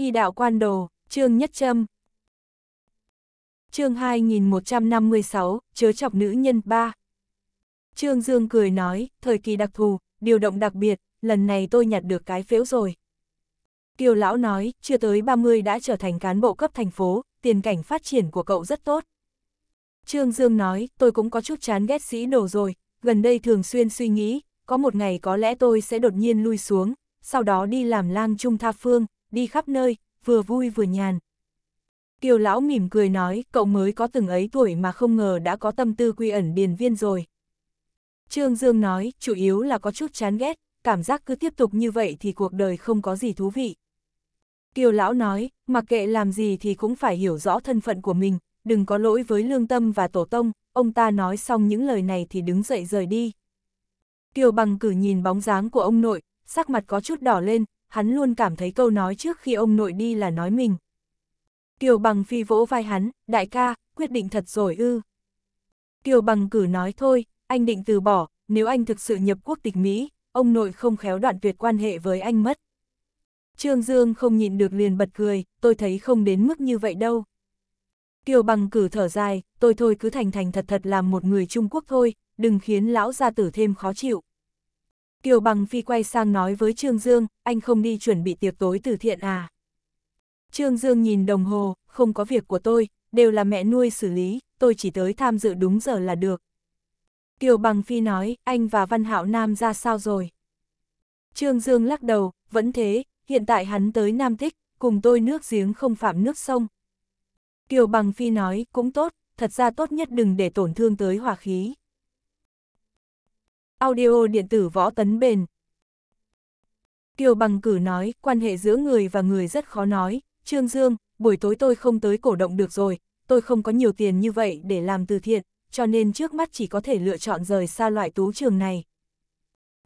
Y đạo quan đồ, trương nhất trâm Chương 2156, chớ chọc nữ nhân 3. Trương Dương cười nói, thời kỳ đặc thù, điều động đặc biệt, lần này tôi nhặt được cái phễu rồi. Kiều lão nói, chưa tới 30 đã trở thành cán bộ cấp thành phố, tiền cảnh phát triển của cậu rất tốt. Trương Dương nói, tôi cũng có chút chán ghét sĩ đồ rồi, gần đây thường xuyên suy nghĩ, có một ngày có lẽ tôi sẽ đột nhiên lui xuống, sau đó đi làm lang trung tha phương, đi khắp nơi, vừa vui vừa nhàn. Kiều lão mỉm cười nói, cậu mới có từng ấy tuổi mà không ngờ đã có tâm tư quy ẩn điền viên rồi. Trương Dương nói, chủ yếu là có chút chán ghét, cảm giác cứ tiếp tục như vậy thì cuộc đời không có gì thú vị. Kiều lão nói, mặc kệ làm gì thì cũng phải hiểu rõ thân phận của mình, đừng có lỗi với lương tâm và tổ tông, ông ta nói xong những lời này thì đứng dậy rời đi. Kiều bằng cử nhìn bóng dáng của ông nội, sắc mặt có chút đỏ lên, hắn luôn cảm thấy câu nói trước khi ông nội đi là nói mình. Kiều Bằng Phi vỗ vai hắn, đại ca, quyết định thật rồi ư. Kiều Bằng cử nói thôi, anh định từ bỏ, nếu anh thực sự nhập quốc tịch Mỹ, ông nội không khéo đoạn tuyệt quan hệ với anh mất. Trương Dương không nhịn được liền bật cười, tôi thấy không đến mức như vậy đâu. Kiều Bằng cử thở dài, tôi thôi cứ thành thành thật thật làm một người Trung Quốc thôi, đừng khiến lão gia tử thêm khó chịu. Kiều Bằng Phi quay sang nói với Trương Dương, anh không đi chuẩn bị tiệc tối từ thiện à? Trương Dương nhìn đồng hồ, không có việc của tôi, đều là mẹ nuôi xử lý, tôi chỉ tới tham dự đúng giờ là được. Kiều Bằng Phi nói, anh và Văn Hạo Nam ra sao rồi? Trương Dương lắc đầu, vẫn thế, hiện tại hắn tới Nam Thích, cùng tôi nước giếng không phạm nước sông. Kiều Bằng Phi nói, cũng tốt, thật ra tốt nhất đừng để tổn thương tới hỏa khí. Audio điện tử võ tấn bền. Kiều bằng cử nói, quan hệ giữa người và người rất khó nói. Trương Dương, buổi tối tôi không tới cổ động được rồi, tôi không có nhiều tiền như vậy để làm từ thiện, cho nên trước mắt chỉ có thể lựa chọn rời xa loại tú trường này.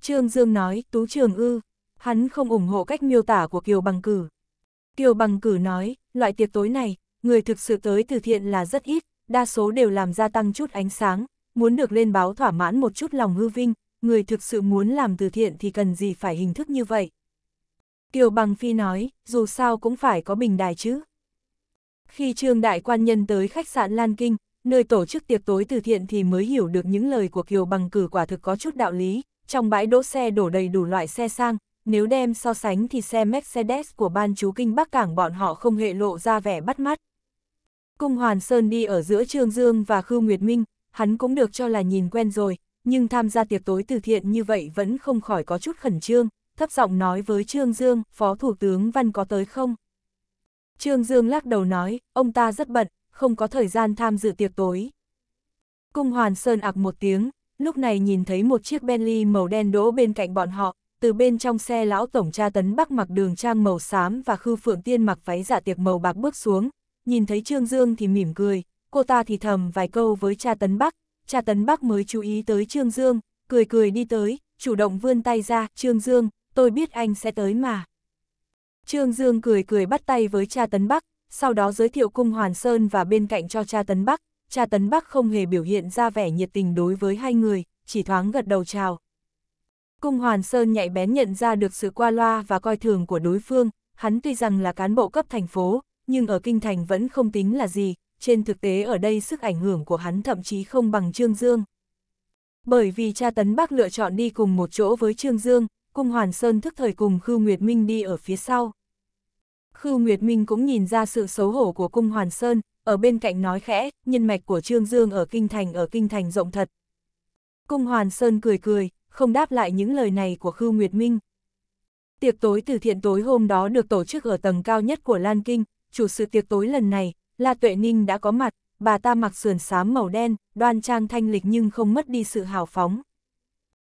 Trương Dương nói, tú trường ư, hắn không ủng hộ cách miêu tả của Kiều Bằng Cử. Kiều Bằng Cử nói, loại tiệc tối này, người thực sự tới từ thiện là rất ít, đa số đều làm gia tăng chút ánh sáng, muốn được lên báo thỏa mãn một chút lòng hư vinh, người thực sự muốn làm từ thiện thì cần gì phải hình thức như vậy. Kiều Bằng Phi nói, dù sao cũng phải có bình đài chứ. Khi Trương Đại Quan Nhân tới khách sạn Lan Kinh, nơi tổ chức tiệc tối từ thiện thì mới hiểu được những lời của Kiều Bằng cử quả thực có chút đạo lý, trong bãi đỗ xe đổ đầy đủ loại xe sang, nếu đem so sánh thì xe Mercedes của ban chú Kinh Bắc Cảng bọn họ không hề lộ ra vẻ bắt mắt. Cung Hoàn Sơn đi ở giữa Trương Dương và Khư Nguyệt Minh, hắn cũng được cho là nhìn quen rồi, nhưng tham gia tiệc tối từ thiện như vậy vẫn không khỏi có chút khẩn trương, thấp giọng nói với Trương Dương, Phó Thủ tướng Văn có tới không? Trương Dương lắc đầu nói, ông ta rất bận, không có thời gian tham dự tiệc tối. Cung Hoàn Sơn ạc một tiếng, lúc này nhìn thấy một chiếc Bentley màu đen đỗ bên cạnh bọn họ, từ bên trong xe lão tổng tra tấn bắc mặc đường trang màu xám và khư phượng tiên mặc váy dạ tiệc màu bạc bước xuống, nhìn thấy Trương Dương thì mỉm cười, cô ta thì thầm vài câu với cha tấn bắc, cha Tấn Bắc mới chú ý tới Trương Dương, cười cười đi tới, chủ động vươn tay ra, Trương Dương, tôi biết anh sẽ tới mà. Trương Dương cười cười bắt tay với cha Tấn Bắc, sau đó giới thiệu cung Hoàn Sơn và bên cạnh cho cha Tấn Bắc, cha Tấn Bắc không hề biểu hiện ra vẻ nhiệt tình đối với hai người, chỉ thoáng gật đầu chào. Cung Hoàn Sơn nhạy bén nhận ra được sự qua loa và coi thường của đối phương, hắn tuy rằng là cán bộ cấp thành phố, nhưng ở kinh thành vẫn không tính là gì, trên thực tế ở đây sức ảnh hưởng của hắn thậm chí không bằng Trương Dương. Bởi vì cha Tấn Bắc lựa chọn đi cùng một chỗ với Trương Dương, Cung Hoàn Sơn thức thời cùng khư Nguyệt Minh đi ở phía sau. khư Nguyệt Minh cũng nhìn ra sự xấu hổ của Cung Hoàn Sơn, ở bên cạnh nói khẽ, nhân mạch của Trương Dương ở Kinh Thành ở Kinh Thành rộng thật. Cung Hoàn Sơn cười cười, không đáp lại những lời này của khư Nguyệt Minh. Tiệc tối từ thiện tối hôm đó được tổ chức ở tầng cao nhất của Lan Kinh, chủ sự tiệc tối lần này, La Tuệ Ninh đã có mặt, bà ta mặc sườn xám màu đen, đoan trang thanh lịch nhưng không mất đi sự hào phóng.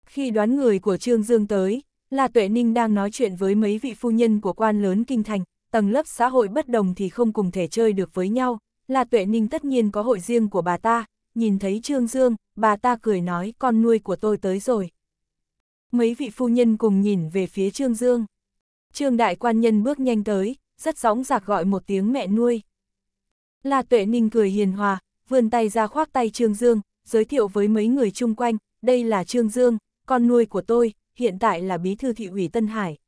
Khi đoán người của Trương Dương tới, La Tuệ Ninh đang nói chuyện với mấy vị phu nhân của quan lớn kinh thành, tầng lớp xã hội bất đồng thì không cùng thể chơi được với nhau, La Tuệ Ninh tất nhiên có hội riêng của bà ta, nhìn thấy Trương Dương, bà ta cười nói con nuôi của tôi tới rồi. Mấy vị phu nhân cùng nhìn về phía Trương Dương. Trương đại quan nhân bước nhanh tới, rất gióng giạc gọi một tiếng mẹ nuôi. La Tuệ Ninh cười hiền hòa, vươn tay ra khoác tay Trương Dương, giới thiệu với mấy người chung quanh, đây là Trương Dương, con nuôi của tôi, hiện tại là bí thư thị ủy Tân Hải.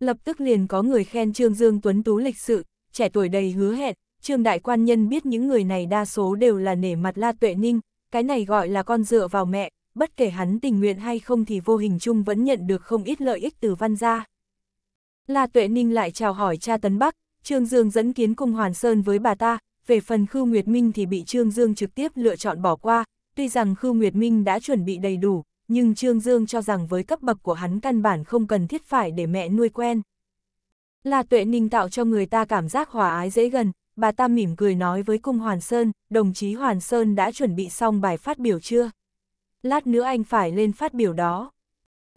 Lập tức liền có người khen Trương Dương tuấn tú lịch sự, trẻ tuổi đầy hứa hẹn, Trương Đại Quan Nhân biết những người này đa số đều là nể mặt La Tuệ Ninh, cái này gọi là con dựa vào mẹ, bất kể hắn tình nguyện hay không thì vô hình chung vẫn nhận được không ít lợi ích từ văn gia. La Tuệ Ninh lại chào hỏi cha Tấn Bắc, Trương Dương dẫn kiến Cung Hoàn Sơn với bà ta, về phần Khư Nguyệt Minh thì bị Trương Dương trực tiếp lựa chọn bỏ qua, tuy rằng Khư Nguyệt Minh đã chuẩn bị đầy đủ, nhưng Trương Dương cho rằng với cấp bậc của hắn căn bản không cần thiết phải để mẹ nuôi quen. Là tuệ ninh tạo cho người ta cảm giác hòa ái dễ gần, bà ta mỉm cười nói với cung Hoàn Sơn, đồng chí Hoàn Sơn đã chuẩn bị xong bài phát biểu chưa? Lát nữa anh phải lên phát biểu đó.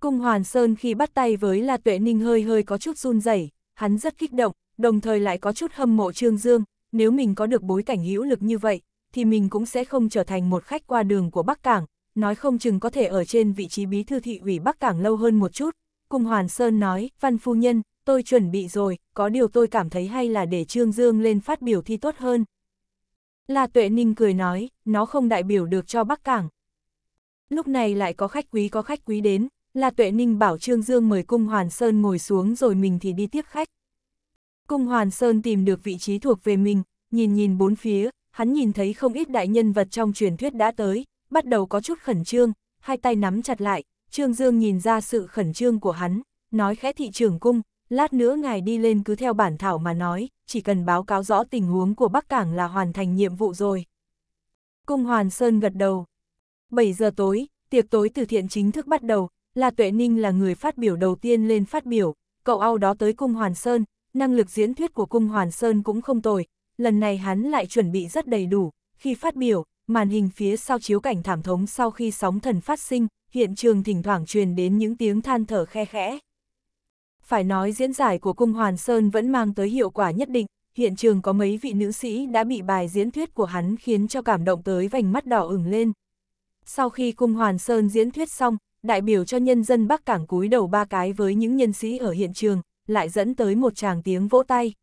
Cung Hoàn Sơn khi bắt tay với La Tuệ Ninh hơi hơi có chút run rẩy, hắn rất kích động, đồng thời lại có chút hâm mộ Trương Dương, nếu mình có được bối cảnh hữu lực như vậy, thì mình cũng sẽ không trở thành một khách qua đường của Bắc Cảng, nói không chừng có thể ở trên vị trí bí thư thị ủy Bắc Cảng lâu hơn một chút. Cùng Hoàn Sơn nói, văn phu nhân, tôi chuẩn bị rồi, có điều tôi cảm thấy hay là để Trương Dương lên phát biểu thi tốt hơn. La Tuệ Ninh cười nói, nó không đại biểu được cho Bắc Cảng. Lúc này lại có khách quý có khách quý đến, La Tuệ Ninh bảo Trương Dương mời Cung Hoàn Sơn ngồi xuống rồi mình thì đi tiếp khách. Cung Hoàn Sơn tìm được vị trí thuộc về mình, nhìn nhìn bốn phía, hắn nhìn thấy không ít đại nhân vật trong truyền thuyết đã tới, bắt đầu có chút khẩn trương, hai tay nắm chặt lại, Trương Dương nhìn ra sự khẩn trương của hắn, nói khẽ thị trưởng cung, lát nữa ngài đi lên cứ theo bản thảo mà nói, chỉ cần báo cáo rõ tình huống của Bắc Cảng là hoàn thành nhiệm vụ rồi. Cung Hoàn Sơn gật đầu. 7 giờ tối, tiệc tối từ thiện chính thức bắt đầu, là Tuệ Ninh là người phát biểu đầu tiên lên phát biểu, cậu ao đó tới Cung Hoàn Sơn, năng lực diễn thuyết của cung Hoàn Sơn cũng không tồi, lần này hắn lại chuẩn bị rất đầy đủ, khi phát biểu, màn hình phía sau chiếu cảnh thảm thống sau khi sóng thần phát sinh, hiện trường thỉnh thoảng truyền đến những tiếng than thở khe khẽ. Phải nói diễn giải của cung Hoàn Sơn vẫn mang tới hiệu quả nhất định, hiện trường có mấy vị nữ sĩ đã bị bài diễn thuyết của hắn khiến cho cảm động tới vành mắt đỏ ửng lên. Sau khi cung Hoàn Sơn diễn thuyết xong, đại biểu cho nhân dân Bắc Cảng cúi đầu ba cái với những nhân sĩ ở hiện trường, lại dẫn tới một tràng tiếng vỗ tay.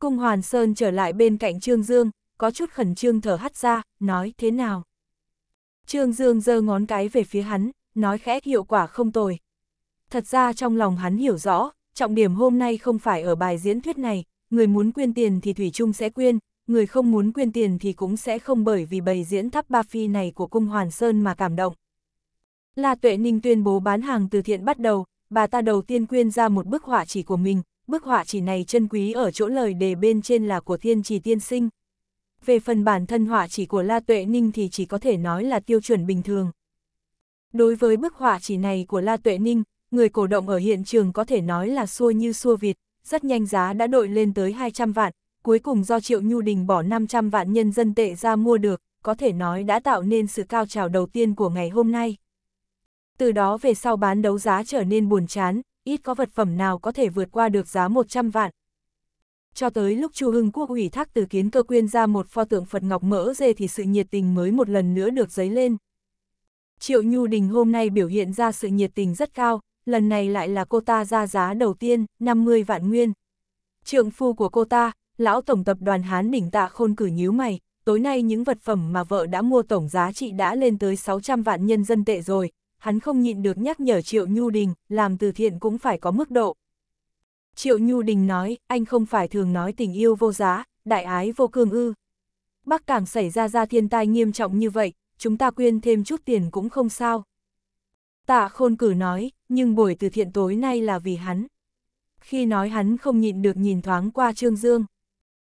Cung Hoàn Sơn trở lại bên cạnh Trương Dương, có chút khẩn trương thở hắt ra, nói thế nào. Trương Dương giơ ngón cái về phía hắn, nói khẽ hiệu quả không tồi. Thật ra trong lòng hắn hiểu rõ, trọng điểm hôm nay không phải ở bài diễn thuyết này, người muốn quyên tiền thì Thủy Trung sẽ quyên, người không muốn quyên tiền thì cũng sẽ không bởi vì bày diễn thắp ba phi này của cung Hoàn Sơn mà cảm động. La Tuệ Ninh tuyên bố bán hàng từ thiện bắt đầu, bà ta đầu tiên quyên ra một bức họa chỉ của mình, bức họa chỉ này chân quý ở chỗ lời đề bên trên là của thiên trì tiên sinh. Về phần bản thân họa chỉ của La Tuệ Ninh thì chỉ có thể nói là tiêu chuẩn bình thường. Đối với bức họa chỉ này của La Tuệ Ninh, người cổ động ở hiện trường có thể nói là xua như xua vịt rất nhanh giá đã đội lên tới 200 vạn, cuối cùng do Triệu Nhu Đình bỏ 500 vạn nhân dân tệ ra mua được, có thể nói đã tạo nên sự cao trào đầu tiên của ngày hôm nay. Từ đó về sau bán đấu giá trở nên buồn chán, ít có vật phẩm nào có thể vượt qua được giá 100 vạn. Cho tới lúc Chu Hưng Quốc ủy thác từ kiến cơ quyên ra một pho tượng Phật Ngọc mỡ dê thì sự nhiệt tình mới một lần nữa được dấy lên. Triệu Nhu Đình hôm nay biểu hiện ra sự nhiệt tình rất cao, lần này lại là cô ta ra giá đầu tiên, 50 vạn nguyên. Trượng phu của cô ta, lão tổng tập đoàn Hán Đỉnh Tạ Khôn cử nhíu mày, tối nay những vật phẩm mà vợ đã mua tổng giá trị đã lên tới 600 vạn nhân dân tệ rồi, hắn không nhịn được nhắc nhở Triệu Nhu Đình, làm từ thiện cũng phải có mức độ. Triệu Nhu Đình nói, anh không phải thường nói tình yêu vô giá, đại ái vô cương ư. Bắc Cảng xảy ra ra thiên tai nghiêm trọng như vậy, chúng ta quyên thêm chút tiền cũng không sao. Tạ khôn cử nói, nhưng buổi từ thiện tối nay là vì hắn. Khi nói hắn không nhịn được nhìn thoáng qua Trương Dương.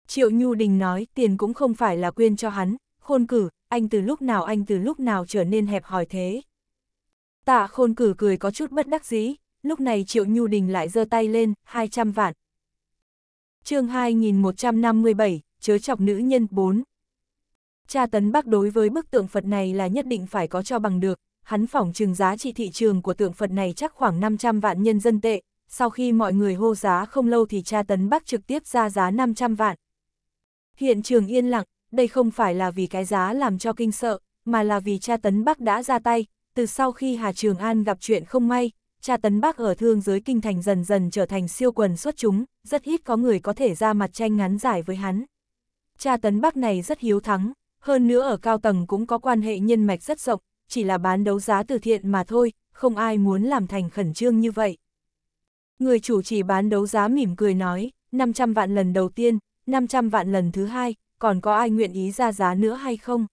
Triệu Nhu Đình nói tiền cũng không phải là quyên cho hắn, khôn cử, anh từ lúc nào anh từ lúc nào trở nên hẹp hòi thế. Tạ khôn cử cười có chút bất đắc dĩ, lúc này Triệu Nhu Đình lại giơ tay lên, 200 vạn. chương 2157, chớ chọc nữ nhân 4. Cha tấn bắc đối với bức tượng Phật này là nhất định phải có cho bằng được, hắn phỏng trừng giá trị thị trường của tượng Phật này chắc khoảng 500 vạn nhân dân tệ, sau khi mọi người hô giá không lâu thì cha tấn bắc trực tiếp ra giá 500 vạn. Hiện trường yên lặng, đây không phải là vì cái giá làm cho kinh sợ, mà là vì cha tấn bắc đã ra tay, từ sau khi Hà Trường An gặp chuyện không may, cha Tấn Bác ở thương giới kinh thành dần dần trở thành siêu quần xuất chúng, rất ít có người có thể ra mặt tranh ngắn giải với hắn. Cha Tấn Bác này rất hiếu thắng, hơn nữa ở cao tầng cũng có quan hệ nhân mạch rất rộng, chỉ là bán đấu giá từ thiện mà thôi, không ai muốn làm thành khẩn trương như vậy. Người chủ chỉ bán đấu giá mỉm cười nói, 500 vạn lần đầu tiên, 500 vạn lần thứ hai, còn có ai nguyện ý ra giá nữa hay không?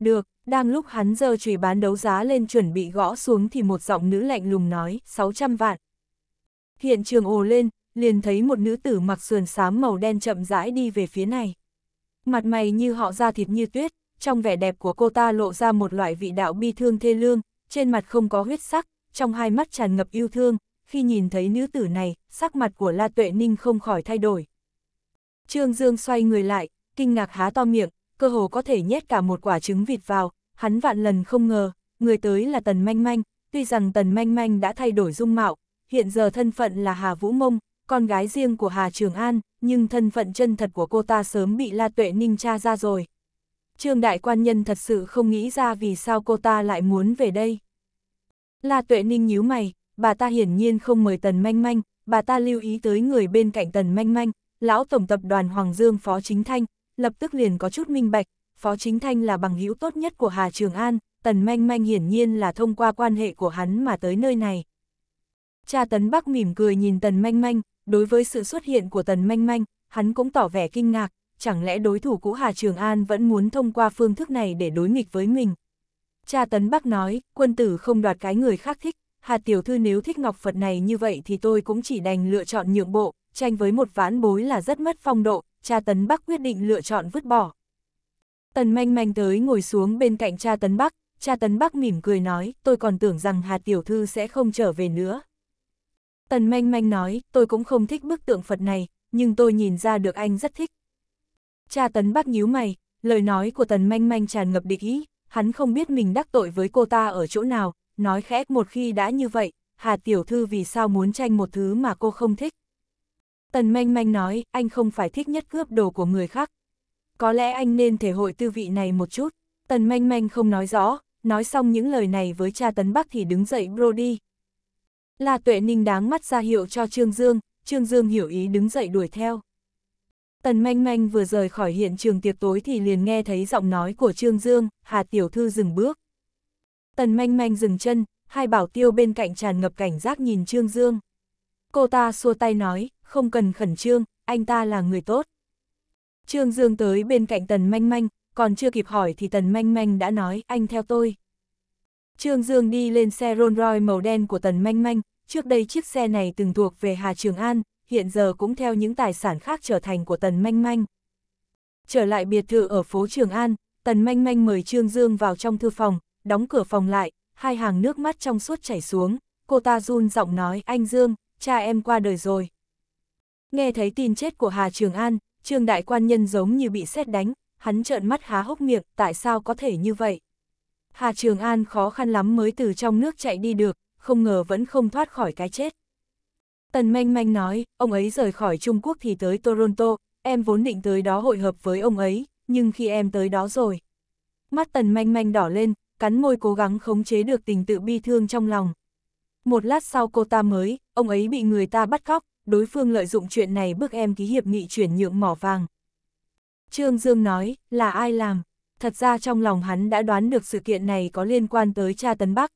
Được, đang lúc hắn giờ chùy bán đấu giá lên chuẩn bị gõ xuống thì một giọng nữ lạnh lùng nói, 600 vạn. Hiện trường ồ lên, liền thấy một nữ tử mặc sườn xám màu đen chậm rãi đi về phía này. Mặt mày như họ da thịt như tuyết, trong vẻ đẹp của cô ta lộ ra một loại vị đạo bi thương thê lương, trên mặt không có huyết sắc, trong hai mắt tràn ngập yêu thương, khi nhìn thấy nữ tử này, sắc mặt của La Tuệ Ninh không khỏi thay đổi. Trương Dương xoay người lại, kinh ngạc há to miệng, cơ hồ có thể nhét cả một quả trứng vịt vào, hắn vạn lần không ngờ, người tới là Tần Manh Manh, tuy rằng Tần Manh Manh đã thay đổi dung mạo, hiện giờ thân phận là Hà Vũ Mông, con gái riêng của Hà Trường An, nhưng thân phận chân thật của cô ta sớm bị La Tuệ Ninh tra ra rồi. Trương Đại Quan Nhân thật sự không nghĩ ra vì sao cô ta lại muốn về đây. La Tuệ Ninh nhíu mày, bà ta hiển nhiên không mời Tần Manh Manh, bà ta lưu ý tới người bên cạnh Tần Manh Manh, lão tổng tập đoàn Hoàng Dương Phó Chính Thanh, lập tức liền có chút minh bạch, Phó Chính Thanh là bằng hữu tốt nhất của Hà Trường An, Tần Manh Manh hiển nhiên là thông qua quan hệ của hắn mà tới nơi này. Cha Tấn Bắc mỉm cười nhìn Tần Manh Manh, đối với sự xuất hiện của Tần Manh Manh, hắn cũng tỏ vẻ kinh ngạc, chẳng lẽ đối thủ cũ Hà Trường An vẫn muốn thông qua phương thức này để đối nghịch với mình. Cha Tấn Bắc nói, quân tử không đoạt cái người khác thích, Hà Tiểu Thư nếu thích Ngọc Phật này như vậy thì tôi cũng chỉ đành lựa chọn nhượng bộ, tranh với một ván bối là rất mất phong độ, cha Tấn Bắc quyết định lựa chọn vứt bỏ. Tần manh manh tới ngồi xuống bên cạnh cha Tấn Bắc, cha Tấn Bắc mỉm cười nói, tôi còn tưởng rằng Hà Tiểu Thư sẽ không trở về nữa. Tần manh manh nói, tôi cũng không thích bức tượng Phật này, nhưng tôi nhìn ra được anh rất thích. Cha Tấn Bắc nhíu mày, lời nói của Tần manh manh tràn ngập địch ý, hắn không biết mình đắc tội với cô ta ở chỗ nào, nói khẽ một khi đã như vậy, Hà Tiểu Thư vì sao muốn tranh một thứ mà cô không thích. Tần manh manh nói, anh không phải thích nhất cướp đồ của người khác. Có lẽ anh nên thể hội tư vị này một chút. Tần manh manh không nói rõ, nói xong những lời này với cha Tấn Bắc thì đứng dậy bro đi. La Tuệ Ninh đáng mắt ra hiệu cho Trương Dương, Trương Dương hiểu ý đứng dậy đuổi theo. Tần manh manh vừa rời khỏi hiện trường tiệc tối thì liền nghe thấy giọng nói của Trương Dương, Hà Tiểu Thư dừng bước. Tần manh manh dừng chân, hai bảo tiêu bên cạnh tràn ngập cảnh giác nhìn Trương Dương. Cô ta xua tay nói, không cần khẩn trương, anh ta là người tốt. Trương Dương tới bên cạnh Tần Manh Manh, còn chưa kịp hỏi thì Tần Manh Manh đã nói, anh theo tôi. Trương Dương đi lên xe Rolls Royce màu đen của Tần Manh Manh, trước đây chiếc xe này từng thuộc về Hà Trường An, hiện giờ cũng theo những tài sản khác trở thành của Tần Manh Manh. Trở lại biệt thự ở phố Trường An, Tần Manh Manh mời Trương Dương vào trong thư phòng, đóng cửa phòng lại, hai hàng nước mắt trong suốt chảy xuống, cô ta run giọng nói anh Dương, cha em qua đời rồi. Nghe thấy tin chết của Hà Trường An, Trương Đại Quan Nhân giống như bị sét đánh, hắn trợn mắt há hốc miệng, tại sao có thể như vậy? Hà Trường An khó khăn lắm mới từ trong nước chạy đi được, không ngờ vẫn không thoát khỏi cái chết. Tần Manh Manh nói, ông ấy rời khỏi Trung Quốc thì tới Toronto, em vốn định tới đó hội hợp với ông ấy, nhưng khi em tới đó rồi. Mắt Tần Manh Manh đỏ lên, cắn môi cố gắng khống chế được tình tự bi thương trong lòng. Một lát sau cô ta mới, ông ấy bị người ta bắt cóc, đối phương lợi dụng chuyện này bức em ký hiệp nghị chuyển nhượng mỏ vàng. Trương Dương nói, là ai làm? Thật ra trong lòng hắn đã đoán được sự kiện này có liên quan tới cha Tấn Bắc.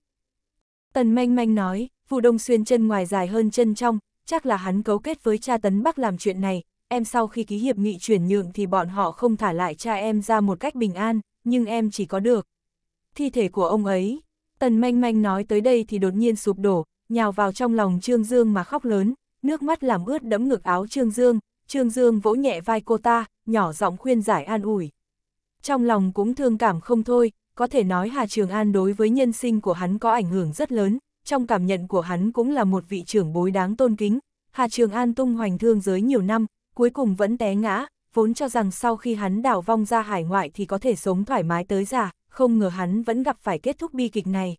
Tần Manh Manh nói, vũ Đông Xuyên chân ngoài dài hơn chân trong, chắc là hắn cấu kết với cha Tấn Bắc làm chuyện này, em sau khi ký hiệp nghị chuyển nhượng thì bọn họ không thả lại cha em ra một cách bình an, nhưng em chỉ có được. Thi thể của ông ấy, Tần manh manh nói tới đây thì đột nhiên sụp đổ, nhào vào trong lòng Trương Dương mà khóc lớn, nước mắt làm ướt đẫm ngực áo Trương Dương, Trương Dương vỗ nhẹ vai cô ta, nhỏ giọng khuyên giải an ủi. Trong lòng cũng thương cảm không thôi, có thể nói Hà Trường An đối với nhân sinh của hắn có ảnh hưởng rất lớn, trong cảm nhận của hắn cũng là một vị trưởng bối đáng tôn kính. Hà Trường An tung hoành thương giới nhiều năm, cuối cùng vẫn té ngã, vốn cho rằng sau khi hắn đảo vong ra hải ngoại thì có thể sống thoải mái tới già, không ngờ hắn vẫn gặp phải kết thúc bi kịch này.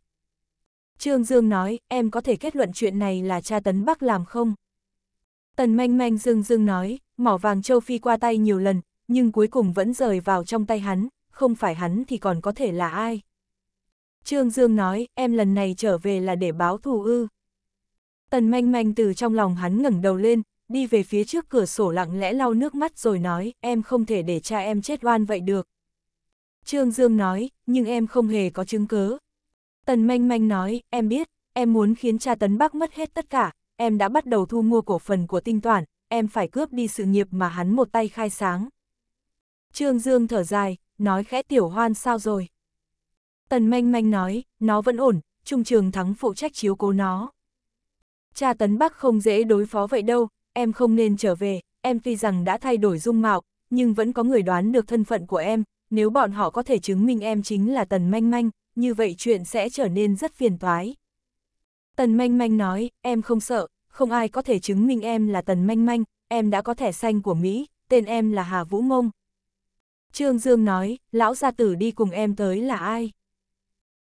Trương Dương nói, em có thể kết luận chuyện này là cha Tấn Bắc làm không? Tần manh manh Dương Dương nói, mỏ vàng châu Phi qua tay nhiều lần, nhưng cuối cùng vẫn rời vào trong tay hắn, không phải hắn thì còn có thể là ai? Trương Dương nói, em lần này trở về là để báo thù ư. Tần manh manh từ trong lòng hắn ngẩng đầu lên, đi về phía trước cửa sổ lặng lẽ lau nước mắt rồi nói, em không thể để cha em chết oan vậy được. Trương Dương nói, nhưng em không hề có chứng cứ. Tần Manh Manh nói, em biết, em muốn khiến cha Tấn Bắc mất hết tất cả, em đã bắt đầu thu mua cổ phần của tinh toàn, em phải cướp đi sự nghiệp mà hắn một tay khai sáng. Trương Dương thở dài, nói khẽ tiểu hoan sao rồi. Tần Manh Manh nói, nó vẫn ổn, Trung Trường Thắng phụ trách chiếu cố nó. Cha Tấn Bắc không dễ đối phó vậy đâu, em không nên trở về, em tuy rằng đã thay đổi dung mạo, nhưng vẫn có người đoán được thân phận của em, nếu bọn họ có thể chứng minh em chính là Tần Manh Manh, như vậy chuyện sẽ trở nên rất phiền toái. Tần Manh Manh nói, em không sợ, không ai có thể chứng minh em là Tần Manh Manh, em đã có thẻ xanh của Mỹ, tên em là Hà Vũ Mông. Trương Dương nói, lão gia tử đi cùng em tới là ai?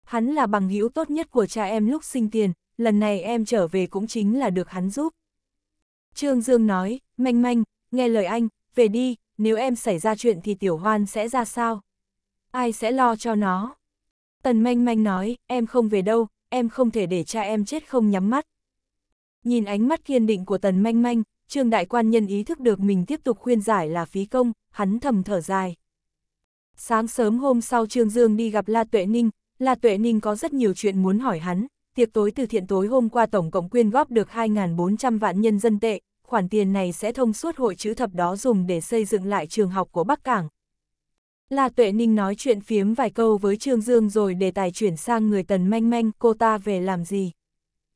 Hắn là bằng hữu tốt nhất của cha em lúc sinh tiền, lần này em trở về cũng chính là được hắn giúp. Trương Dương nói, Manh Manh, nghe lời anh, về đi, nếu em xảy ra chuyện thì tiểu hoan sẽ ra sao? Ai sẽ lo cho nó? Tần manh manh nói, em không về đâu, em không thể để cha em chết không nhắm mắt. Nhìn ánh mắt kiên định của tần manh manh, trương đại quan nhân ý thức được mình tiếp tục khuyên giải là phí công, hắn thầm thở dài. Sáng sớm hôm sau Trương Dương đi gặp La Tuệ Ninh, La Tuệ Ninh có rất nhiều chuyện muốn hỏi hắn, tiệc tối từ thiện tối hôm qua tổng cộng quyên góp được 2.400 vạn nhân dân tệ, khoản tiền này sẽ thông suốt hội chữ thập đó dùng để xây dựng lại trường học của Bắc Cảng. La Tuệ Ninh nói chuyện phiếm vài câu với Trương Dương rồi đề tài chuyển sang người tần manh manh cô ta về làm gì.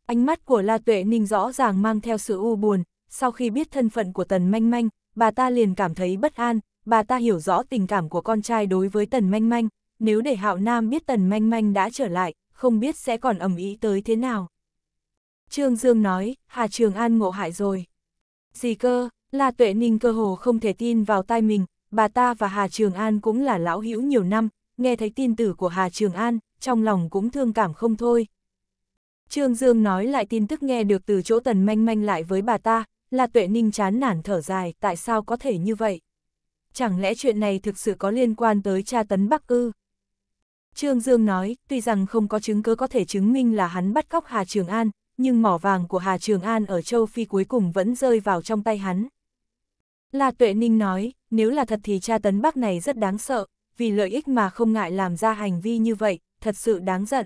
Ánh mắt của La Tuệ Ninh rõ ràng mang theo sự u buồn, sau khi biết thân phận của tần manh manh, bà ta liền cảm thấy bất an, bà ta hiểu rõ tình cảm của con trai đối với tần manh manh, nếu để Hạo Nam biết tần manh manh đã trở lại, không biết sẽ còn ầm ý tới thế nào. Trương Dương nói, Hà Trường An ngộ hại rồi. Gì cơ, La Tuệ Ninh cơ hồ không thể tin vào tai mình, bà ta và Hà Trường An cũng là lão hữu nhiều năm, nghe thấy tin tử của Hà Trường An, trong lòng cũng thương cảm không thôi. Trương Dương nói lại tin tức nghe được từ chỗ tần manh manh lại với bà ta, là tuệ ninh chán nản thở dài, tại sao có thể như vậy? Chẳng lẽ chuyện này thực sự có liên quan tới cha tấn Bắc ư? Trương Dương nói, tuy rằng không có chứng cứ có thể chứng minh là hắn bắt cóc Hà Trường An, nhưng mỏ vàng của Hà Trường An ở châu Phi cuối cùng vẫn rơi vào trong tay hắn. La Tuệ Ninh nói, nếu là thật thì cha tấn bắc này rất đáng sợ, vì lợi ích mà không ngại làm ra hành vi như vậy, thật sự đáng giận.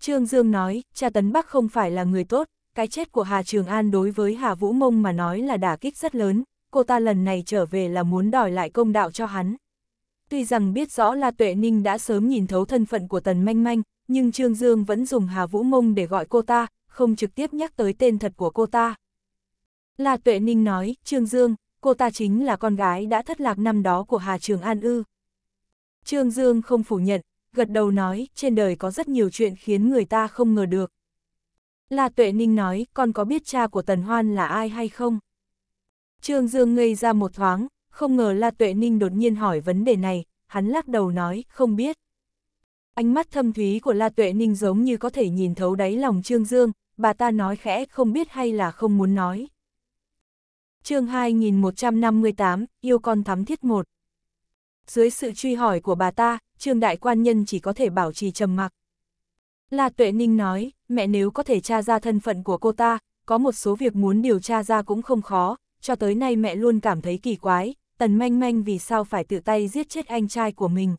Trương Dương nói, cha tấn bắc không phải là người tốt, cái chết của Hà Trường An đối với Hà Vũ Mông mà nói là đả kích rất lớn, cô ta lần này trở về là muốn đòi lại công đạo cho hắn. Tuy rằng biết rõ là Tuệ Ninh đã sớm nhìn thấu thân phận của Tần Manh Manh, nhưng Trương Dương vẫn dùng Hà Vũ Mông để gọi cô ta, không trực tiếp nhắc tới tên thật của cô ta. Là Tuệ Ninh nói, Trương Dương, cô ta chính là con gái đã thất lạc năm đó của Hà Trường An Ư. Trương Dương không phủ nhận, gật đầu nói, trên đời có rất nhiều chuyện khiến người ta không ngờ được. Là Tuệ Ninh nói, con có biết cha của Tần Hoan là ai hay không? Trương Dương ngây ra một thoáng, không ngờ La Tuệ Ninh đột nhiên hỏi vấn đề này, hắn lắc đầu nói, không biết. Ánh mắt thâm thúy của La Tuệ Ninh giống như có thể nhìn thấu đáy lòng Trương Dương, bà ta nói khẽ không biết hay là không muốn nói. chương 2158, yêu con thắm thiết một. Dưới sự truy hỏi của bà ta, Trương Đại Quan Nhân chỉ có thể bảo trì trầm mặc. La Tuệ Ninh nói, mẹ nếu có thể tra ra thân phận của cô ta, có một số việc muốn điều tra ra cũng không khó, cho tới nay mẹ luôn cảm thấy kỳ quái, tần manh manh vì sao phải tự tay giết chết anh trai của mình.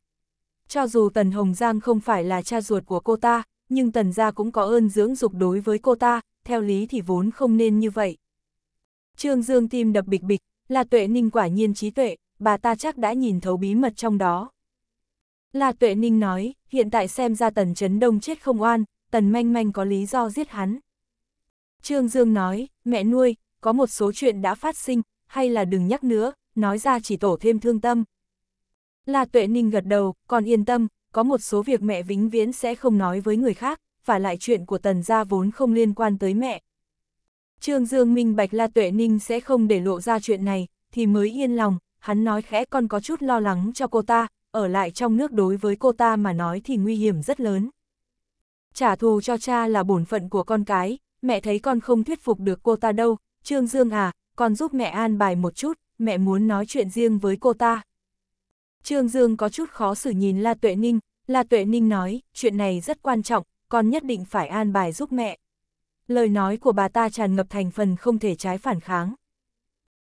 Cho dù Tần Hồng Giang không phải là cha ruột của cô ta, nhưng Tần gia cũng có ơn dưỡng dục đối với cô ta, theo lý thì vốn không nên như vậy. Trương Dương tim đập bịch bịch, là tuệ ninh quả nhiên trí tuệ, bà ta chắc đã nhìn thấu bí mật trong đó. Là tuệ ninh nói, hiện tại xem ra Tần Trấn Đông chết không oan, Tần Manh Manh có lý do giết hắn. Trương Dương nói, mẹ nuôi, có một số chuyện đã phát sinh, hay là đừng nhắc nữa, nói ra chỉ tổ thêm thương tâm. La Tuệ Ninh gật đầu, còn yên tâm, có một số việc mẹ vĩnh viễn sẽ không nói với người khác, và lại chuyện của tần gia vốn không liên quan tới mẹ. Trương Dương minh bạch La Tuệ Ninh sẽ không để lộ ra chuyện này, thì mới yên lòng, hắn nói khẽ con có chút lo lắng cho cô ta, ở lại trong nước đối với cô ta mà nói thì nguy hiểm rất lớn. Trả thù cho cha là bổn phận của con cái, mẹ thấy con không thuyết phục được cô ta đâu, Trương Dương à, con giúp mẹ an bài một chút, mẹ muốn nói chuyện riêng với cô ta. Trương Dương có chút khó xử nhìn La Tuệ Ninh, La Tuệ Ninh nói, chuyện này rất quan trọng, con nhất định phải an bài giúp mẹ. Lời nói của bà ta tràn ngập thành phần không thể trái phản kháng.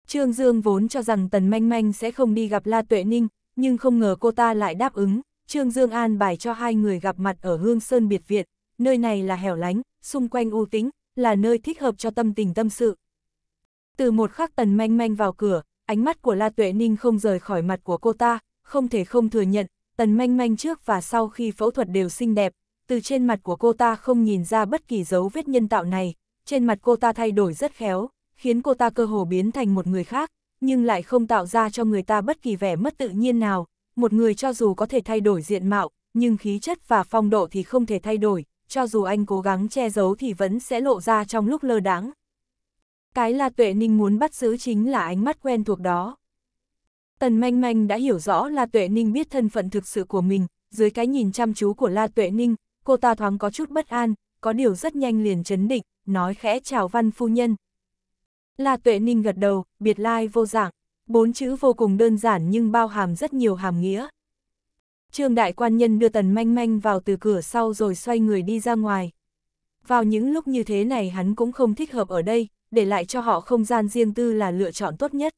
Trương Dương vốn cho rằng Tần Manh Manh sẽ không đi gặp La Tuệ Ninh, nhưng không ngờ cô ta lại đáp ứng. Trương Dương an bài cho hai người gặp mặt ở Hương Sơn Biệt Viện, nơi này là hẻo lánh, xung quanh ưu tính, là nơi thích hợp cho tâm tình tâm sự. Từ một khắc Tần Manh Manh vào cửa, ánh mắt của La Tuệ Ninh không rời khỏi mặt của cô ta, không thể không thừa nhận, tần manh manh trước và sau khi phẫu thuật đều xinh đẹp, từ trên mặt của cô ta không nhìn ra bất kỳ dấu vết nhân tạo này, trên mặt cô ta thay đổi rất khéo, khiến cô ta cơ hồ biến thành một người khác, nhưng lại không tạo ra cho người ta bất kỳ vẻ mất tự nhiên nào, một người cho dù có thể thay đổi diện mạo, nhưng khí chất và phong độ thì không thể thay đổi, cho dù anh cố gắng che giấu thì vẫn sẽ lộ ra trong lúc lơ đáng. Cái là tuệ ninh muốn bắt giữ chính là ánh mắt quen thuộc đó. Tần Manh Manh đã hiểu rõ La Tuệ Ninh biết thân phận thực sự của mình, dưới cái nhìn chăm chú của La Tuệ Ninh, cô ta thoáng có chút bất an, có điều rất nhanh liền chấn định, nói khẽ chào văn phu nhân. La Tuệ Ninh gật đầu, biệt lai vô dạng, bốn chữ vô cùng đơn giản nhưng bao hàm rất nhiều hàm nghĩa. Trương đại quan nhân đưa Tần Manh Manh vào từ cửa sau rồi xoay người đi ra ngoài. Vào những lúc như thế này hắn cũng không thích hợp ở đây, để lại cho họ không gian riêng tư là lựa chọn tốt nhất.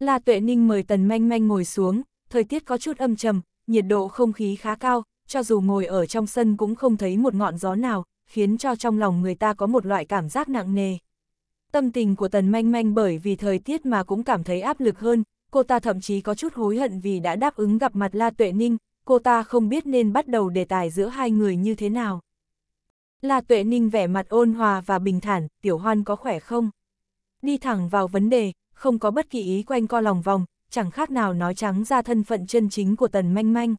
La Tuệ Ninh mời Tần Manh Manh ngồi xuống, thời tiết có chút âm trầm, nhiệt độ không khí khá cao, cho dù ngồi ở trong sân cũng không thấy một ngọn gió nào, khiến cho trong lòng người ta có một loại cảm giác nặng nề. Tâm tình của Tần Manh Manh bởi vì thời tiết mà cũng cảm thấy áp lực hơn, cô ta thậm chí có chút hối hận vì đã đáp ứng gặp mặt La Tuệ Ninh, cô ta không biết nên bắt đầu đề tài giữa hai người như thế nào. La Tuệ Ninh vẻ mặt ôn hòa và bình thản, tiểu hoan có khỏe không? Đi thẳng vào vấn đề, không có bất kỳ ý quanh co lòng vòng, chẳng khác nào nói trắng ra thân phận chân chính của Tần Manh Manh.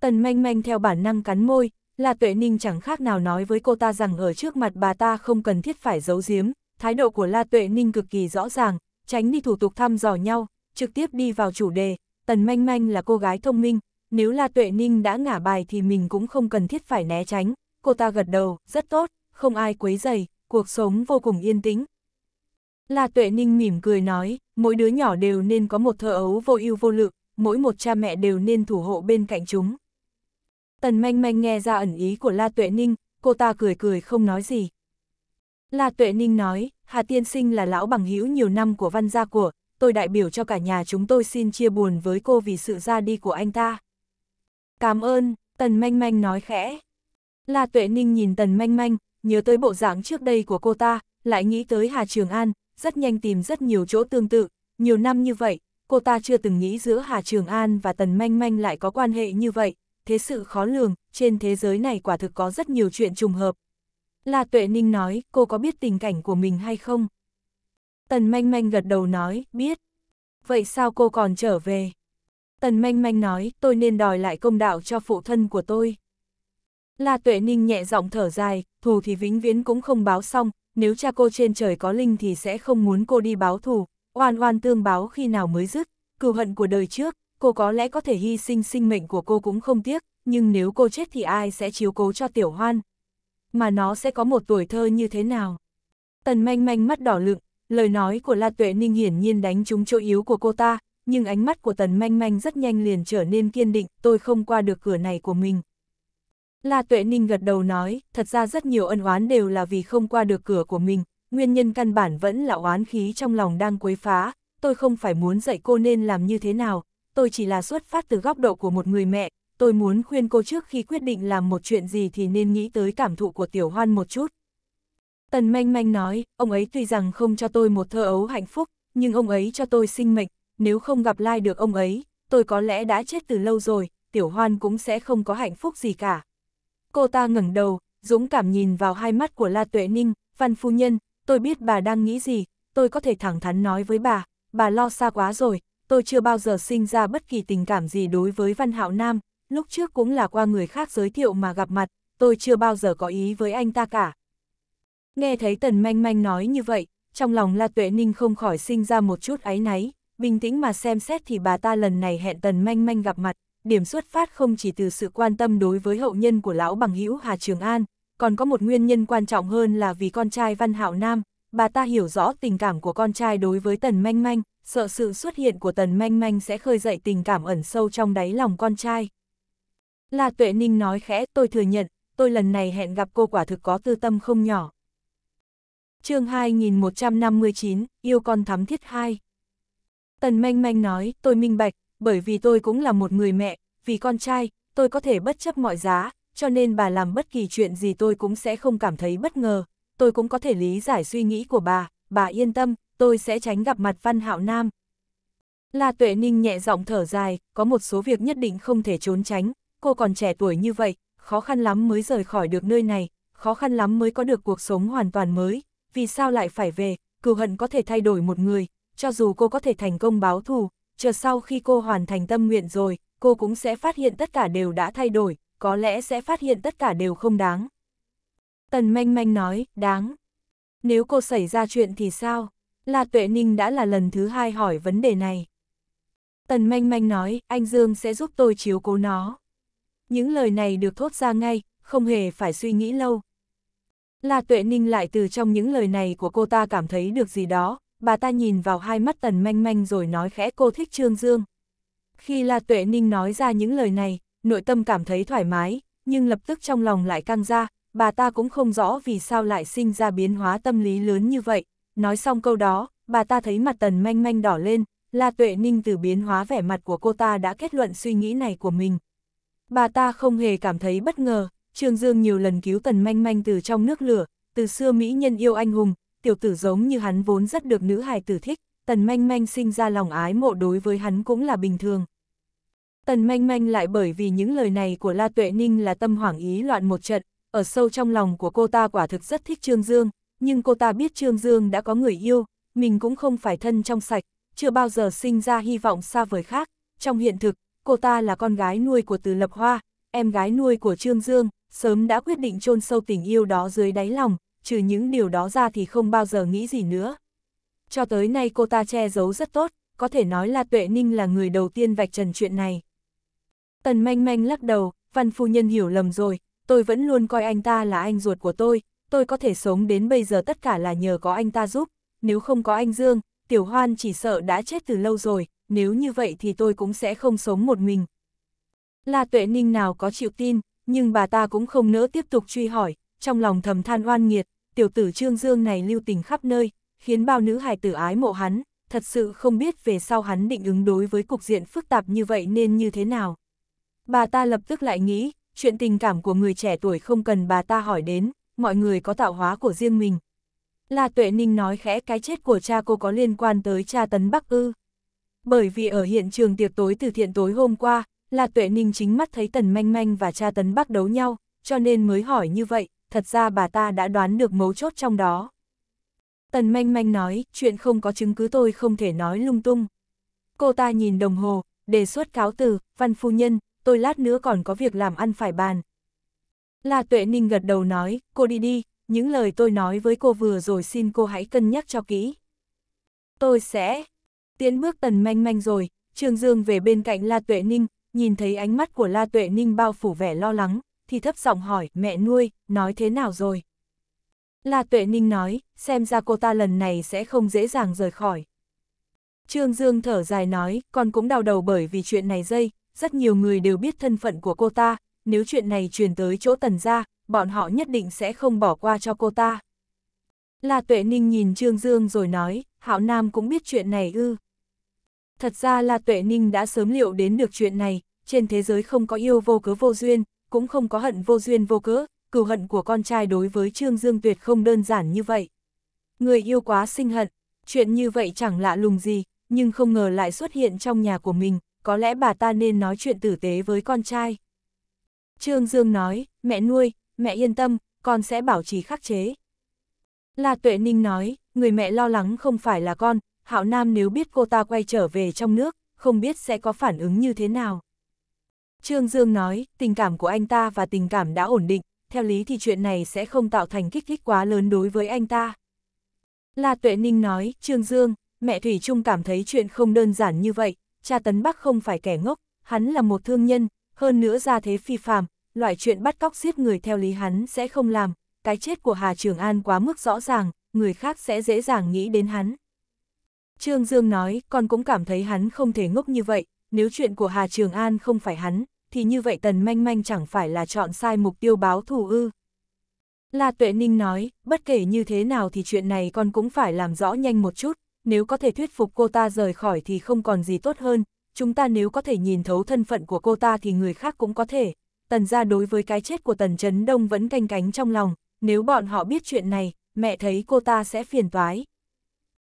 Tần Manh Manh theo bản năng cắn môi, là tuệ ninh chẳng khác nào nói với cô ta rằng ở trước mặt bà ta không cần thiết phải giấu giếm, thái độ của La Tuệ Ninh cực kỳ rõ ràng, tránh đi thủ tục thăm dò nhau, trực tiếp đi vào chủ đề, Tần Manh Manh là cô gái thông minh, nếu La Tuệ Ninh đã ngả bài thì mình cũng không cần thiết phải né tránh, cô ta gật đầu, rất tốt, không ai quấy dày, cuộc sống vô cùng yên tĩnh, La Tuệ Ninh mỉm cười nói, mỗi đứa nhỏ đều nên có một thơ ấu vô ưu vô lự, mỗi một cha mẹ đều nên thủ hộ bên cạnh chúng. Tần manh manh nghe ra ẩn ý của La Tuệ Ninh, cô ta cười cười không nói gì. La Tuệ Ninh nói, Hà Tiên Sinh là lão bằng hữu nhiều năm của văn gia của, tôi đại biểu cho cả nhà chúng tôi xin chia buồn với cô vì sự ra đi của anh ta. Cảm ơn, Tần manh manh nói khẽ. La Tuệ Ninh nhìn Tần manh manh, nhớ tới bộ dạng trước đây của cô ta, lại nghĩ tới Hà Trường An, rất nhanh tìm rất nhiều chỗ tương tự, nhiều năm như vậy, cô ta chưa từng nghĩ giữa Hà Trường An và Tần Manh Manh lại có quan hệ như vậy, thế sự khó lường, trên thế giới này quả thực có rất nhiều chuyện trùng hợp. La Tuệ Ninh nói, cô có biết tình cảnh của mình hay không? Tần Manh Manh gật đầu nói, biết. Vậy sao cô còn trở về? Tần Manh Manh nói, tôi nên đòi lại công đạo cho phụ thân của tôi. La Tuệ Ninh nhẹ giọng thở dài, thù thì vĩnh viễn cũng không báo xong, nếu cha cô trên trời có linh thì sẽ không muốn cô đi báo thù, oan oan tương báo khi nào mới dứt, cừu hận của đời trước, cô có lẽ có thể hy sinh sinh mệnh của cô cũng không tiếc, nhưng nếu cô chết thì ai sẽ chiếu cố cho tiểu hoan? Mà nó sẽ có một tuổi thơ như thế nào? Tần manh manh mắt đỏ lựng, lời nói của La Tuệ Ninh hiển nhiên đánh trúng chỗ yếu của cô ta, nhưng ánh mắt của tần manh manh rất nhanh liền trở nên kiên định, tôi không qua được cửa này của mình. La Tuệ Ninh gật đầu nói, thật ra rất nhiều ân oán đều là vì không qua được cửa của mình, nguyên nhân căn bản vẫn là oán khí trong lòng đang quấy phá, tôi không phải muốn dạy cô nên làm như thế nào, tôi chỉ là xuất phát từ góc độ của một người mẹ, tôi muốn khuyên cô trước khi quyết định làm một chuyện gì thì nên nghĩ tới cảm thụ của tiểu hoan một chút. Tần manh manh nói, ông ấy tuy rằng không cho tôi một thơ ấu hạnh phúc, nhưng ông ấy cho tôi sinh mệnh, nếu không gặp lai được ông ấy, tôi có lẽ đã chết từ lâu rồi, tiểu hoan cũng sẽ không có hạnh phúc gì cả. Cô ta ngẩng đầu, dũng cảm nhìn vào hai mắt của La Tuệ Ninh, văn phu nhân, tôi biết bà đang nghĩ gì, tôi có thể thẳng thắn nói với bà, bà lo xa quá rồi, tôi chưa bao giờ sinh ra bất kỳ tình cảm gì đối với Văn Hạo Nam, lúc trước cũng là qua người khác giới thiệu mà gặp mặt, tôi chưa bao giờ có ý với anh ta cả. Nghe thấy Tần Manh Manh nói như vậy, trong lòng La Tuệ Ninh không khỏi sinh ra một chút áy náy, bình tĩnh mà xem xét thì bà ta lần này hẹn Tần Manh Manh gặp mặt, điểm xuất phát không chỉ từ sự quan tâm đối với hậu nhân của lão bằng hữu Hà Trường An, còn có một nguyên nhân quan trọng hơn là vì con trai Văn Hạo Nam, bà ta hiểu rõ tình cảm của con trai đối với Tần Manh Manh, sợ sự xuất hiện của Tần Manh Manh sẽ khơi dậy tình cảm ẩn sâu trong đáy lòng con trai. La Tuệ Ninh nói khẽ, tôi thừa nhận, tôi lần này hẹn gặp cô quả thực có tư tâm không nhỏ. chương 2159, yêu con thắm thiết hai Tần Manh Manh nói, tôi minh bạch, bởi vì tôi cũng là một người mẹ, vì con trai, tôi có thể bất chấp mọi giá, cho nên bà làm bất kỳ chuyện gì tôi cũng sẽ không cảm thấy bất ngờ, tôi cũng có thể lý giải suy nghĩ của bà, bà yên tâm, tôi sẽ tránh gặp mặt Văn Hạo Nam. La Tuệ Ninh nhẹ giọng thở dài, có một số việc nhất định không thể trốn tránh, cô còn trẻ tuổi như vậy, khó khăn lắm mới rời khỏi được nơi này, khó khăn lắm mới có được cuộc sống hoàn toàn mới, vì sao lại phải về, cừu hận có thể thay đổi một người, cho dù cô có thể thành công báo thù, chờ sau khi cô hoàn thành tâm nguyện rồi, cô cũng sẽ phát hiện tất cả đều đã thay đổi, có lẽ sẽ phát hiện tất cả đều không đáng. Tần manh manh nói, đáng. Nếu cô xảy ra chuyện thì sao? La Tuệ Ninh đã là lần thứ hai hỏi vấn đề này. Tần manh manh nói, anh Dương sẽ giúp tôi chiếu cố nó. Những lời này được thốt ra ngay, không hề phải suy nghĩ lâu. La Tuệ Ninh lại từ trong những lời này của cô ta cảm thấy được gì đó, bà ta nhìn vào hai mắt tần manh manh rồi nói khẽ cô thích Trương Dương. Khi La Tuệ Ninh nói ra những lời này, nội tâm cảm thấy thoải mái, nhưng lập tức trong lòng lại căng ra, bà ta cũng không rõ vì sao lại sinh ra biến hóa tâm lý lớn như vậy. Nói xong câu đó, bà ta thấy mặt tần manh manh đỏ lên, La Tuệ Ninh từ biến hóa vẻ mặt của cô ta đã kết luận suy nghĩ này của mình. Bà ta không hề cảm thấy bất ngờ, Trương Dương nhiều lần cứu tần manh manh từ trong nước lửa, từ xưa Mỹ nhân yêu anh hùng, tiểu tử giống như hắn vốn rất được nữ hài tử thích, tần manh manh sinh ra lòng ái mộ đối với hắn cũng là bình thường. Tần manh manh lại bởi vì những lời này của La Tuệ Ninh là tâm hoảng ý loạn một trận, ở sâu trong lòng của cô ta quả thực rất thích Trương Dương, nhưng cô ta biết Trương Dương đã có người yêu, mình cũng không phải thân trong sạch, chưa bao giờ sinh ra hy vọng xa vời khác. Trong hiện thực, cô ta là con gái nuôi của Từ Lập Hoa, em gái nuôi của Trương Dương, sớm đã quyết định chôn sâu tình yêu đó dưới đáy lòng, trừ những điều đó ra thì không bao giờ nghĩ gì nữa. Cho tới nay cô ta che giấu rất tốt, có thể nói là Tuệ Ninh là người đầu tiên vạch trần chuyện này. Tần manh manh lắc đầu, văn phu nhân hiểu lầm rồi, tôi vẫn luôn coi anh ta là anh ruột của tôi, tôi có thể sống đến bây giờ tất cả là nhờ có anh ta giúp, nếu không có anh Dương, Tiểu Hoan chỉ sợ đã chết từ lâu rồi, nếu như vậy thì tôi cũng sẽ không sống một mình. là Tuệ Ninh nào có chịu tin, nhưng bà ta cũng không nỡ tiếp tục truy hỏi, trong lòng thầm than oan nghiệt, tiểu tử Trương Dương này lưu tình khắp nơi, khiến bao nữ hài tử ái mộ hắn, thật sự không biết về sau hắn định ứng đối với cục diện phức tạp như vậy nên như thế nào. Bà ta lập tức lại nghĩ, chuyện tình cảm của người trẻ tuổi không cần bà ta hỏi đến, mọi người có tạo hóa của riêng mình. là Tuệ Ninh nói khẽ cái chết của cha cô có liên quan tới cha Tấn Bắc Ư. Bởi vì ở hiện trường tiệc tối từ thiện tối hôm qua, là Tuệ Ninh chính mắt thấy Tần Manh Manh và cha Tấn Bắc đấu nhau, cho nên mới hỏi như vậy thật ra bà ta đã đoán được mấu chốt trong đó. Tần manh manh nói, chuyện không có chứng cứ tôi không thể nói lung tung. Cô ta nhìn đồng hồ, đề xuất cáo từ, văn phu nhân, tôi lát nữa còn có việc làm ăn phải bàn. La Tuệ Ninh gật đầu nói, cô đi đi, những lời tôi nói với cô vừa rồi xin cô hãy cân nhắc cho kỹ. Tôi sẽ tiến bước tần manh manh rồi, Trương Dương về bên cạnh La Tuệ Ninh, nhìn thấy ánh mắt của La Tuệ Ninh bao phủ vẻ lo lắng, thì thấp giọng hỏi, mẹ nuôi, nói thế nào rồi? La Tuệ Ninh nói, xem ra cô ta lần này sẽ không dễ dàng rời khỏi. Trương Dương thở dài nói, con cũng đau đầu bởi vì chuyện này dây, rất nhiều người đều biết thân phận của cô ta, nếu chuyện này truyền tới chỗ tần ra, bọn họ nhất định sẽ không bỏ qua cho cô ta. La Tuệ Ninh nhìn Trương Dương rồi nói, Hạo Nam cũng biết chuyện này ư. Thật ra La Tuệ Ninh đã sớm liệu đến được chuyện này, trên thế giới không có yêu vô cớ vô duyên, cũng không có hận vô duyên vô cớ, cừu hận của con trai đối với Trương Dương Tuyệt không đơn giản như vậy. Người yêu quá sinh hận, chuyện như vậy chẳng lạ lùng gì, nhưng không ngờ lại xuất hiện trong nhà của mình, có lẽ bà ta nên nói chuyện tử tế với con trai. Trương Dương nói, mẹ nuôi, mẹ yên tâm, con sẽ bảo trì khắc chế. La Tuệ Ninh nói, người mẹ lo lắng không phải là con, Hạo Nam nếu biết cô ta quay trở về trong nước, không biết sẽ có phản ứng như thế nào. Trương Dương nói, tình cảm của anh ta và tình cảm đã ổn định, theo lý thì chuyện này sẽ không tạo thành kích thích quá lớn đối với anh ta. La Tuệ Ninh nói, Trương Dương, mẹ Thủy Trung cảm thấy chuyện không đơn giản như vậy, cha Tấn Bắc không phải kẻ ngốc, hắn là một thương nhân, hơn nữa ra thế phi phàm, loại chuyện bắt cóc giết người theo lý hắn sẽ không làm, cái chết của Hà Trường An quá mức rõ ràng, người khác sẽ dễ dàng nghĩ đến hắn. Trương Dương nói, con cũng cảm thấy hắn không thể ngốc như vậy, nếu chuyện của Hà Trường An không phải hắn, thì như vậy Tần Manh Manh chẳng phải là chọn sai mục tiêu báo thù ư. La Tuệ Ninh nói, bất kể như thế nào thì chuyện này con cũng phải làm rõ nhanh một chút, nếu có thể thuyết phục cô ta rời khỏi thì không còn gì tốt hơn, chúng ta nếu có thể nhìn thấu thân phận của cô ta thì người khác cũng có thể. Tần ra đối với cái chết của Tần Trấn Đông vẫn canh cánh trong lòng, nếu bọn họ biết chuyện này, mẹ thấy cô ta sẽ phiền toái.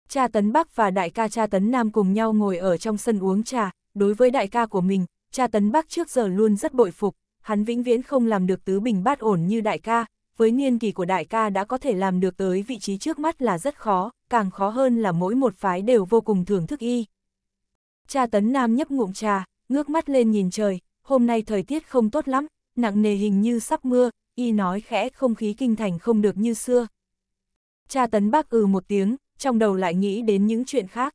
Cha Tấn Bắc và đại ca cha Tấn Nam cùng nhau ngồi ở trong sân uống trà, đối với đại ca của mình, cha Tấn Bắc trước giờ luôn rất bội phục, hắn vĩnh viễn không làm được tứ bình bát ổn như đại ca, với niên kỳ của đại ca đã có thể làm được tới vị trí trước mắt là rất khó, càng khó hơn là mỗi một phái đều vô cùng thưởng thức y. Cha Tấn Nam nhấp ngụm trà, ngước mắt lên nhìn trời, hôm nay thời tiết không tốt lắm, nặng nề hình như sắp mưa, y nói khẽ không khí kinh thành không được như xưa. Cha Tấn Bắc ừ một tiếng, trong đầu lại nghĩ đến những chuyện khác.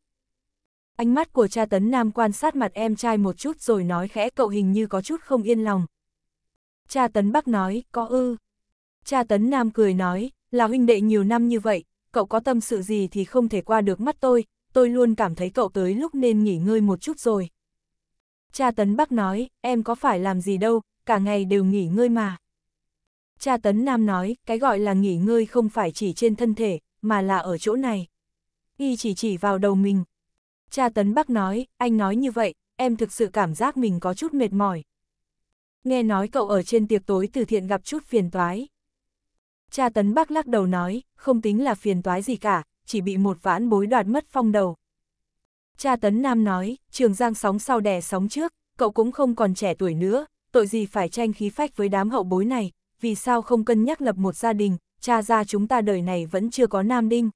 Ánh mắt của cha tấn nam quan sát mặt em trai một chút rồi nói khẽ cậu hình như có chút không yên lòng. Cha tấn bắc nói, có ư. Cha tấn nam cười nói, là huynh đệ nhiều năm như vậy, cậu có tâm sự gì thì không thể qua được mắt tôi, tôi luôn cảm thấy cậu tới lúc nên nghỉ ngơi một chút rồi. Cha tấn bắc nói, em có phải làm gì đâu, cả ngày đều nghỉ ngơi mà. Cha tấn nam nói, cái gọi là nghỉ ngơi không phải chỉ trên thân thể, mà là ở chỗ này. Y chỉ chỉ vào đầu mình, Cha Tấn Bắc nói, anh nói như vậy, em thực sự cảm giác mình có chút mệt mỏi. Nghe nói cậu ở trên tiệc tối từ thiện gặp chút phiền toái. Cha Tấn Bắc lắc đầu nói, không tính là phiền toái gì cả, chỉ bị một vãn bối đoạt mất phong đầu. Cha Tấn Nam nói, trường giang sóng sau đè sóng trước, cậu cũng không còn trẻ tuổi nữa, tội gì phải tranh khí phách với đám hậu bối này, vì sao không cân nhắc lập một gia đình, cha ra chúng ta đời này vẫn chưa có nam đinh.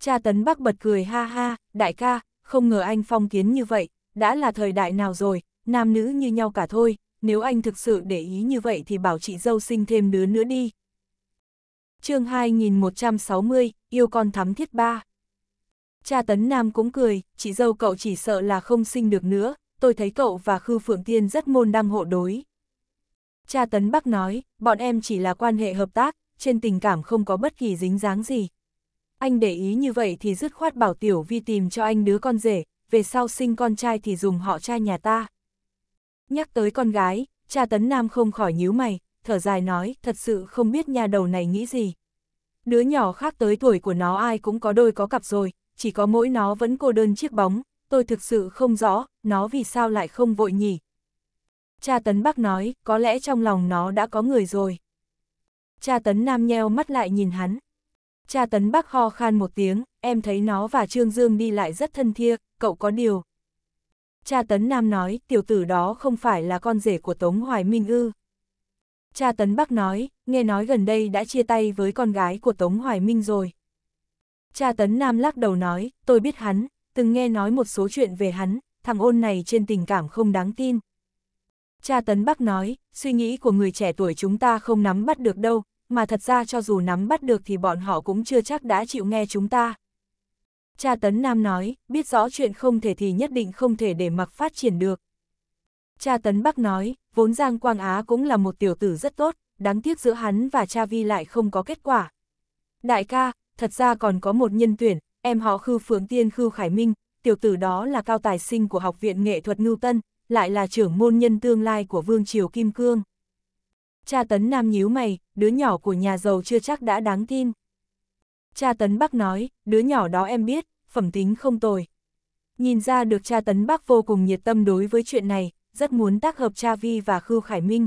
Cha Tấn Bắc bật cười ha ha, đại ca, không ngờ anh phong kiến như vậy, đã là thời đại nào rồi, nam nữ như nhau cả thôi, nếu anh thực sự để ý như vậy thì bảo chị dâu sinh thêm đứa nữa đi. chương 2160, yêu con thắm thiết ba. Cha Tấn Nam cũng cười, chị dâu cậu chỉ sợ là không sinh được nữa, tôi thấy cậu và Khư Phượng Tiên rất môn đăng hộ đối. Cha Tấn Bắc nói, bọn em chỉ là quan hệ hợp tác, trên tình cảm không có bất kỳ dính dáng gì, anh để ý như vậy thì dứt khoát bảo Tiểu Vi tìm cho anh đứa con rể, về sau sinh con trai thì dùng họ trai nhà ta. Nhắc tới con gái, cha Tấn Nam không khỏi nhíu mày, thở dài nói, thật sự không biết nhà đầu này nghĩ gì. Đứa nhỏ khác tới tuổi của nó ai cũng có đôi có cặp rồi, chỉ có mỗi nó vẫn cô đơn chiếc bóng, tôi thực sự không rõ, nó vì sao lại không vội nhỉ. Cha Tấn Bắc nói, có lẽ trong lòng nó đã có người rồi. Cha Tấn Nam nheo mắt lại nhìn hắn, Cha Tấn Bắc ho khan một tiếng, em thấy nó và Trương Dương đi lại rất thân thiết. cậu có điều. Cha Tấn Nam nói, tiểu tử đó không phải là con rể của Tống Hoài Minh ư. Cha Tấn Bắc nói, nghe nói gần đây đã chia tay với con gái của Tống Hoài Minh rồi. Cha Tấn Nam lắc đầu nói, tôi biết hắn, từng nghe nói một số chuyện về hắn, thằng ôn này trên tình cảm không đáng tin. Cha Tấn Bắc nói, suy nghĩ của người trẻ tuổi chúng ta không nắm bắt được đâu, mà thật ra cho dù nắm bắt được thì bọn họ cũng chưa chắc đã chịu nghe chúng ta. Cha Tấn Nam nói, biết rõ chuyện không thể thì nhất định không thể để mặc phát triển được. Cha Tấn Bắc nói, vốn Giang Quang Á cũng là một tiểu tử rất tốt, đáng tiếc giữa hắn và cha Vi lại không có kết quả. Đại ca, thật ra còn có một nhân tuyển, em họ Khư Phượng Tiên Khư Khải Minh, tiểu tử đó là cao tài sinh của Học viện Nghệ thuật Ngưu Tân, lại là trưởng môn nhân tương lai của Vương Triều Kim Cương. Cha tấn nam nhíu mày, đứa nhỏ của nhà giàu chưa chắc đã đáng tin. Cha tấn bắc nói, đứa nhỏ đó em biết, phẩm tính không tồi. Nhìn ra được cha tấn bắc vô cùng nhiệt tâm đối với chuyện này, rất muốn tác hợp cha vi và khưu khải minh.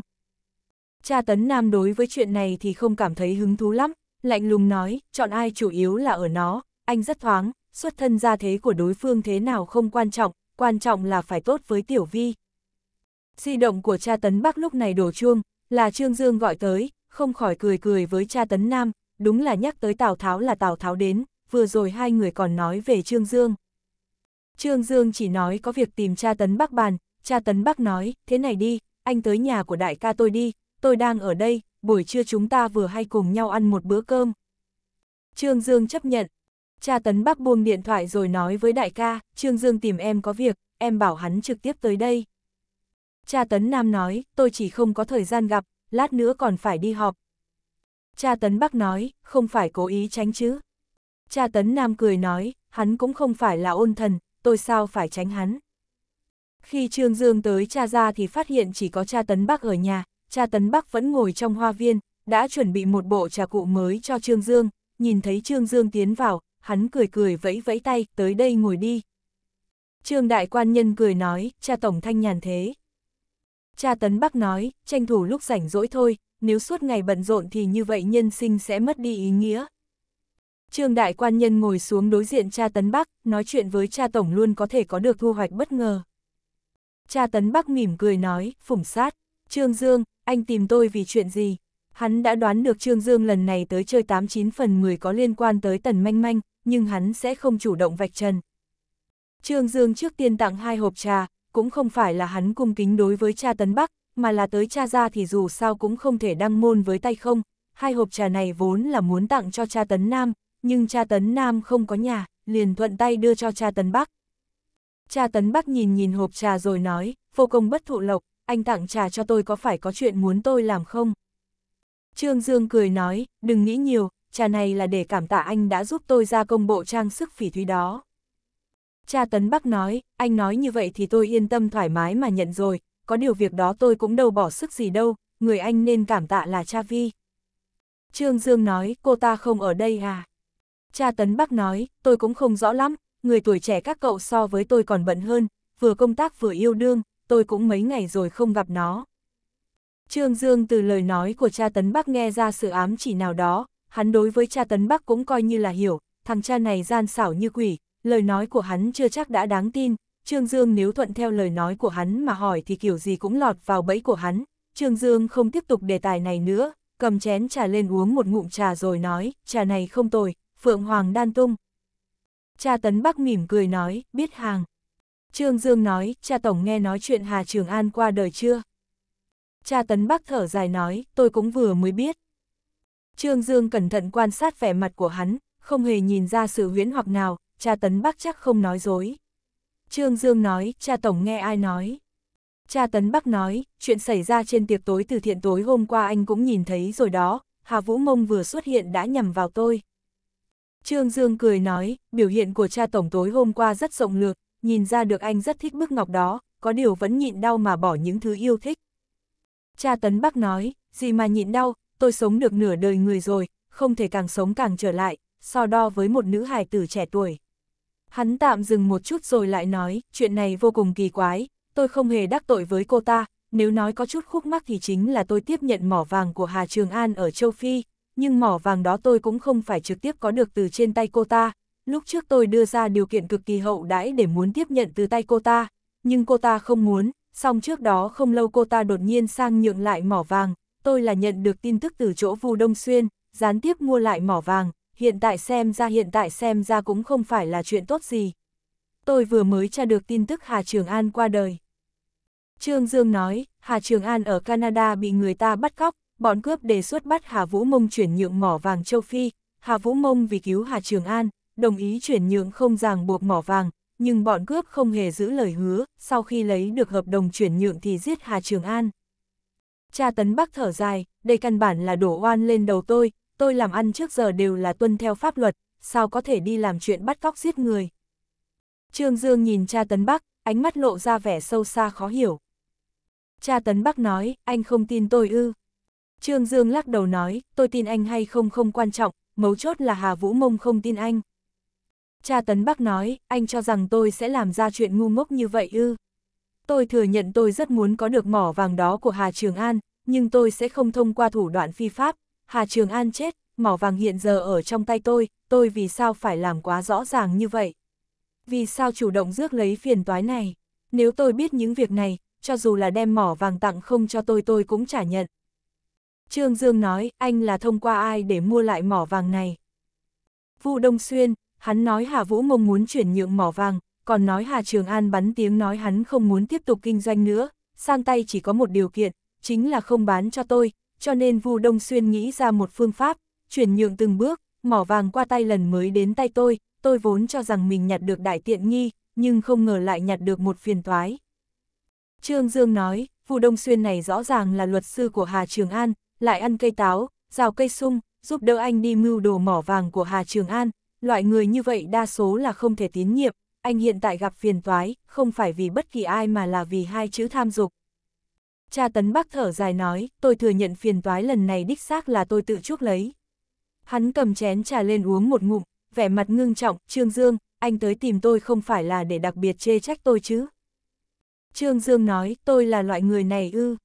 Cha tấn nam đối với chuyện này thì không cảm thấy hứng thú lắm, lạnh lùng nói, chọn ai chủ yếu là ở nó, anh rất thoáng, xuất thân gia thế của đối phương thế nào không quan trọng, quan trọng là phải tốt với tiểu vi. Di động của cha tấn bắc lúc này đổ chuông, là Trương Dương gọi tới, không khỏi cười cười với cha Tấn Nam, đúng là nhắc tới Tào Tháo là Tào Tháo đến, vừa rồi hai người còn nói về Trương Dương. Trương Dương chỉ nói có việc tìm cha Tấn Bắc bàn, cha Tấn Bắc nói, thế này đi, anh tới nhà của đại ca tôi đi, tôi đang ở đây, buổi trưa chúng ta vừa hay cùng nhau ăn một bữa cơm. Trương Dương chấp nhận. Cha Tấn Bắc buông điện thoại rồi nói với đại ca, Trương Dương tìm em có việc, em bảo hắn trực tiếp tới đây. Cha Tấn Nam nói, tôi chỉ không có thời gian gặp, lát nữa còn phải đi họp. Cha Tấn Bắc nói, không phải cố ý tránh chứ. Cha Tấn Nam cười nói, hắn cũng không phải là ôn thần, tôi sao phải tránh hắn. Khi Trương Dương tới cha ra thì phát hiện chỉ có cha Tấn Bắc ở nhà, cha Tấn Bắc vẫn ngồi trong hoa viên, đã chuẩn bị một bộ trà cụ mới cho Trương Dương, nhìn thấy Trương Dương tiến vào, hắn cười cười vẫy vẫy tay, tới đây ngồi đi. Trương Đại Quan Nhân cười nói, cha Tổng Thanh nhàn thế cha Tấn Bắc nói, tranh thủ lúc rảnh rỗi thôi, nếu suốt ngày bận rộn thì như vậy nhân sinh sẽ mất đi ý nghĩa. Trương Đại Quan Nhân ngồi xuống đối diện cha Tấn Bắc, nói chuyện với cha Tổng luôn có thể có được thu hoạch bất ngờ. Cha Tấn Bắc mỉm cười nói, phủng sát, Trương Dương, anh tìm tôi vì chuyện gì? Hắn đã đoán được Trương Dương lần này tới chơi 89 phần 10 có liên quan tới Tần Manh Manh, nhưng hắn sẽ không chủ động vạch trần. Trương Dương trước tiên tặng hai hộp trà, cũng không phải là hắn cung kính đối với cha Tấn Bắc, mà là tới cha ra thì dù sao cũng không thể đăng môn với tay không. Hai hộp trà này vốn là muốn tặng cho cha Tấn Nam, nhưng cha Tấn Nam không có nhà, liền thuận tay đưa cho cha Tấn Bắc. Cha Tấn Bắc nhìn nhìn hộp trà rồi nói, vô công bất thụ lộc, anh tặng trà cho tôi có phải có chuyện muốn tôi làm không? Trương Dương cười nói, đừng nghĩ nhiều, trà này là để cảm tạ anh đã giúp tôi ra công bộ trang sức phỉ thúy đó cha Tấn Bắc nói, anh nói như vậy thì tôi yên tâm thoải mái mà nhận rồi, có điều việc đó tôi cũng đâu bỏ sức gì đâu, người anh nên cảm tạ là cha Vi. Trương Dương nói, cô ta không ở đây à? Cha Tấn Bắc nói, tôi cũng không rõ lắm, người tuổi trẻ các cậu so với tôi còn bận hơn, vừa công tác vừa yêu đương, tôi cũng mấy ngày rồi không gặp nó. Trương Dương từ lời nói của cha Tấn Bắc nghe ra sự ám chỉ nào đó, hắn đối với cha Tấn Bắc cũng coi như là hiểu, thằng cha này gian xảo như quỷ, lời nói của hắn chưa chắc đã đáng tin, Trương Dương nếu thuận theo lời nói của hắn mà hỏi thì kiểu gì cũng lọt vào bẫy của hắn, Trương Dương không tiếp tục đề tài này nữa, cầm chén trà lên uống một ngụm trà rồi nói, trà này không tồi, Phượng Hoàng đan tung. Cha Tấn Bắc mỉm cười nói, biết hàng. Trương Dương nói, cha Tổng nghe nói chuyện Hà Trường An qua đời chưa? Cha Tấn Bắc thở dài nói, tôi cũng vừa mới biết. Trương Dương cẩn thận quan sát vẻ mặt của hắn, không hề nhìn ra sự huyễn hoặc nào, cha tấn bắc chắc không nói dối. Trương Dương nói, cha tổng nghe ai nói. Cha tấn bắc nói, chuyện xảy ra trên tiệc tối từ thiện tối hôm qua anh cũng nhìn thấy rồi đó, Hà Vũ Mông vừa xuất hiện đã nhầm vào tôi. Trương Dương cười nói, biểu hiện của cha tổng tối hôm qua rất rộng lược, nhìn ra được anh rất thích bức ngọc đó, có điều vẫn nhịn đau mà bỏ những thứ yêu thích. Cha Tấn Bắc nói, gì mà nhịn đau, tôi sống được nửa đời người rồi, không thể càng sống càng trở lại, so đo với một nữ hài tử trẻ tuổi. Hắn tạm dừng một chút rồi lại nói, chuyện này vô cùng kỳ quái, tôi không hề đắc tội với cô ta, nếu nói có chút khúc mắc thì chính là tôi tiếp nhận mỏ vàng của Hà Trường An ở châu Phi, nhưng mỏ vàng đó tôi cũng không phải trực tiếp có được từ trên tay cô ta. Lúc trước tôi đưa ra điều kiện cực kỳ hậu đãi để muốn tiếp nhận từ tay cô ta, nhưng cô ta không muốn, song trước đó không lâu cô ta đột nhiên sang nhượng lại mỏ vàng, tôi là nhận được tin tức từ chỗ Vu Đông Xuyên, gián tiếp mua lại mỏ vàng, hiện tại xem ra hiện tại xem ra cũng không phải là chuyện tốt gì. Tôi vừa mới tra được tin tức Hà Trường An qua đời. Trương Dương nói, Hà Trường An ở Canada bị người ta bắt cóc, bọn cướp đề xuất bắt Hà Vũ Mông chuyển nhượng mỏ vàng châu Phi, Hà Vũ Mông vì cứu Hà Trường An, đồng ý chuyển nhượng không ràng buộc mỏ vàng, nhưng bọn cướp không hề giữ lời hứa, sau khi lấy được hợp đồng chuyển nhượng thì giết Hà Trường An. Cha Tấn Bắc thở dài, đây căn bản là đổ oan lên đầu tôi, tôi làm ăn trước giờ đều là tuân theo pháp luật, sao có thể đi làm chuyện bắt cóc giết người. Trương Dương nhìn cha Tấn Bắc, ánh mắt lộ ra vẻ sâu xa khó hiểu. Cha Tấn Bắc nói, anh không tin tôi ư. Trương Dương lắc đầu nói, tôi tin anh hay không không quan trọng, mấu chốt là Hà Vũ Mông không tin anh. Cha Tấn Bắc nói, anh cho rằng tôi sẽ làm ra chuyện ngu ngốc như vậy ư. Tôi thừa nhận tôi rất muốn có được mỏ vàng đó của Hà Trường An, nhưng tôi sẽ không thông qua thủ đoạn phi pháp, Hà Trường An chết, mỏ vàng hiện giờ ở trong tay tôi, tôi vì sao phải làm quá rõ ràng như vậy? Vì sao chủ động rước lấy phiền toái này? Nếu tôi biết những việc này, cho dù là đem mỏ vàng tặng không cho tôi tôi cũng trả nhận. Trương Dương nói, anh là thông qua ai để mua lại mỏ vàng này? Vu Đông Xuyên, hắn nói Hà Vũ Mông muốn chuyển nhượng mỏ vàng, còn nói Hà Trường An bắn tiếng nói hắn không muốn tiếp tục kinh doanh nữa, sang tay chỉ có một điều kiện, chính là không bán cho tôi, cho nên Vu Đông Xuyên nghĩ ra một phương pháp, chuyển nhượng từng bước, mỏ vàng qua tay lần mới đến tay tôi, tôi vốn cho rằng mình nhặt được đại tiện nghi, nhưng không ngờ lại nhặt được một phiền toái. Trương Dương nói, Vu Đông Xuyên này rõ ràng là luật sư của Hà Trường An, lại ăn cây táo, rào cây sung, giúp đỡ anh đi mưu đồ mỏ vàng của Hà Trường An, loại người như vậy đa số là không thể tiến nhiệm, anh hiện tại gặp phiền toái, không phải vì bất kỳ ai mà là vì hai chữ tham dục, cha tấn bác thở dài nói, tôi thừa nhận phiền toái lần này đích xác là tôi tự chuốc lấy. Hắn cầm chén trà lên uống một ngụm, vẻ mặt ngưng trọng, Trương Dương, anh tới tìm tôi không phải là để đặc biệt chê trách tôi chứ. Trương Dương nói, tôi là loại người này ư.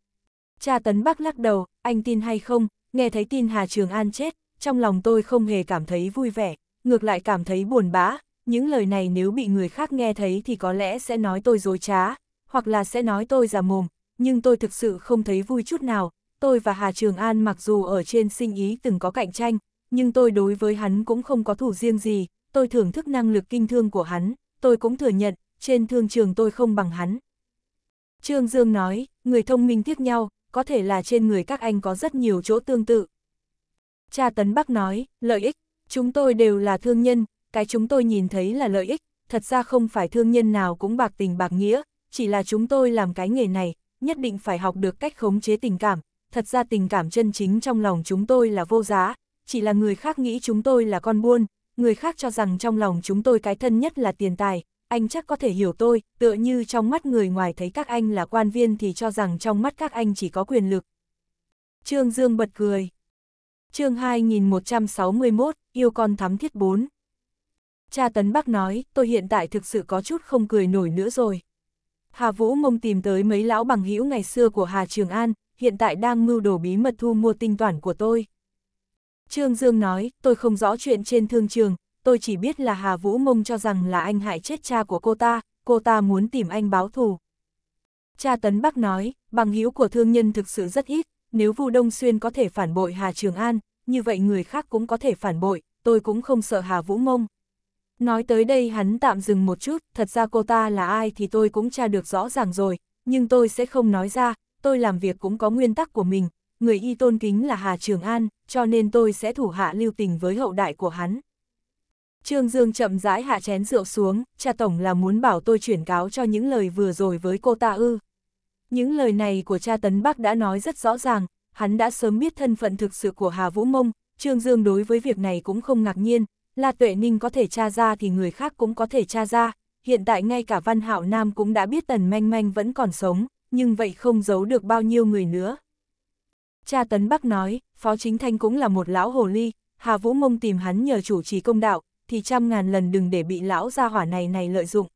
Cha tấn bác lắc đầu, anh tin hay không, nghe thấy tin Hà Trường An chết, trong lòng tôi không hề cảm thấy vui vẻ, ngược lại cảm thấy buồn bã, những lời này nếu bị người khác nghe thấy thì có lẽ sẽ nói tôi dối trá, hoặc là sẽ nói tôi già mồm, nhưng tôi thực sự không thấy vui chút nào, tôi và Hà Trường An mặc dù ở trên sinh ý từng có cạnh tranh, nhưng tôi đối với hắn cũng không có thủ riêng gì, tôi thưởng thức năng lực kinh thương của hắn, tôi cũng thừa nhận, trên thương trường tôi không bằng hắn. Trương Dương nói, người thông minh tiếc nhau, có thể là trên người các anh có rất nhiều chỗ tương tự. Cha Tấn Bắc nói, lợi ích, chúng tôi đều là thương nhân, cái chúng tôi nhìn thấy là lợi ích, thật ra không phải thương nhân nào cũng bạc tình bạc nghĩa, chỉ là chúng tôi làm cái nghề này, nhất định phải học được cách khống chế tình cảm, thật ra tình cảm chân chính trong lòng chúng tôi là vô giá, chỉ là người khác nghĩ chúng tôi là con buôn, người khác cho rằng trong lòng chúng tôi cái thân nhất là tiền tài, anh chắc có thể hiểu tôi, tựa như trong mắt người ngoài thấy các anh là quan viên thì cho rằng trong mắt các anh chỉ có quyền lực. Trương Dương bật cười. chương 2161, yêu con thắm thiết 4. Cha Tấn Bắc nói, tôi hiện tại thực sự có chút không cười nổi nữa rồi. Hà Vũ Mông tìm tới mấy lão bằng hữu ngày xưa của Hà Trường An, hiện tại đang mưu đồ bí mật thu mua tinh toàn của tôi. Trương Dương nói, tôi không rõ chuyện trên thương trường, tôi chỉ biết là Hà Vũ Mông cho rằng là anh hại chết cha của cô ta, cô ta muốn tìm anh báo thù. Cha Tấn Bắc nói, bằng hữu của thương nhân thực sự rất ít, nếu Vu Đông Xuyên có thể phản bội Hà Trường An, như vậy người khác cũng có thể phản bội, tôi cũng không sợ Hà Vũ Mông. Nói tới đây hắn tạm dừng một chút, thật ra cô ta là ai thì tôi cũng tra được rõ ràng rồi, nhưng tôi sẽ không nói ra, tôi làm việc cũng có nguyên tắc của mình, người y tôn kính là Hà Trường An, cho nên tôi sẽ thủ hạ lưu tình với hậu đại của hắn. Trương Dương chậm rãi hạ chén rượu xuống, cha tổng là muốn bảo tôi chuyển cáo cho những lời vừa rồi với cô ta ư. Những lời này của cha Tấn Bắc đã nói rất rõ ràng, hắn đã sớm biết thân phận thực sự của Hà Vũ Mông, Trương Dương đối với việc này cũng không ngạc nhiên, là Tuệ Ninh có thể tra ra thì người khác cũng có thể tra ra, hiện tại ngay cả Văn Hạo Nam cũng đã biết Tần Manh Manh vẫn còn sống, nhưng vậy không giấu được bao nhiêu người nữa. Cha Tấn Bắc nói, Phó Chính Thanh cũng là một lão hồ ly, Hà Vũ Mông tìm hắn nhờ chủ trì công đạo, thì trăm ngàn lần đừng để bị lão gia hỏa này này lợi dụng.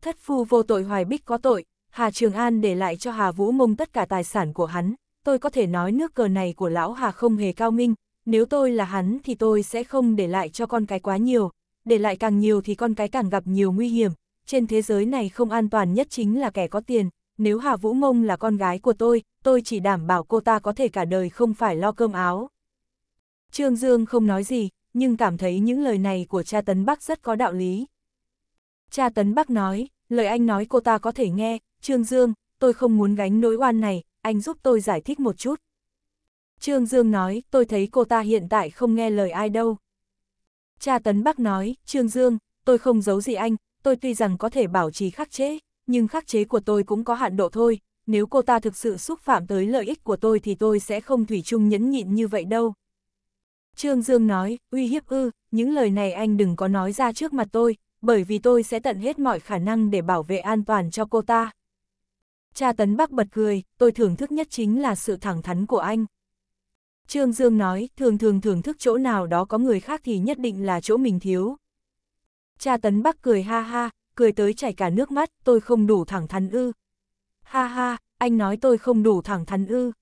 Thất phu vô tội hoài bích có tội, Hà Trường An để lại cho Hà Vũ Mông tất cả tài sản của hắn, tôi có thể nói nước cờ này của lão Hà không hề cao minh, nếu tôi là hắn thì tôi sẽ không để lại cho con cái quá nhiều, để lại càng nhiều thì con cái càng gặp nhiều nguy hiểm, trên thế giới này không an toàn nhất chính là kẻ có tiền, nếu Hà Vũ Mông là con gái của tôi, tôi chỉ đảm bảo cô ta có thể cả đời không phải lo cơm áo. Trương Dương không nói gì, nhưng cảm thấy những lời này của cha Tấn Bắc rất có đạo lý. Cha Tấn Bắc nói, lời anh nói cô ta có thể nghe, Trương Dương, tôi không muốn gánh nỗi oan này, anh giúp tôi giải thích một chút. Trương Dương nói, tôi thấy cô ta hiện tại không nghe lời ai đâu. Cha Tấn Bắc nói, Trương Dương, tôi không giấu gì anh, tôi tuy rằng có thể bảo trì khắc chế, nhưng khắc chế của tôi cũng có hạn độ thôi, nếu cô ta thực sự xúc phạm tới lợi ích của tôi thì tôi sẽ không thủy chung nhẫn nhịn như vậy đâu. Trương Dương nói, uy hiếp ư, những lời này anh đừng có nói ra trước mặt tôi, bởi vì tôi sẽ tận hết mọi khả năng để bảo vệ an toàn cho cô ta. Cha Tấn Bắc bật cười, tôi thưởng thức nhất chính là sự thẳng thắn của anh. Trương Dương nói, thường thường thưởng thức chỗ nào đó có người khác thì nhất định là chỗ mình thiếu. Cha Tấn Bắc cười ha ha, cười tới chảy cả nước mắt, tôi không đủ thẳng thắn ư. Ha ha, anh nói tôi không đủ thẳng thắn ư.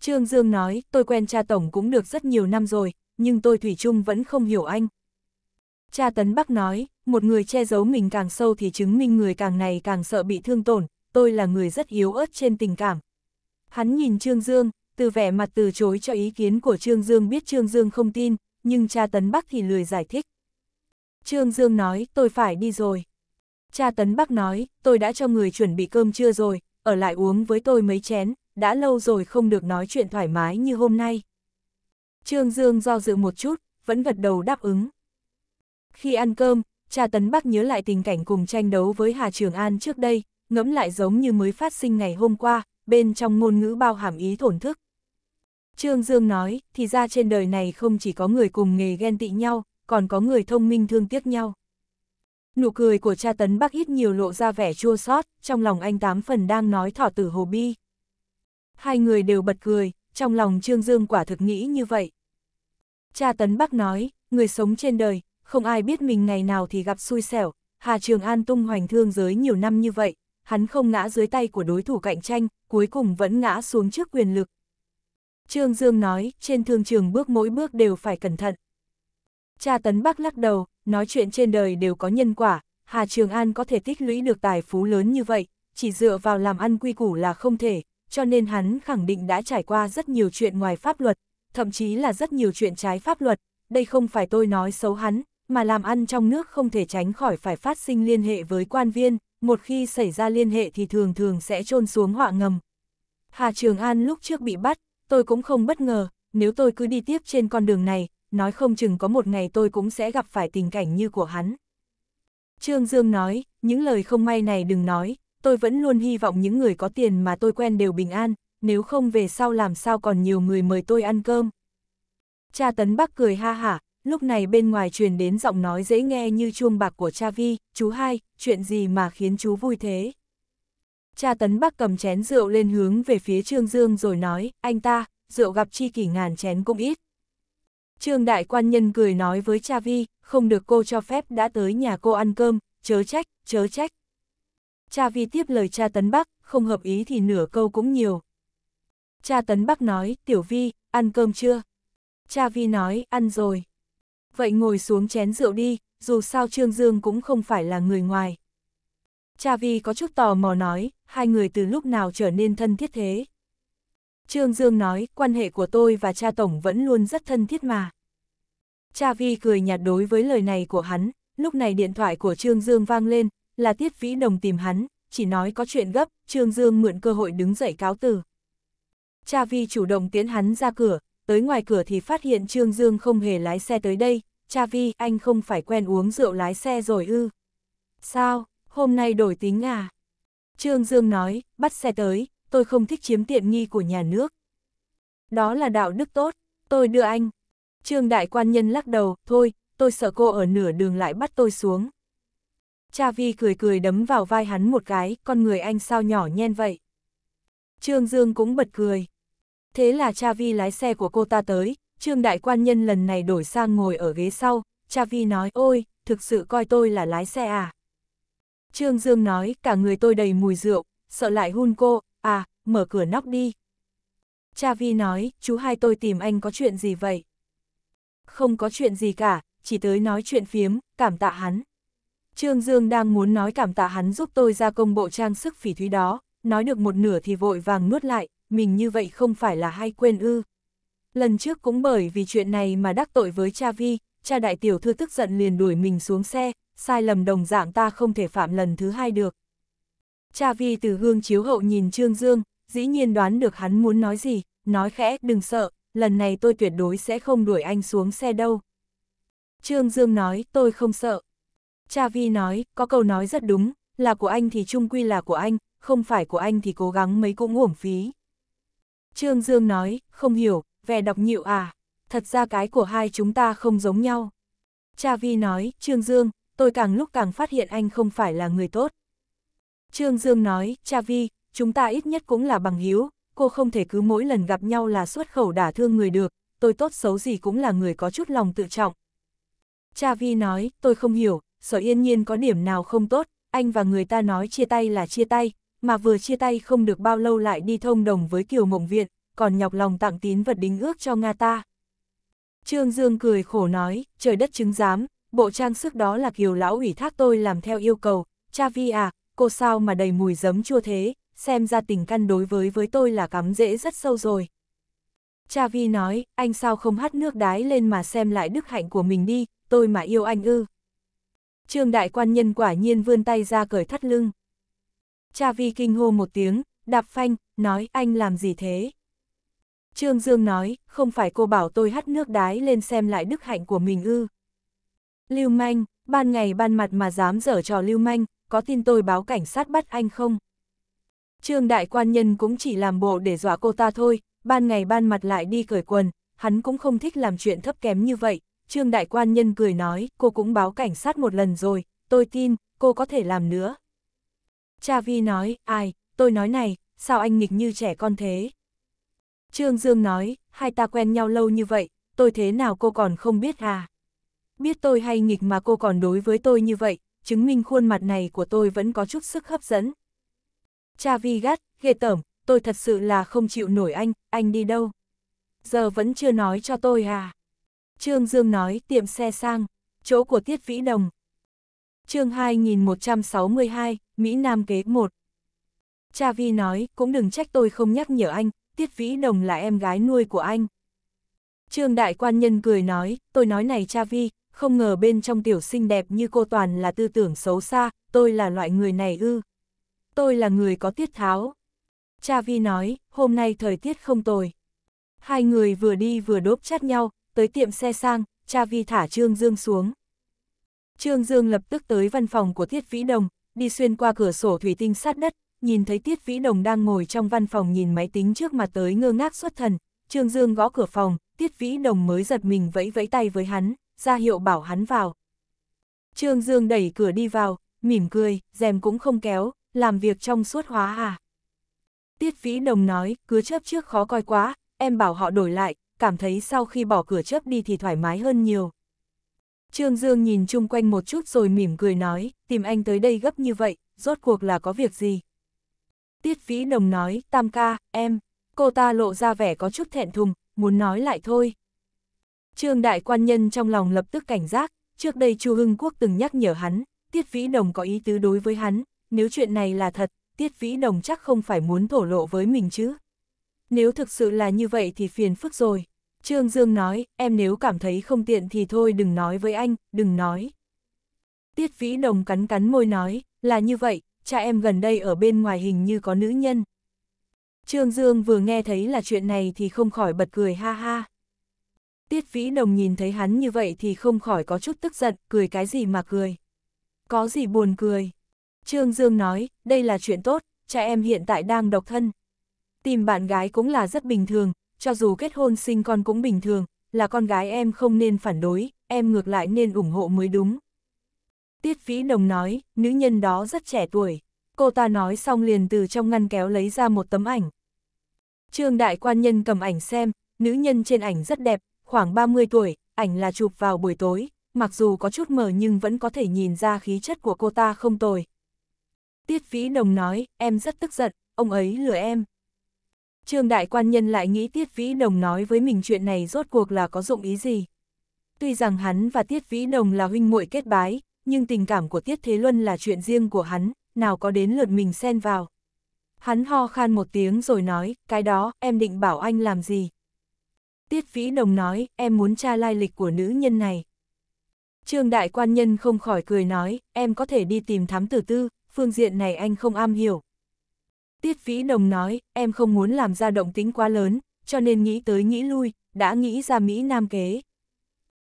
Trương Dương nói, tôi quen cha Tổng cũng được rất nhiều năm rồi, nhưng tôi Thủy chung vẫn không hiểu anh. Cha Tấn Bắc nói, một người che giấu mình càng sâu thì chứng minh người càng này càng sợ bị thương tổn, tôi là người rất yếu ớt trên tình cảm. Hắn nhìn Trương Dương, từ vẻ mặt từ chối cho ý kiến của Trương Dương biết Trương Dương không tin, nhưng cha Tấn Bắc thì lười giải thích. Trương Dương nói, tôi phải đi rồi. Cha Tấn Bắc nói, tôi đã cho người chuẩn bị cơm trưa rồi, ở lại uống với tôi mấy chén, đã lâu rồi không được nói chuyện thoải mái như hôm nay. Trương Dương do dự một chút, vẫn gật đầu đáp ứng. Khi ăn cơm, cha Tấn Bắc nhớ lại tình cảnh cùng tranh đấu với Hà Trường An trước đây, ngẫm lại giống như mới phát sinh ngày hôm qua, bên trong ngôn ngữ bao hàm ý thổn thức. Trương Dương nói, thì ra trên đời này không chỉ có người cùng nghề ghen tị nhau, còn có người thông minh thương tiếc nhau. Nụ cười của cha tấn bác ít nhiều lộ ra vẻ chua xót trong lòng anh tám phần đang nói thỏ tử hồ bi. Hai người đều bật cười, trong lòng Trương Dương quả thực nghĩ như vậy. Cha tấn bác nói, người sống trên đời, không ai biết mình ngày nào thì gặp xui xẻo, Hà Trường An tung hoành thương giới nhiều năm như vậy, hắn không ngã dưới tay của đối thủ cạnh tranh, cuối cùng vẫn ngã xuống trước quyền lực. Trương Dương nói, trên thương trường bước mỗi bước đều phải cẩn thận. Cha Tấn Bắc lắc đầu, nói chuyện trên đời đều có nhân quả, Hà Trường An có thể tích lũy được tài phú lớn như vậy, chỉ dựa vào làm ăn quy củ là không thể, cho nên hắn khẳng định đã trải qua rất nhiều chuyện ngoài pháp luật, thậm chí là rất nhiều chuyện trái pháp luật, đây không phải tôi nói xấu hắn, mà làm ăn trong nước không thể tránh khỏi phải phát sinh liên hệ với quan viên, một khi xảy ra liên hệ thì thường thường sẽ trôn xuống họa ngầm. Hà Trường An lúc trước bị bắt, tôi cũng không bất ngờ, nếu tôi cứ đi tiếp trên con đường này, nói không chừng có một ngày tôi cũng sẽ gặp phải tình cảnh như của hắn. Trương Dương nói, những lời không may này đừng nói, tôi vẫn luôn hy vọng những người có tiền mà tôi quen đều bình an, nếu không về sau làm sao còn nhiều người mời tôi ăn cơm. Cha Tấn Bắc cười ha hả, lúc này bên ngoài truyền đến giọng nói dễ nghe như chuông bạc của cha vi, chú hai, chuyện gì mà khiến chú vui thế? Cha Tấn Bắc cầm chén rượu lên hướng về phía Trương Dương rồi nói, anh ta, rượu gặp chi kỷ ngàn chén cũng ít. Trương Đại Quan Nhân cười nói với cha vi, không được cô cho phép đã tới nhà cô ăn cơm, chớ trách, chớ trách. Cha vi tiếp lời cha Tấn Bắc, không hợp ý thì nửa câu cũng nhiều. Cha Tấn Bắc nói, Tiểu Vi, ăn cơm chưa? Cha Vi nói, ăn rồi vậy ngồi xuống chén rượu đi, dù sao Trương Dương cũng không phải là người ngoài. Cha Vi có chút tò mò nói, hai người từ lúc nào trở nên thân thiết thế. Trương Dương nói, quan hệ của tôi và cha Tổng vẫn luôn rất thân thiết mà. Cha Vi cười nhạt đối với lời này của hắn, lúc này điện thoại của Trương Dương vang lên, là Tiết Vĩ Đồng tìm hắn, chỉ nói có chuyện gấp, Trương Dương mượn cơ hội đứng dậy cáo từ. Cha Vi chủ động tiến hắn ra cửa, tới ngoài cửa thì phát hiện Trương Dương không hề lái xe tới đây, cha vi, anh không phải quen uống rượu lái xe rồi ư. Sao, hôm nay đổi tính à? Trương Dương nói, bắt xe tới, tôi không thích chiếm tiện nghi của nhà nước. Đó là đạo đức tốt, tôi đưa anh. Trương Đại Quan Nhân lắc đầu, thôi, tôi sợ cô ở nửa đường lại bắt tôi xuống. Cha Vi cười cười đấm vào vai hắn một cái, con người anh sao nhỏ nhen vậy. Trương Dương cũng bật cười, Thế là cha vi lái xe của cô ta tới, trương đại quan nhân lần này đổi sang ngồi ở ghế sau, cha vi nói ôi, thực sự coi tôi là lái xe à. Trương Dương nói cả người tôi đầy mùi rượu, sợ lại hun cô, à, mở cửa nóc đi. Cha vi nói, chú hai tôi tìm anh có chuyện gì vậy? Không có chuyện gì cả, chỉ tới nói chuyện phiếm, cảm tạ hắn. Trương Dương đang muốn nói cảm tạ hắn giúp tôi ra công bộ trang sức phỉ thúy đó, nói được một nửa thì vội vàng nuốt lại, mình như vậy không phải là hay quên ư. Lần trước cũng bởi vì chuyện này mà đắc tội với cha vi, cha đại tiểu thư tức giận liền đuổi mình xuống xe, sai lầm đồng dạng ta không thể phạm lần thứ hai được. Cha vi từ gương chiếu hậu nhìn Trương Dương, dĩ nhiên đoán được hắn muốn nói gì, nói khẽ, đừng sợ, lần này tôi tuyệt đối sẽ không đuổi anh xuống xe đâu. Trương Dương nói, tôi không sợ. Cha Vi nói, có câu nói rất đúng, là của anh thì trung quy là của anh, không phải của anh thì cố gắng mấy cũng uổng phí. Trương Dương nói, không hiểu, vẻ đọc nhịu à, thật ra cái của hai chúng ta không giống nhau. Cha Vi nói, Trương Dương, tôi càng lúc càng phát hiện anh không phải là người tốt. Trương Dương nói, Cha Vi, chúng ta ít nhất cũng là bằng hiếu, cô không thể cứ mỗi lần gặp nhau là xuất khẩu đả thương người được, tôi tốt xấu gì cũng là người có chút lòng tự trọng. Cha Vi nói, tôi không hiểu, sở yên nhiên có điểm nào không tốt, anh và người ta nói chia tay là chia tay, mà vừa chia tay không được bao lâu lại đi thông đồng với Kiều Mộng Viện, còn nhọc lòng tặng tín vật đính ước cho Nga ta. Trương Dương cười khổ nói, trời đất chứng giám, bộ trang sức đó là Kiều Lão ủy thác tôi làm theo yêu cầu, cha vi à, cô sao mà đầy mùi giấm chua thế, xem ra tình căn đối với với tôi là cắm dễ rất sâu rồi. Cha Vi nói, anh sao không hắt nước đái lên mà xem lại đức hạnh của mình đi, tôi mà yêu anh ư. Trương đại quan nhân quả nhiên vươn tay ra cởi thắt lưng. Cha Vi kinh hô một tiếng, đạp phanh, nói anh làm gì thế? Trương Dương nói, không phải cô bảo tôi hắt nước đái lên xem lại đức hạnh của mình ư. Lưu Manh, ban ngày ban mặt mà dám dở trò Lưu Manh, có tin tôi báo cảnh sát bắt anh không? Trương Đại Quan Nhân cũng chỉ làm bộ để dọa cô ta thôi, ban ngày ban mặt lại đi cởi quần, hắn cũng không thích làm chuyện thấp kém như vậy. Trương Đại Quan Nhân cười nói, cô cũng báo cảnh sát một lần rồi, tôi tin, cô có thể làm nữa. Cha Vi nói, ai, tôi nói này, sao anh nghịch như trẻ con thế? Trương Dương nói, hai ta quen nhau lâu như vậy, tôi thế nào cô còn không biết à? Biết tôi hay nghịch mà cô còn đối với tôi như vậy, chứng minh khuôn mặt này của tôi vẫn có chút sức hấp dẫn. Cha Vi gắt, ghê tởm, tôi thật sự là không chịu nổi anh, anh đi đâu? Giờ vẫn chưa nói cho tôi à? Trương Dương nói tiệm xe sang, chỗ của Tiết Vĩ Đồng. chương 2162, Mỹ Nam kế 1. Cha Vi nói, cũng đừng trách tôi không nhắc nhở anh, Tiết Vĩ Đồng là em gái nuôi của anh. Trương Đại Quan Nhân cười nói, tôi nói này Cha Vi, không ngờ bên trong tiểu xinh đẹp như cô toàn là tư tưởng xấu xa, tôi là loại người này ư. Tôi là người có tiết tháo. Cha Vi nói, hôm nay thời tiết không tồi. Hai người vừa đi vừa đốp chát nhau, tới tiệm xe sang, Cha Vi thả Trương Dương xuống. Trương Dương lập tức tới văn phòng của Tiết Vĩ Đồng, đi xuyên qua cửa sổ thủy tinh sát đất, nhìn thấy Tiết Vĩ Đồng đang ngồi trong văn phòng nhìn máy tính trước mặt tới ngơ ngác xuất thần, Trương Dương gõ cửa phòng, Tiết Vĩ Đồng mới giật mình vẫy vẫy tay với hắn, ra hiệu bảo hắn vào. Trương Dương đẩy cửa đi vào, mỉm cười, rèm cũng không kéo, làm việc trong suốt hóa à. Tiết Vĩ Đồng nói, cứ chớp trước khó coi quá, em bảo họ đổi lại, cảm thấy sau khi bỏ cửa chớp đi thì thoải mái hơn nhiều. Trương Dương nhìn chung quanh một chút rồi mỉm cười nói, tìm anh tới đây gấp như vậy, rốt cuộc là có việc gì? Tiết Vĩ Đồng nói, tam ca, em, cô ta lộ ra vẻ có chút thẹn thùng, muốn nói lại thôi. Trương Đại Quan Nhân trong lòng lập tức cảnh giác, trước đây Chu Hưng Quốc từng nhắc nhở hắn, Tiết Vĩ Đồng có ý tứ đối với hắn, nếu chuyện này là thật, Tiết Vĩ Đồng chắc không phải muốn thổ lộ với mình chứ. Nếu thực sự là như vậy thì phiền phức rồi. Trương Dương nói, em nếu cảm thấy không tiện thì thôi đừng nói với anh, đừng nói. Tiết Vĩ Đồng cắn cắn môi nói, là như vậy, cha em gần đây ở bên ngoài hình như có nữ nhân. Trương Dương vừa nghe thấy là chuyện này thì không khỏi bật cười ha ha. Tiết Vĩ Đồng nhìn thấy hắn như vậy thì không khỏi có chút tức giận, cười cái gì mà cười. Có gì buồn cười. Trương Dương nói, đây là chuyện tốt, cha em hiện tại đang độc thân. Tìm bạn gái cũng là rất bình thường, cho dù kết hôn sinh con cũng bình thường, là con gái em không nên phản đối, em ngược lại nên ủng hộ mới đúng. Tiết Phí Đồng nói, nữ nhân đó rất trẻ tuổi. Cô ta nói xong liền từ trong ngăn kéo lấy ra một tấm ảnh. Trương Đại Quan Nhân cầm ảnh xem, nữ nhân trên ảnh rất đẹp, khoảng 30 tuổi, ảnh là chụp vào buổi tối, mặc dù có chút mờ nhưng vẫn có thể nhìn ra khí chất của cô ta không tồi. Tiết Phí Đồng nói, em rất tức giận, ông ấy lừa em. Trương Đại Quan Nhân lại nghĩ Tiết Vĩ Đồng nói với mình chuyện này rốt cuộc là có dụng ý gì. Tuy rằng hắn và Tiết Vĩ Đồng là huynh muội kết bái, nhưng tình cảm của Tiết Thế Luân là chuyện riêng của hắn, nào có đến lượt mình xen vào. Hắn ho khan một tiếng rồi nói, cái đó, em định bảo anh làm gì? Tiết Vĩ Đồng nói, em muốn tra lai lịch của nữ nhân này. Trương Đại Quan Nhân không khỏi cười nói, em có thể đi tìm thám tử tư, phương diện này anh không am hiểu. Tiết Vĩ Đồng nói, em không muốn làm ra động tính quá lớn, cho nên nghĩ tới nghĩ lui, đã nghĩ ra Mỹ Nam kế.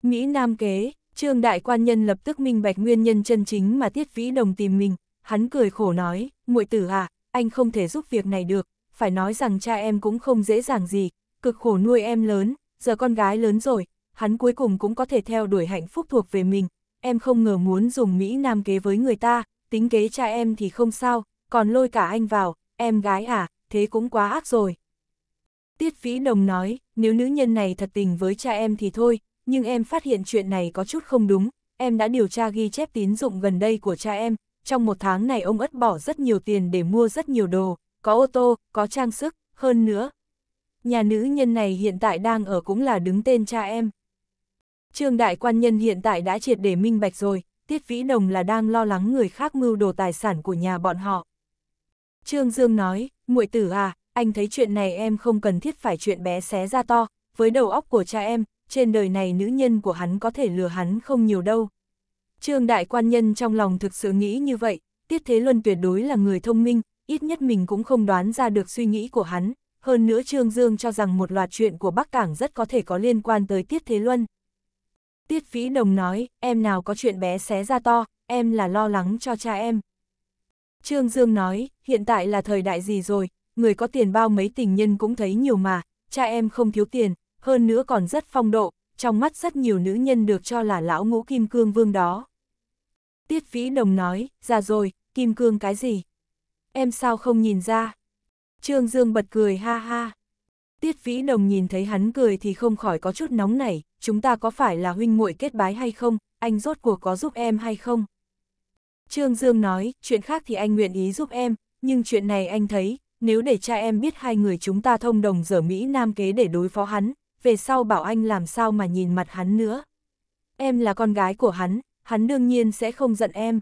Mỹ Nam kế, trương đại quan nhân lập tức minh bạch nguyên nhân chân chính mà Tiết Vĩ Đồng tìm mình, hắn cười khổ nói, muội tử à, anh không thể giúp việc này được, phải nói rằng cha em cũng không dễ dàng gì, cực khổ nuôi em lớn, giờ con gái lớn rồi, hắn cuối cùng cũng có thể theo đuổi hạnh phúc thuộc về mình, em không ngờ muốn dùng Mỹ Nam kế với người ta, tính kế cha em thì không sao, còn lôi cả anh vào, em gái à, thế cũng quá ác rồi. Tiết Vĩ Đồng nói, nếu nữ nhân này thật tình với cha em thì thôi, nhưng em phát hiện chuyện này có chút không đúng, em đã điều tra ghi chép tín dụng gần đây của cha em, trong một tháng này ông ất bỏ rất nhiều tiền để mua rất nhiều đồ, có ô tô, có trang sức, hơn nữa. Nhà nữ nhân này hiện tại đang ở cũng là đứng tên cha em. Trương đại quan nhân hiện tại đã triệt để minh bạch rồi, Tiết Vĩ Đồng là đang lo lắng người khác mưu đồ tài sản của nhà bọn họ. Trương Dương nói, muội tử à, anh thấy chuyện này em không cần thiết phải chuyện bé xé ra to, với đầu óc của cha em, trên đời này nữ nhân của hắn có thể lừa hắn không nhiều đâu. Trương đại quan nhân trong lòng thực sự nghĩ như vậy, Tiết Thế Luân tuyệt đối là người thông minh, ít nhất mình cũng không đoán ra được suy nghĩ của hắn, hơn nữa Trương Dương cho rằng một loạt chuyện của Bắc Cảng rất có thể có liên quan tới Tiết Thế Luân. Tiết Vĩ Đồng nói, em nào có chuyện bé xé ra to, em là lo lắng cho cha em. Trương Dương nói, hiện tại là thời đại gì rồi, người có tiền bao mấy tình nhân cũng thấy nhiều mà, cha em không thiếu tiền, hơn nữa còn rất phong độ, trong mắt rất nhiều nữ nhân được cho là lão ngũ kim cương vương đó. Tiết Vĩ Đồng nói, ra rồi, kim cương cái gì? Em sao không nhìn ra? Trương Dương bật cười ha ha. Tiết Vĩ Đồng nhìn thấy hắn cười thì không khỏi có chút nóng nảy, chúng ta có phải là huynh muội kết bái hay không, anh rốt cuộc có giúp em hay không? Trương Dương nói, chuyện khác thì anh nguyện ý giúp em, nhưng chuyện này anh thấy, nếu để cha em biết hai người chúng ta thông đồng dở Mỹ Nam kế để đối phó hắn, về sau bảo anh làm sao mà nhìn mặt hắn nữa. Em là con gái của hắn, hắn đương nhiên sẽ không giận em.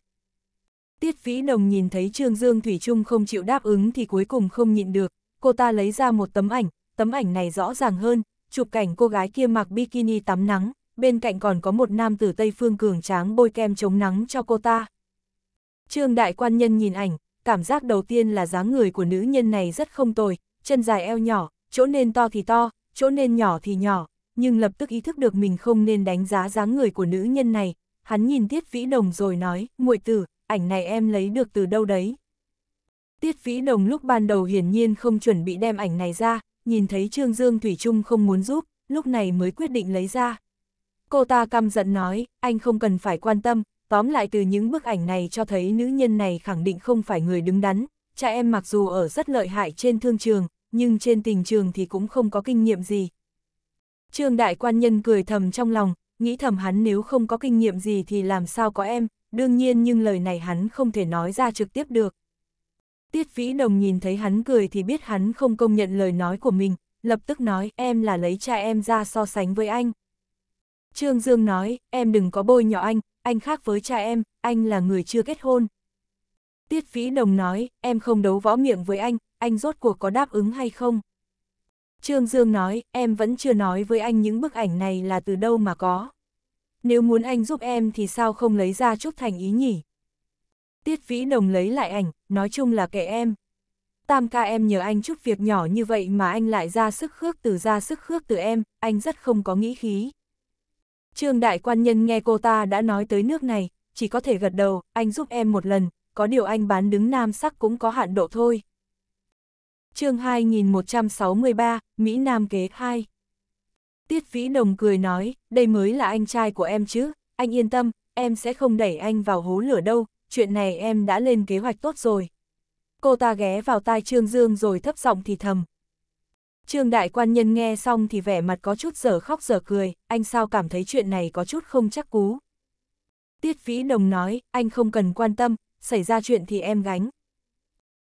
Tiết Vĩ Đồng nhìn thấy Trương Dương Thủy Trung không chịu đáp ứng thì cuối cùng không nhịn được, cô ta lấy ra một tấm ảnh, tấm ảnh này rõ ràng hơn, chụp cảnh cô gái kia mặc bikini tắm nắng, bên cạnh còn có một nam tử Tây Phương cường tráng bôi kem chống nắng cho cô ta. Trương đại quan nhân nhìn ảnh, cảm giác đầu tiên là dáng người của nữ nhân này rất không tồi, chân dài eo nhỏ, chỗ nên to thì to, chỗ nên nhỏ thì nhỏ, nhưng lập tức ý thức được mình không nên đánh giá dáng người của nữ nhân này. Hắn nhìn Tiết Vĩ Đồng rồi nói, muội tử, ảnh này em lấy được từ đâu đấy? Tiết Vĩ Đồng lúc ban đầu hiển nhiên không chuẩn bị đem ảnh này ra, nhìn thấy Trương Dương Thủy Trung không muốn giúp, lúc này mới quyết định lấy ra. Cô ta căm giận nói, anh không cần phải quan tâm, tóm lại từ những bức ảnh này cho thấy nữ nhân này khẳng định không phải người đứng đắn, cha em mặc dù ở rất lợi hại trên thương trường, nhưng trên tình trường thì cũng không có kinh nghiệm gì. Trương đại quan nhân cười thầm trong lòng, nghĩ thầm hắn nếu không có kinh nghiệm gì thì làm sao có em, đương nhiên nhưng lời này hắn không thể nói ra trực tiếp được. Tiết vĩ đồng nhìn thấy hắn cười thì biết hắn không công nhận lời nói của mình, lập tức nói em là lấy cha em ra so sánh với anh. Trương Dương nói, em đừng có bôi nhỏ anh, anh khác với cha em, anh là người chưa kết hôn. Tiết Vĩ Đồng nói, em không đấu võ miệng với anh, anh rốt cuộc có đáp ứng hay không? Trương Dương nói, em vẫn chưa nói với anh những bức ảnh này là từ đâu mà có. Nếu muốn anh giúp em thì sao không lấy ra chút thành ý nhỉ? Tiết Vĩ Đồng lấy lại ảnh, nói chung là kệ em. Tam ca em nhờ anh chút việc nhỏ như vậy mà anh lại ra sức khước từ ra sức khước từ em, anh rất không có nghĩ khí. Trương đại quan nhân nghe cô ta đã nói tới nước này, chỉ có thể gật đầu, anh giúp em một lần, có điều anh bán đứng nam sắc cũng có hạn độ thôi. chương 2163, Mỹ Nam kế 2 Tiết Vĩ Đồng cười nói, đây mới là anh trai của em chứ, anh yên tâm, em sẽ không đẩy anh vào hố lửa đâu, chuyện này em đã lên kế hoạch tốt rồi. Cô ta ghé vào tai Trương Dương rồi thấp giọng thì thầm, Trương đại quan nhân nghe xong thì vẻ mặt có chút giờ khóc giờ cười, anh sao cảm thấy chuyện này có chút không chắc cú. Tiết Vĩ Đồng nói, anh không cần quan tâm, xảy ra chuyện thì em gánh.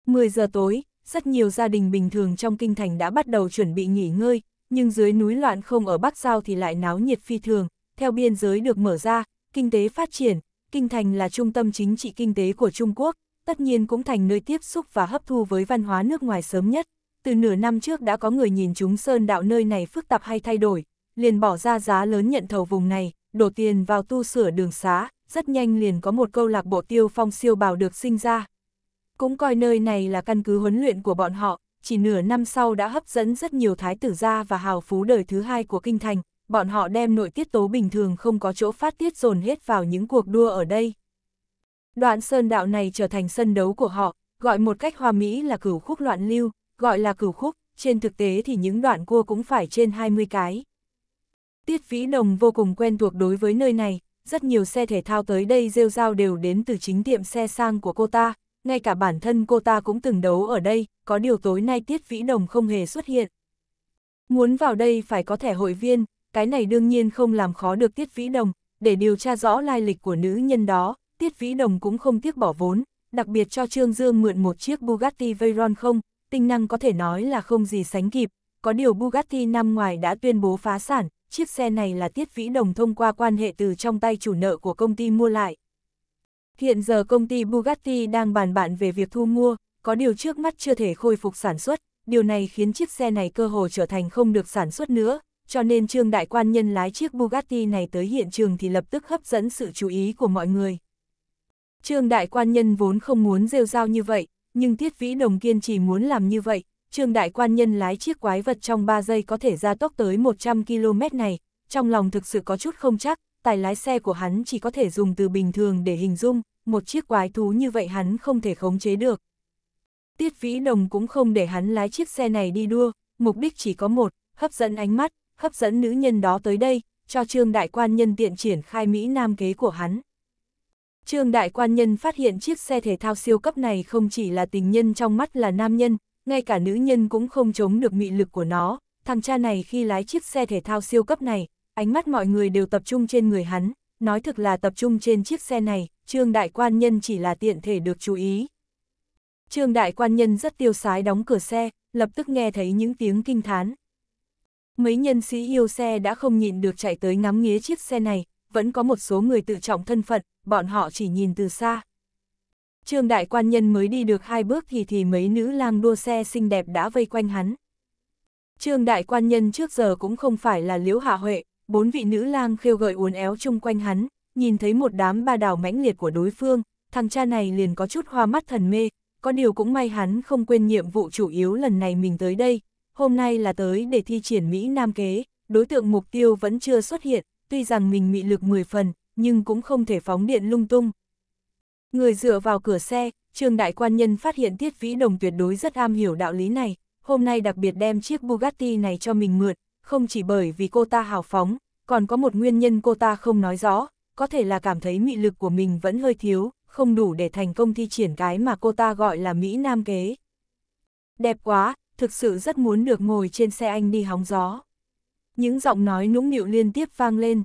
10 giờ tối, rất nhiều gia đình bình thường trong kinh thành đã bắt đầu chuẩn bị nghỉ ngơi, nhưng dưới núi loạn không ở Bắc Giao thì lại náo nhiệt phi thường, theo biên giới được mở ra, kinh tế phát triển, kinh thành là trung tâm chính trị kinh tế của Trung Quốc, tất nhiên cũng thành nơi tiếp xúc và hấp thu với văn hóa nước ngoài sớm nhất, từ nửa năm trước đã có người nhìn chúng sơn đạo nơi này phức tạp hay thay đổi, liền bỏ ra giá lớn nhận thầu vùng này, đổ tiền vào tu sửa đường xá, rất nhanh liền có một câu lạc bộ tiêu phong siêu bào được sinh ra. Cũng coi nơi này là căn cứ huấn luyện của bọn họ, chỉ nửa năm sau đã hấp dẫn rất nhiều thái tử gia và hào phú đời thứ hai của kinh thành, bọn họ đem nội tiết tố bình thường không có chỗ phát tiết dồn hết vào những cuộc đua ở đây. Đoạn sơn đạo này trở thành sân đấu của họ, gọi một cách hoa mỹ là cửu khúc loạn lưu, gọi là cửu khúc, trên thực tế thì những đoạn cua cũng phải trên 20 cái. Tiết Vĩ Đồng vô cùng quen thuộc đối với nơi này, rất nhiều xe thể thao tới đây rêu rao đều đến từ chính tiệm xe sang của cô ta, ngay cả bản thân cô ta cũng từng đấu ở đây, có điều tối nay Tiết Vĩ Đồng không hề xuất hiện. Muốn vào đây phải có thẻ hội viên, cái này đương nhiên không làm khó được Tiết Vĩ Đồng, để điều tra rõ lai lịch của nữ nhân đó, Tiết Vĩ Đồng cũng không tiếc bỏ vốn, đặc biệt cho Trương Dương mượn một chiếc Bugatti Veyron không, tinh năng có thể nói là không gì sánh kịp, có điều Bugatti năm ngoài đã tuyên bố phá sản, chiếc xe này là Tiết Vĩ Đồng thông qua quan hệ từ trong tay chủ nợ của công ty mua lại. Hiện giờ công ty Bugatti đang bàn bạn về việc thu mua, có điều trước mắt chưa thể khôi phục sản xuất, điều này khiến chiếc xe này cơ hồ trở thành không được sản xuất nữa, cho nên Trương Đại Quan Nhân lái chiếc Bugatti này tới hiện trường thì lập tức hấp dẫn sự chú ý của mọi người. Trương Đại Quan Nhân vốn không muốn rêu rao như vậy, nhưng Thiết Vĩ Đồng kiên chỉ muốn làm như vậy, Trương Đại Quan Nhân lái chiếc quái vật trong 3 giây có thể ra tốc tới 100 km này, trong lòng thực sự có chút không chắc, tài lái xe của hắn chỉ có thể dùng từ bình thường để hình dung, một chiếc quái thú như vậy hắn không thể khống chế được. Tiết Vĩ Đồng cũng không để hắn lái chiếc xe này đi đua, mục đích chỉ có một, hấp dẫn ánh mắt, hấp dẫn nữ nhân đó tới đây, cho Trương Đại Quan Nhân tiện triển khai Mỹ Nam kế của hắn. Trương Đại Quan Nhân phát hiện chiếc xe thể thao siêu cấp này không chỉ là tình nhân trong mắt là nam nhân, ngay cả nữ nhân cũng không chống được mị lực của nó. Thằng cha này khi lái chiếc xe thể thao siêu cấp này, ánh mắt mọi người đều tập trung trên người hắn, nói thực là tập trung trên chiếc xe này, Trương Đại Quan Nhân chỉ là tiện thể được chú ý. Trương Đại Quan Nhân rất tiêu sái đóng cửa xe, lập tức nghe thấy những tiếng kinh thán. Mấy nhân sĩ yêu xe đã không nhịn được chạy tới ngắm nghía chiếc xe này, vẫn có một số người tự trọng thân phận, bọn họ chỉ nhìn từ xa. Trương đại quan nhân mới đi được hai bước thì thì mấy nữ lang đua xe xinh đẹp đã vây quanh hắn. Trương đại quan nhân trước giờ cũng không phải là liễu hạ huệ, bốn vị nữ lang khêu gợi uốn éo chung quanh hắn, nhìn thấy một đám ba đào mãnh liệt của đối phương, thằng cha này liền có chút hoa mắt thần mê, có điều cũng may hắn không quên nhiệm vụ chủ yếu lần này mình tới đây, hôm nay là tới để thi triển Mỹ Nam kế, đối tượng mục tiêu vẫn chưa xuất hiện, tuy rằng mình mị lực 10 phần, nhưng cũng không thể phóng điện lung tung. Người dựa vào cửa xe, Trương Đại Quan Nhân phát hiện Tiết Vĩ Đồng tuyệt đối rất am hiểu đạo lý này, hôm nay đặc biệt đem chiếc Bugatti này cho mình mượn, không chỉ bởi vì cô ta hào phóng, còn có một nguyên nhân cô ta không nói rõ, có thể là cảm thấy mị lực của mình vẫn hơi thiếu, không đủ để thành công thi triển cái mà cô ta gọi là Mỹ Nam kế. Đẹp quá, thực sự rất muốn được ngồi trên xe anh đi hóng gió. Những giọng nói nũng nịu liên tiếp vang lên,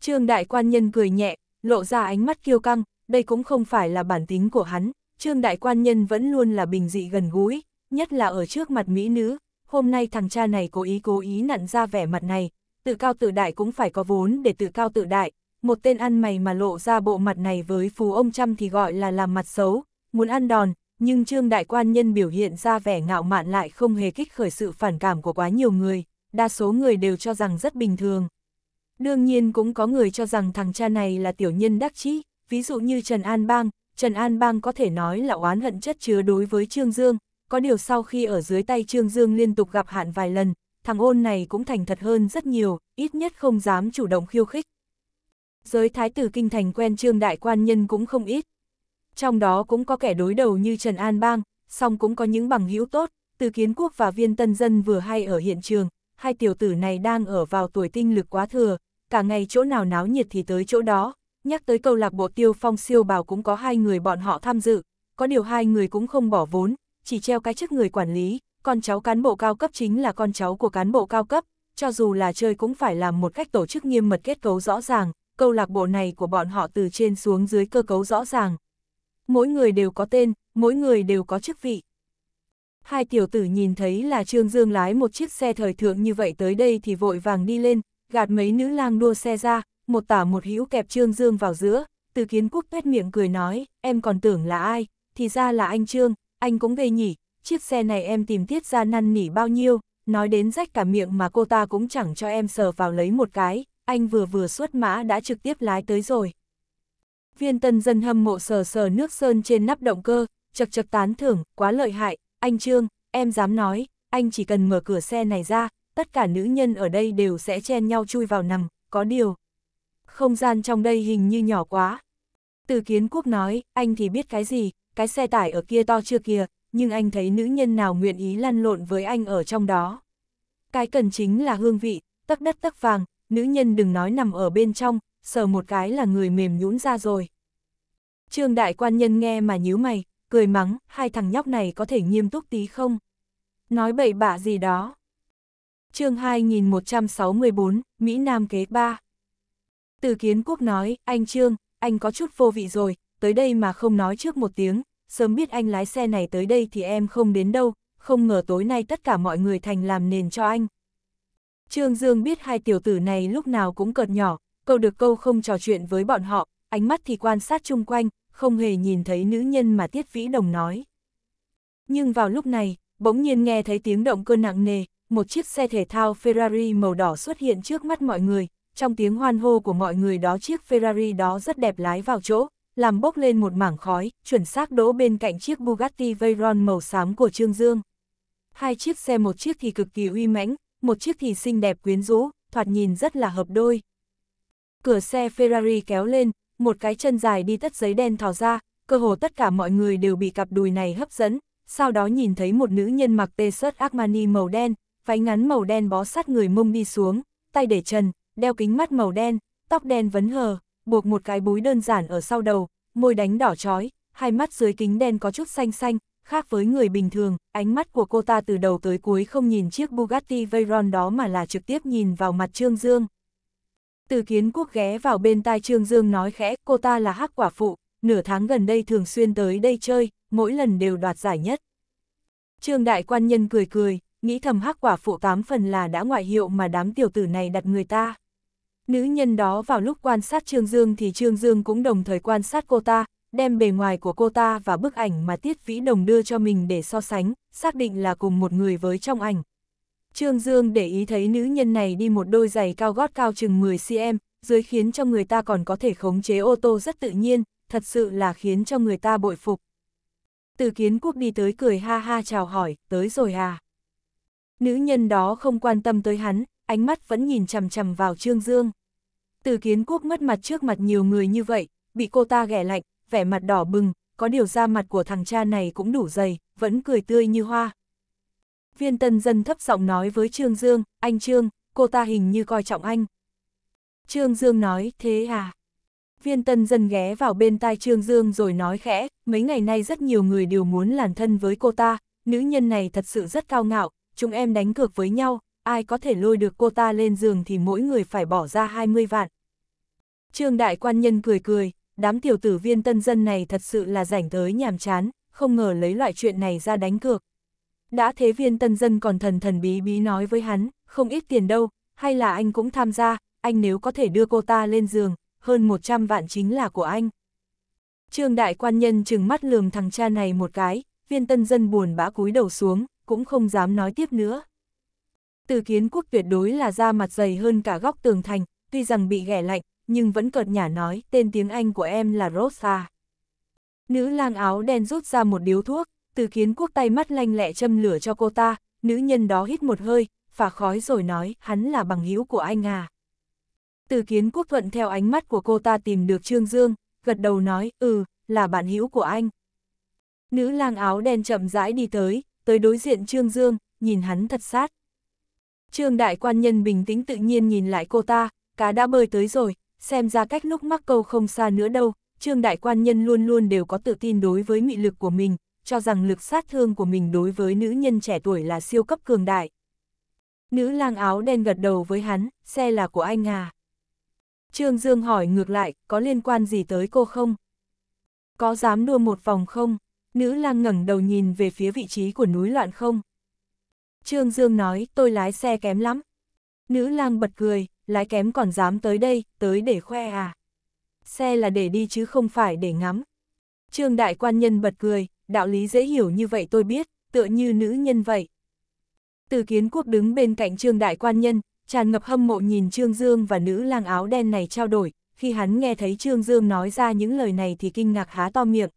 Trương đại quan nhân cười nhẹ, lộ ra ánh mắt kiêu căng, đây cũng không phải là bản tính của hắn, trương đại quan nhân vẫn luôn là bình dị gần gũi, nhất là ở trước mặt mỹ nữ, hôm nay thằng cha này cố ý cố ý nặn ra vẻ mặt này, tự cao tự đại cũng phải có vốn để tự cao tự đại, một tên ăn mày mà lộ ra bộ mặt này với phú ông trăm thì gọi là làm mặt xấu, muốn ăn đòn, nhưng trương đại quan nhân biểu hiện ra vẻ ngạo mạn lại không hề kích khởi sự phản cảm của quá nhiều người, đa số người đều cho rằng rất bình thường. Đương nhiên cũng có người cho rằng thằng cha này là tiểu nhân đắc chí, ví dụ như Trần An Bang, Trần An Bang có thể nói là oán hận chất chứa đối với Trương Dương, có điều sau khi ở dưới tay Trương Dương liên tục gặp hạn vài lần, thằng ôn này cũng thành thật hơn rất nhiều, ít nhất không dám chủ động khiêu khích. Giới thái tử kinh thành quen Trương Đại Quan Nhân cũng không ít. Trong đó cũng có kẻ đối đầu như Trần An Bang, song cũng có những bằng hữu tốt, từ kiến quốc và viên tân dân vừa hay ở hiện trường, hai tiểu tử này đang ở vào tuổi tinh lực quá thừa, cả ngày chỗ nào náo nhiệt thì tới chỗ đó, nhắc tới câu lạc bộ tiêu phong siêu bào cũng có hai người bọn họ tham dự, có điều hai người cũng không bỏ vốn, chỉ treo cái chức người quản lý, con cháu cán bộ cao cấp chính là con cháu của cán bộ cao cấp, cho dù là chơi cũng phải làm một cách tổ chức nghiêm mật kết cấu rõ ràng, câu lạc bộ này của bọn họ từ trên xuống dưới cơ cấu rõ ràng. Mỗi người đều có tên, mỗi người đều có chức vị hai tiểu tử nhìn thấy là Trương Dương lái một chiếc xe thời thượng như vậy tới đây thì vội vàng đi lên, gạt mấy nữ lang đua xe ra, một tả một hữu kẹp Trương Dương vào giữa, từ kiến quốc tuét miệng cười nói, em còn tưởng là ai, thì ra là anh Trương, anh cũng gây nhỉ, chiếc xe này em tìm tiết ra năn nỉ bao nhiêu, nói đến rách cả miệng mà cô ta cũng chẳng cho em sờ vào lấy một cái, anh vừa vừa xuất mã đã trực tiếp lái tới rồi. Viên tân dân hâm mộ sờ sờ nước sơn trên nắp động cơ, chật chật tán thưởng, quá lợi hại, anh Trương, em dám nói, anh chỉ cần mở cửa xe này ra, tất cả nữ nhân ở đây đều sẽ chen nhau chui vào nằm, có điều. Không gian trong đây hình như nhỏ quá. Từ kiến quốc nói, anh thì biết cái gì, cái xe tải ở kia to chưa kìa, nhưng anh thấy nữ nhân nào nguyện ý lăn lộn với anh ở trong đó. Cái cần chính là hương vị, tắc đất tắc vàng, nữ nhân đừng nói nằm ở bên trong, sờ một cái là người mềm nhũn ra rồi. Trương đại quan nhân nghe mà nhíu mày, cười mắng, hai thằng nhóc này có thể nghiêm túc tí không? Nói bậy bạ gì đó. chương 2164, Mỹ Nam kế 3 Từ kiến quốc nói, anh Trương, anh có chút vô vị rồi, tới đây mà không nói trước một tiếng, sớm biết anh lái xe này tới đây thì em không đến đâu, không ngờ tối nay tất cả mọi người thành làm nền cho anh. Trương Dương biết hai tiểu tử này lúc nào cũng cợt nhỏ, câu được câu không trò chuyện với bọn họ, ánh mắt thì quan sát chung quanh, không hề nhìn thấy nữ nhân mà Tiết Vĩ Đồng nói. Nhưng vào lúc này, bỗng nhiên nghe thấy tiếng động cơ nặng nề, một chiếc xe thể thao Ferrari màu đỏ xuất hiện trước mắt mọi người, trong tiếng hoan hô của mọi người đó chiếc Ferrari đó rất đẹp lái vào chỗ, làm bốc lên một mảng khói, chuẩn xác đỗ bên cạnh chiếc Bugatti Veyron màu xám của Trương Dương. Hai chiếc xe một chiếc thì cực kỳ uy mãnh, một chiếc thì xinh đẹp quyến rũ, thoạt nhìn rất là hợp đôi. Cửa xe Ferrari kéo lên, một cái chân dài đi tất giấy đen thò ra, cơ hồ tất cả mọi người đều bị cặp đùi này hấp dẫn, sau đó nhìn thấy một nữ nhân mặc tê sớt Armani màu đen, váy ngắn màu đen bó sát người mông đi xuống, tay để trần, đeo kính mắt màu đen, tóc đen vấn hờ, buộc một cái búi đơn giản ở sau đầu, môi đánh đỏ chói, hai mắt dưới kính đen có chút xanh xanh, khác với người bình thường, ánh mắt của cô ta từ đầu tới cuối không nhìn chiếc Bugatti Veyron đó mà là trực tiếp nhìn vào mặt Trương Dương. Từ kiến quốc ghé vào bên tai Trương Dương nói khẽ, cô ta là hắc quả phụ, nửa tháng gần đây thường xuyên tới đây chơi, mỗi lần đều đoạt giải nhất. Trương đại quan nhân cười cười, nghĩ thầm hắc quả phụ tám phần là đã ngoại hiệu mà đám tiểu tử này đặt người ta. Nữ nhân đó vào lúc quan sát Trương Dương thì Trương Dương cũng đồng thời quan sát cô ta, đem bề ngoài của cô ta và bức ảnh mà Tiết Vĩ Đồng đưa cho mình để so sánh, xác định là cùng một người với trong ảnh, Trương Dương để ý thấy nữ nhân này đi một đôi giày cao gót cao chừng 10cm, dưới khiến cho người ta còn có thể khống chế ô tô rất tự nhiên, thật sự là khiến cho người ta bội phục. Từ kiến quốc đi tới cười ha ha chào hỏi, tới rồi à. Nữ nhân đó không quan tâm tới hắn, ánh mắt vẫn nhìn chằm chằm vào Trương Dương. Từ kiến quốc mất mặt trước mặt nhiều người như vậy, bị cô ta ghẻ lạnh, vẻ mặt đỏ bừng, có điều da mặt của thằng cha này cũng đủ dày, vẫn cười tươi như hoa. Viên tân dân thấp giọng nói với Trương Dương, anh Trương, cô ta hình như coi trọng anh. Trương Dương nói, thế à? Viên tân dân ghé vào bên tai Trương Dương rồi nói khẽ, mấy ngày nay rất nhiều người đều muốn làn thân với cô ta, nữ nhân này thật sự rất cao ngạo, chúng em đánh cược với nhau, ai có thể lôi được cô ta lên giường thì mỗi người phải bỏ ra 20 vạn. Trương đại quan nhân cười cười, đám tiểu tử viên tân dân này thật sự là rảnh tới nhàm chán, không ngờ lấy loại chuyện này ra đánh cược. Đã thế viên tân dân còn thần thần bí bí nói với hắn, không ít tiền đâu, hay là anh cũng tham gia, anh nếu có thể đưa cô ta lên giường, hơn 100 vạn chính là của anh. Trương đại quan nhân chừng mắt lườm thằng cha này một cái, viên tân dân buồn bã cúi đầu xuống, cũng không dám nói tiếp nữa. Từ kiến quốc tuyệt đối là da mặt dày hơn cả góc tường thành, tuy rằng bị ghẻ lạnh, nhưng vẫn cợt nhả nói tên tiếng Anh của em là Rosa. Nữ lang áo đen rút ra một điếu thuốc, từ kiến quốc tay mắt lanh lẹ châm lửa cho cô ta, nữ nhân đó hít một hơi, phả khói rồi nói, hắn là bằng hữu của anh à. Từ kiến quốc thuận theo ánh mắt của cô ta tìm được Trương Dương, gật đầu nói, ừ, là bạn hữu của anh. Nữ lang áo đen chậm rãi đi tới, tới đối diện Trương Dương, nhìn hắn thật sát. Trương đại quan nhân bình tĩnh tự nhiên nhìn lại cô ta, cá đã bơi tới rồi, xem ra cách lúc mắc câu không xa nữa đâu, Trương đại quan nhân luôn luôn đều có tự tin đối với mị lực của mình, cho rằng lực sát thương của mình đối với nữ nhân trẻ tuổi là siêu cấp cường đại. Nữ lang áo đen gật đầu với hắn, xe là của anh à? Trương Dương hỏi ngược lại, có liên quan gì tới cô không? Có dám đua một vòng không? Nữ lang ngẩng đầu nhìn về phía vị trí của núi loạn không? Trương Dương nói, tôi lái xe kém lắm. Nữ lang bật cười, lái kém còn dám tới đây, tới để khoe à? Xe là để đi chứ không phải để ngắm. Trương đại quan nhân bật cười, đạo lý dễ hiểu như vậy tôi biết, tựa như nữ nhân vậy. Từ kiến quốc đứng bên cạnh trương đại quan nhân, tràn ngập hâm mộ nhìn Trương Dương và nữ lang áo đen này trao đổi, khi hắn nghe thấy Trương Dương nói ra những lời này thì kinh ngạc há to miệng.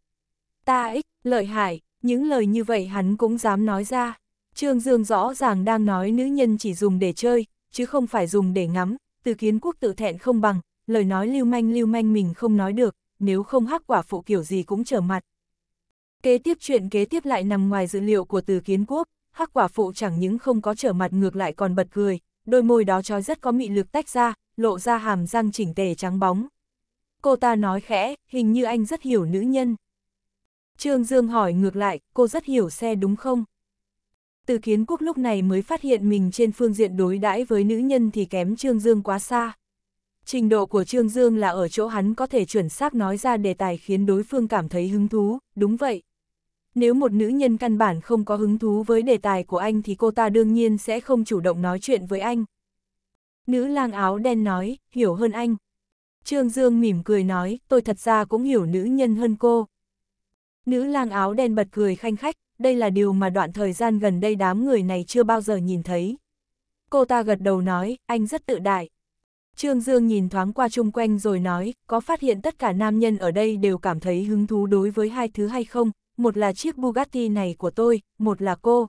Ta ích, lợi hại, những lời như vậy hắn cũng dám nói ra. Trương Dương rõ ràng đang nói nữ nhân chỉ dùng để chơi, chứ không phải dùng để ngắm, từ kiến quốc tự thẹn không bằng, lời nói lưu manh lưu manh mình không nói được, nếu không hắc quả phụ kiểu gì cũng trở mặt, Kế tiếp chuyện kế tiếp lại nằm ngoài dữ liệu của từ kiến quốc, hắc quả phụ chẳng những không có trở mặt ngược lại còn bật cười, đôi môi đó trói rất có mị lực tách ra, lộ ra hàm răng chỉnh tề trắng bóng. Cô ta nói khẽ, hình như anh rất hiểu nữ nhân. Trương Dương hỏi ngược lại, cô rất hiểu xe đúng không? Từ kiến quốc lúc này mới phát hiện mình trên phương diện đối đãi với nữ nhân thì kém Trương Dương quá xa. Trình độ của Trương Dương là ở chỗ hắn có thể chuẩn xác nói ra đề tài khiến đối phương cảm thấy hứng thú, đúng vậy. Nếu một nữ nhân căn bản không có hứng thú với đề tài của anh thì cô ta đương nhiên sẽ không chủ động nói chuyện với anh. Nữ lang áo đen nói, hiểu hơn anh. Trương Dương mỉm cười nói, tôi thật ra cũng hiểu nữ nhân hơn cô. Nữ lang áo đen bật cười khanh khách, đây là điều mà đoạn thời gian gần đây đám người này chưa bao giờ nhìn thấy. Cô ta gật đầu nói, anh rất tự đại. Trương Dương nhìn thoáng qua chung quanh rồi nói, có phát hiện tất cả nam nhân ở đây đều cảm thấy hứng thú đối với hai thứ hay không, một là chiếc Bugatti này của tôi, một là cô.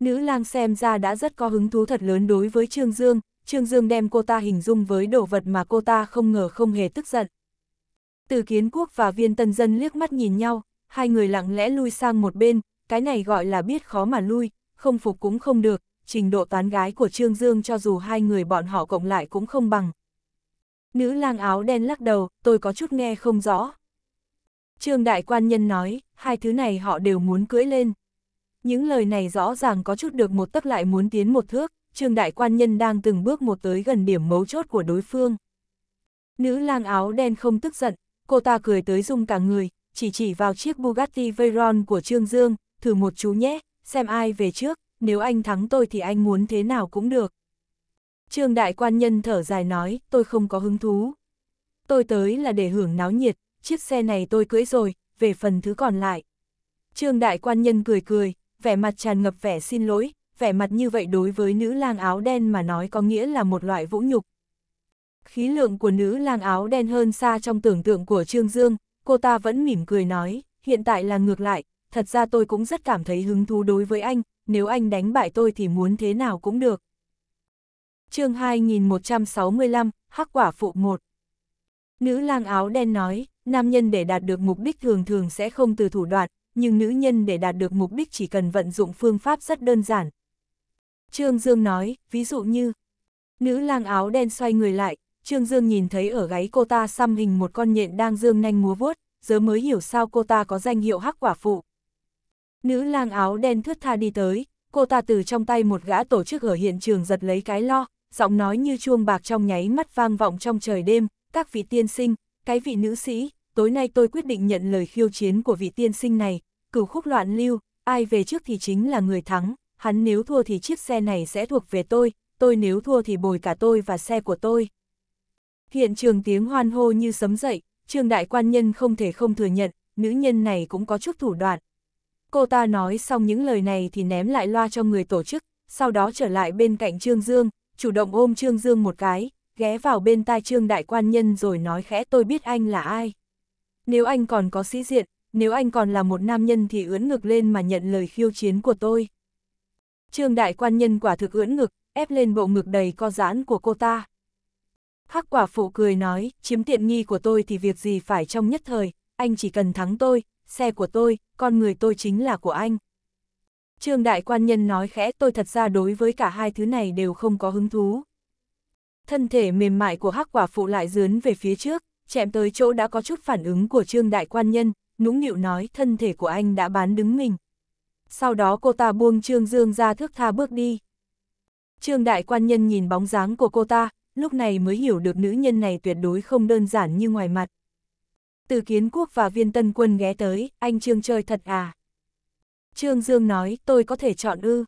Nữ lang xem ra đã rất có hứng thú thật lớn đối với Trương Dương, Trương Dương đem cô ta hình dung với đồ vật mà cô ta không ngờ không hề tức giận. Từ kiến quốc và viên tân dân liếc mắt nhìn nhau, hai người lặng lẽ lui sang một bên, cái này gọi là biết khó mà lui, không phục cũng không được, trình độ toán gái của Trương Dương cho dù hai người bọn họ cộng lại cũng không bằng. Nữ lang áo đen lắc đầu, tôi có chút nghe không rõ. Trương Đại Quan Nhân nói, hai thứ này họ đều muốn cưỡi lên. Những lời này rõ ràng có chút được một tấc lại muốn tiến một thước, Trương Đại Quan Nhân đang từng bước một tới gần điểm mấu chốt của đối phương. Nữ lang áo đen không tức giận, cô ta cười tới rung cả người, chỉ chỉ vào chiếc Bugatti Veyron của Trương Dương, thử một chú nhé, xem ai về trước, nếu anh thắng tôi thì anh muốn thế nào cũng được. Trương Đại Quan Nhân thở dài nói, tôi không có hứng thú. Tôi tới là để hưởng náo nhiệt, chiếc xe này tôi cưỡi rồi, về phần thứ còn lại. Trương đại quan nhân cười cười, vẻ mặt tràn ngập vẻ xin lỗi, vẻ mặt như vậy đối với nữ lang áo đen mà nói có nghĩa là một loại vũ nhục. Khí lượng của nữ lang áo đen hơn xa trong tưởng tượng của Trương Dương, cô ta vẫn mỉm cười nói, hiện tại là ngược lại, thật ra tôi cũng rất cảm thấy hứng thú đối với anh, nếu anh đánh bại tôi thì muốn thế nào cũng được. chương 2165, Hắc Quả Phụ 1 Nữ lang áo đen nói, nam nhân để đạt được mục đích thường thường sẽ không từ thủ đoạn, nhưng nữ nhân để đạt được mục đích chỉ cần vận dụng phương pháp rất đơn giản. Trương Dương nói, ví dụ như, nữ lang áo đen xoay người lại, Trương Dương nhìn thấy ở gáy cô ta xăm hình một con nhện đang dương nanh múa vuốt, giờ mới hiểu sao cô ta có danh hiệu hắc quả phụ. Nữ lang áo đen thướt tha đi tới, cô ta từ trong tay một gã tổ chức ở hiện trường giật lấy cái lo, giọng nói như chuông bạc trong nháy mắt vang vọng trong trời đêm, các vị tiên sinh, cái vị nữ sĩ, tối nay tôi quyết định nhận lời khiêu chiến của vị tiên sinh này, cửu khúc loạn lưu, ai về trước thì chính là người thắng, hắn nếu thua thì chiếc xe này sẽ thuộc về tôi, tôi nếu thua thì bồi cả tôi và xe của tôi. Hiện trường tiếng hoan hô như sấm dậy, trương đại quan nhân không thể không thừa nhận, nữ nhân này cũng có chút thủ đoạn. Cô ta nói xong những lời này thì ném lại loa cho người tổ chức, sau đó trở lại bên cạnh Trương Dương, chủ động ôm Trương Dương một cái, ghé vào bên tai trương đại quan nhân rồi nói khẽ tôi biết anh là ai. Nếu anh còn có sĩ diện, nếu anh còn là một nam nhân thì ưỡn ngực lên mà nhận lời khiêu chiến của tôi. Trương đại quan nhân quả thực ưỡn ngực, ép lên bộ ngực đầy co giãn của cô ta. Hắc quả phụ cười nói, chiếm tiện nghi của tôi thì việc gì phải trong nhất thời, anh chỉ cần thắng tôi, xe của tôi, con người tôi chính là của anh. Trương đại quan nhân nói khẽ tôi thật ra đối với cả hai thứ này đều không có hứng thú. Thân thể mềm mại của hắc quả phụ lại dướn về phía trước, chạm tới chỗ đã có chút phản ứng của trương đại quan nhân, nũng nịu nói thân thể của anh đã bán đứng mình. Sau đó cô ta buông trương dương ra thước tha bước đi. Trương đại quan nhân nhìn bóng dáng của cô ta, lúc này mới hiểu được nữ nhân này tuyệt đối không đơn giản như ngoài mặt. Từ kiến quốc và viên tân quân ghé tới, anh Trương chơi thật à? Trương Dương nói, tôi có thể chọn ư.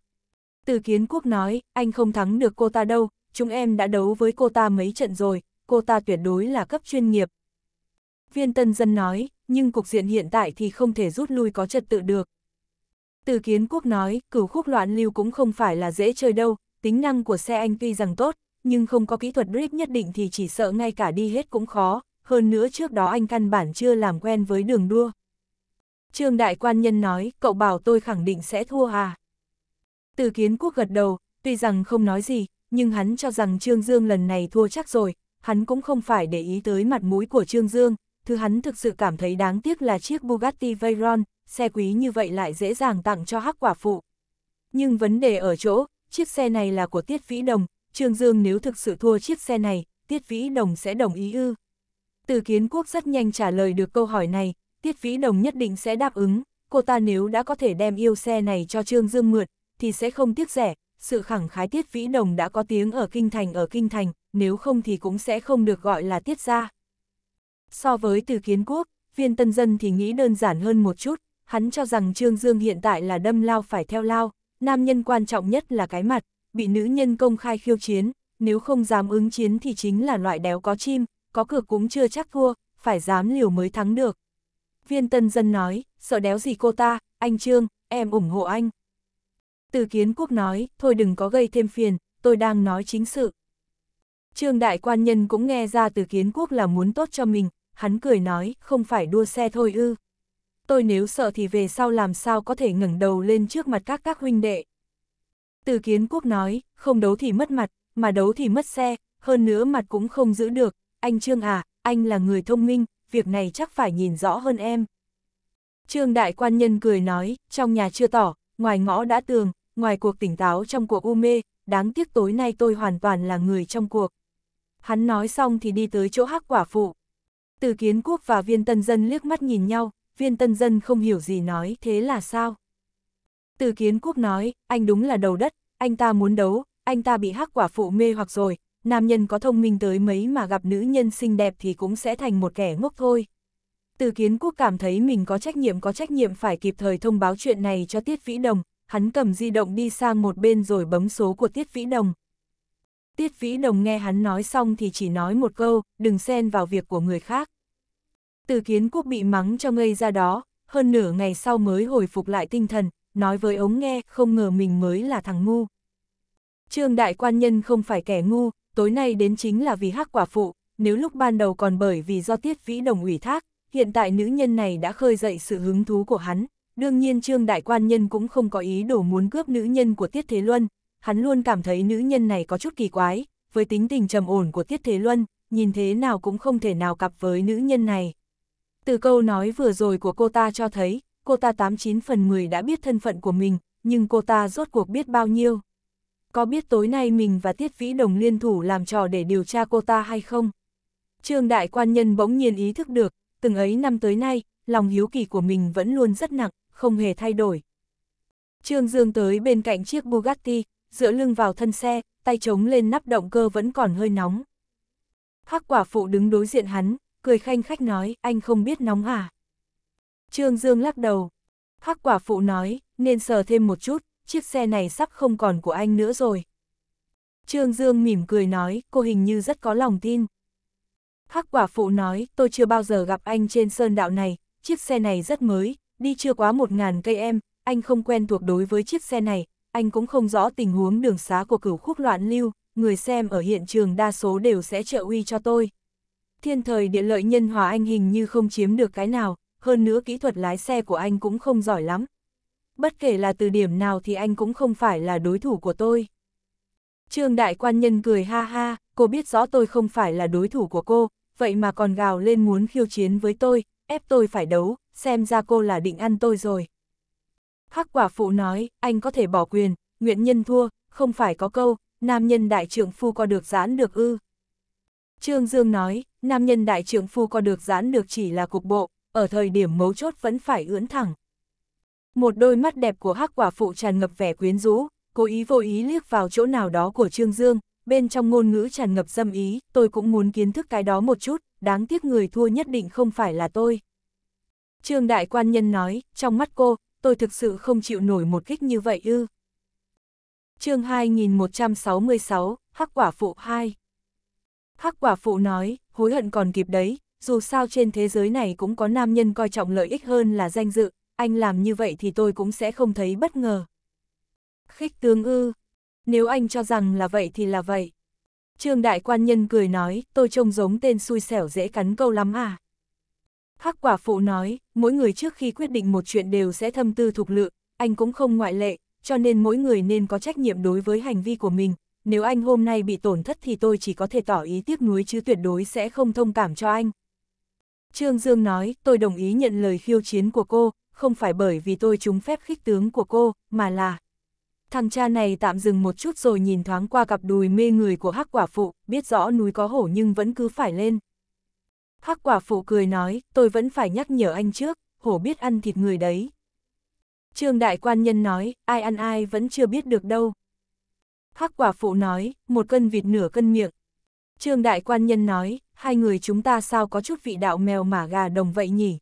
Từ kiến quốc nói, anh không thắng được cô ta đâu, chúng em đã đấu với cô ta mấy trận rồi, cô ta tuyệt đối là cấp chuyên nghiệp. Viên tân dân nói, nhưng cục diện hiện tại thì không thể rút lui có trật tự được. Từ kiến quốc nói, cửu khúc loạn lưu cũng không phải là dễ chơi đâu, tính năng của xe anh tuy rằng tốt, nhưng không có kỹ thuật grip nhất định thì chỉ sợ ngay cả đi hết cũng khó, hơn nữa trước đó anh căn bản chưa làm quen với đường đua. Trương Đại Quan Nhân nói, cậu bảo tôi khẳng định sẽ thua à? Từ kiến quốc gật đầu, tuy rằng không nói gì, nhưng hắn cho rằng Trương Dương lần này thua chắc rồi, hắn cũng không phải để ý tới mặt mũi của Trương Dương, thứ hắn thực sự cảm thấy đáng tiếc là chiếc Bugatti Veyron, xe quý như vậy lại dễ dàng tặng cho hắc quả phụ. Nhưng vấn đề ở chỗ, chiếc xe này là của Tiết Vĩ Đồng, Trương Dương nếu thực sự thua chiếc xe này, Tiết Vĩ Đồng sẽ đồng ý ư. Từ kiến quốc rất nhanh trả lời được câu hỏi này, Tiết Vĩ Đồng nhất định sẽ đáp ứng, cô ta nếu đã có thể đem yêu xe này cho Trương Dương mượt, thì sẽ không tiếc rẻ, sự khẳng khái tiết vĩ đồng đã có tiếng ở kinh thành ở kinh thành, nếu không thì cũng sẽ không được gọi là tiết gia. So với từ kiến quốc, viên tân dân thì nghĩ đơn giản hơn một chút, hắn cho rằng Trương Dương hiện tại là đâm lao phải theo lao, nam nhân quan trọng nhất là cái mặt, bị nữ nhân công khai khiêu chiến, nếu không dám ứng chiến thì chính là loại đéo có chim, có cược cũng chưa chắc thua, phải dám liều mới thắng được. Viên tân dân nói, sợ đéo gì cô ta, anh Trương, em ủng hộ anh. Từ kiến quốc nói, thôi đừng có gây thêm phiền, tôi đang nói chính sự. Trương đại quan nhân cũng nghe ra từ kiến quốc là muốn tốt cho mình, hắn cười nói, không phải đua xe thôi ư. Tôi nếu sợ thì về sau làm sao có thể ngẩng đầu lên trước mặt các các huynh đệ. Từ kiến quốc nói, không đấu thì mất mặt, mà đấu thì mất xe, hơn nữa mặt cũng không giữ được, anh Trương à, anh là người thông minh, việc này chắc phải nhìn rõ hơn em. Trương đại quan nhân cười nói, trong nhà chưa tỏ, ngoài ngõ đã tường, ngoài cuộc tỉnh táo trong cuộc u mê, đáng tiếc tối nay tôi hoàn toàn là người trong cuộc. Hắn nói xong thì đi tới chỗ hắc quả phụ. Từ kiến quốc và viên tân dân liếc mắt nhìn nhau, viên tân dân không hiểu gì nói thế là sao. Từ kiến quốc nói, anh đúng là đầu đất, anh ta muốn đấu, anh ta bị hắc quả phụ mê hoặc rồi, nam nhân có thông minh tới mấy mà gặp nữ nhân xinh đẹp thì cũng sẽ thành một kẻ ngốc thôi. Từ kiến quốc cảm thấy mình có trách nhiệm có trách nhiệm phải kịp thời thông báo chuyện này cho Tiết Vĩ Đồng, hắn cầm di động đi sang một bên rồi bấm số của Tiết Vĩ Đồng. Tiết Vĩ Đồng nghe hắn nói xong thì chỉ nói một câu, đừng xen vào việc của người khác. Từ kiến quốc bị mắng cho ngây ra đó, hơn nửa ngày sau mới hồi phục lại tinh thần, nói với ống nghe không ngờ mình mới là thằng ngu. Trương đại quan nhân không phải kẻ ngu, tối nay đến chính là vì hắc quả phụ, nếu lúc ban đầu còn bởi vì do tiết vĩ đồng ủy thác, hiện tại nữ nhân này đã khơi dậy sự hứng thú của hắn, Đương nhiên Trương Đại Quan Nhân cũng không có ý đồ muốn cướp nữ nhân của Tiết Thế Luân, hắn luôn cảm thấy nữ nhân này có chút kỳ quái, với tính tình trầm ổn của Tiết Thế Luân, nhìn thế nào cũng không thể nào cặp với nữ nhân này. Từ câu nói vừa rồi của cô ta cho thấy, cô ta 89 phần 10 đã biết thân phận của mình, nhưng cô ta rốt cuộc biết bao nhiêu. Có biết tối nay mình và Tiết Vĩ Đồng liên thủ làm trò để điều tra cô ta hay không? Trương Đại Quan Nhân bỗng nhiên ý thức được, từng ấy năm tới nay, lòng hiếu kỳ của mình vẫn luôn rất nặng không hề thay đổi. Trương Dương tới bên cạnh chiếc Bugatti, dựa lưng vào thân xe, tay chống lên nắp động cơ vẫn còn hơi nóng. Hắc quả phụ đứng đối diện hắn, cười khanh khách nói, anh không biết nóng à? Trương Dương lắc đầu. Hắc quả phụ nói, nên sờ thêm một chút, chiếc xe này sắp không còn của anh nữa rồi. Trương Dương mỉm cười nói, cô hình như rất có lòng tin. Hắc quả phụ nói, tôi chưa bao giờ gặp anh trên sơn đạo này, chiếc xe này rất mới, Đi chưa quá 1.000 cây em, anh không quen thuộc đối với chiếc xe này, anh cũng không rõ tình huống đường xá của cửu khúc loạn lưu, người xem ở hiện trường đa số đều sẽ trợ uy cho tôi. Thiên thời địa lợi nhân hòa anh hình như không chiếm được cái nào, hơn nữa kỹ thuật lái xe của anh cũng không giỏi lắm. Bất kể là từ điểm nào thì anh cũng không phải là đối thủ của tôi. Trương đại quan nhân cười ha ha, cô biết rõ tôi không phải là đối thủ của cô, vậy mà còn gào lên muốn khiêu chiến với tôi, ép tôi phải đấu, xem ra cô là định ăn tôi rồi. Hắc quả phụ nói, anh có thể bỏ quyền, nguyện nhân thua, không phải có câu, nam nhân đại trưởng phu có được giãn được ư. Trương Dương nói, nam nhân đại trưởng phu có được giãn được chỉ là cục bộ, ở thời điểm mấu chốt vẫn phải ưỡn thẳng. Một đôi mắt đẹp của hắc quả phụ tràn ngập vẻ quyến rũ, cố ý vô ý liếc vào chỗ nào đó của Trương Dương, bên trong ngôn ngữ tràn ngập dâm ý, tôi cũng muốn kiến thức cái đó một chút, đáng tiếc người thua nhất định không phải là tôi. Trương Đại Quan Nhân nói, trong mắt cô, tôi thực sự không chịu nổi một kích như vậy ư. chương 2166, Hắc Quả Phụ 2 Hắc Quả Phụ nói, hối hận còn kịp đấy, dù sao trên thế giới này cũng có nam nhân coi trọng lợi ích hơn là danh dự, anh làm như vậy thì tôi cũng sẽ không thấy bất ngờ. Khích tướng ư, nếu anh cho rằng là vậy thì là vậy. Trương Đại Quan Nhân cười nói, tôi trông giống tên xui xẻo dễ cắn câu lắm à. Hắc quả phụ nói, mỗi người trước khi quyết định một chuyện đều sẽ thâm tư thục lự, anh cũng không ngoại lệ, cho nên mỗi người nên có trách nhiệm đối với hành vi của mình. Nếu anh hôm nay bị tổn thất thì tôi chỉ có thể tỏ ý tiếc nuối chứ tuyệt đối sẽ không thông cảm cho anh. Trương Dương nói, tôi đồng ý nhận lời khiêu chiến của cô, không phải bởi vì tôi trúng phép khích tướng của cô, mà là... Thằng cha này tạm dừng một chút rồi nhìn thoáng qua cặp đùi mê người của hắc quả phụ, biết rõ núi có hổ nhưng vẫn cứ phải lên. Hoắc quả phụ cười nói, tôi vẫn phải nhắc nhở anh trước, hổ biết ăn thịt người đấy. Trương đại quan nhân nói, ai ăn ai vẫn chưa biết được đâu. Hoắc quả phụ nói, một cân vịt nửa cân miệng. Trương đại quan nhân nói, hai người chúng ta sao có chút vị đạo mèo mả gà đồng vậy nhỉ?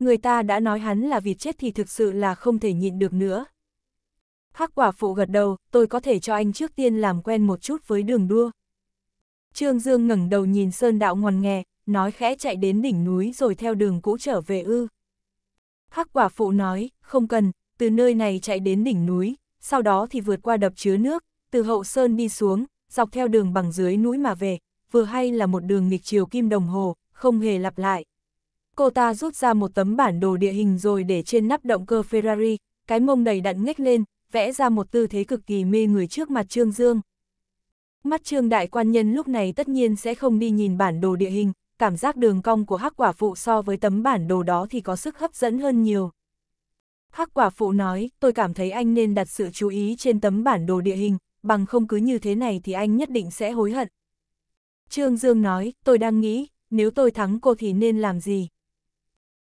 Người ta đã nói hắn là vịt chết thì thực sự là không thể nhịn được nữa. Hoắc quả phụ gật đầu, tôi có thể cho anh trước tiên làm quen một chút với đường đua. Trương Dương ngẩng đầu nhìn Sơn Đạo ngoằn nghè, nói khẽ chạy đến đỉnh núi rồi theo đường cũ trở về ư. Hắc quả phụ nói, không cần, từ nơi này chạy đến đỉnh núi, sau đó thì vượt qua đập chứa nước, từ hậu sơn đi xuống, dọc theo đường bằng dưới núi mà về, vừa hay là một đường nghịch chiều kim đồng hồ, không hề lặp lại. Cô ta rút ra một tấm bản đồ địa hình rồi để trên nắp động cơ Ferrari, cái mông đầy đặn nghếch lên, vẽ ra một tư thế cực kỳ mê người trước mặt Trương Dương. Mắt Trương Đại Quan Nhân lúc này tất nhiên sẽ không đi nhìn bản đồ địa hình, cảm giác đường cong của hắc quả phụ so với tấm bản đồ đó thì có sức hấp dẫn hơn nhiều. Hắc quả phụ nói, tôi cảm thấy anh nên đặt sự chú ý trên tấm bản đồ địa hình, bằng không cứ như thế này thì anh nhất định sẽ hối hận. Trương Dương nói, tôi đang nghĩ, nếu tôi thắng cô thì nên làm gì?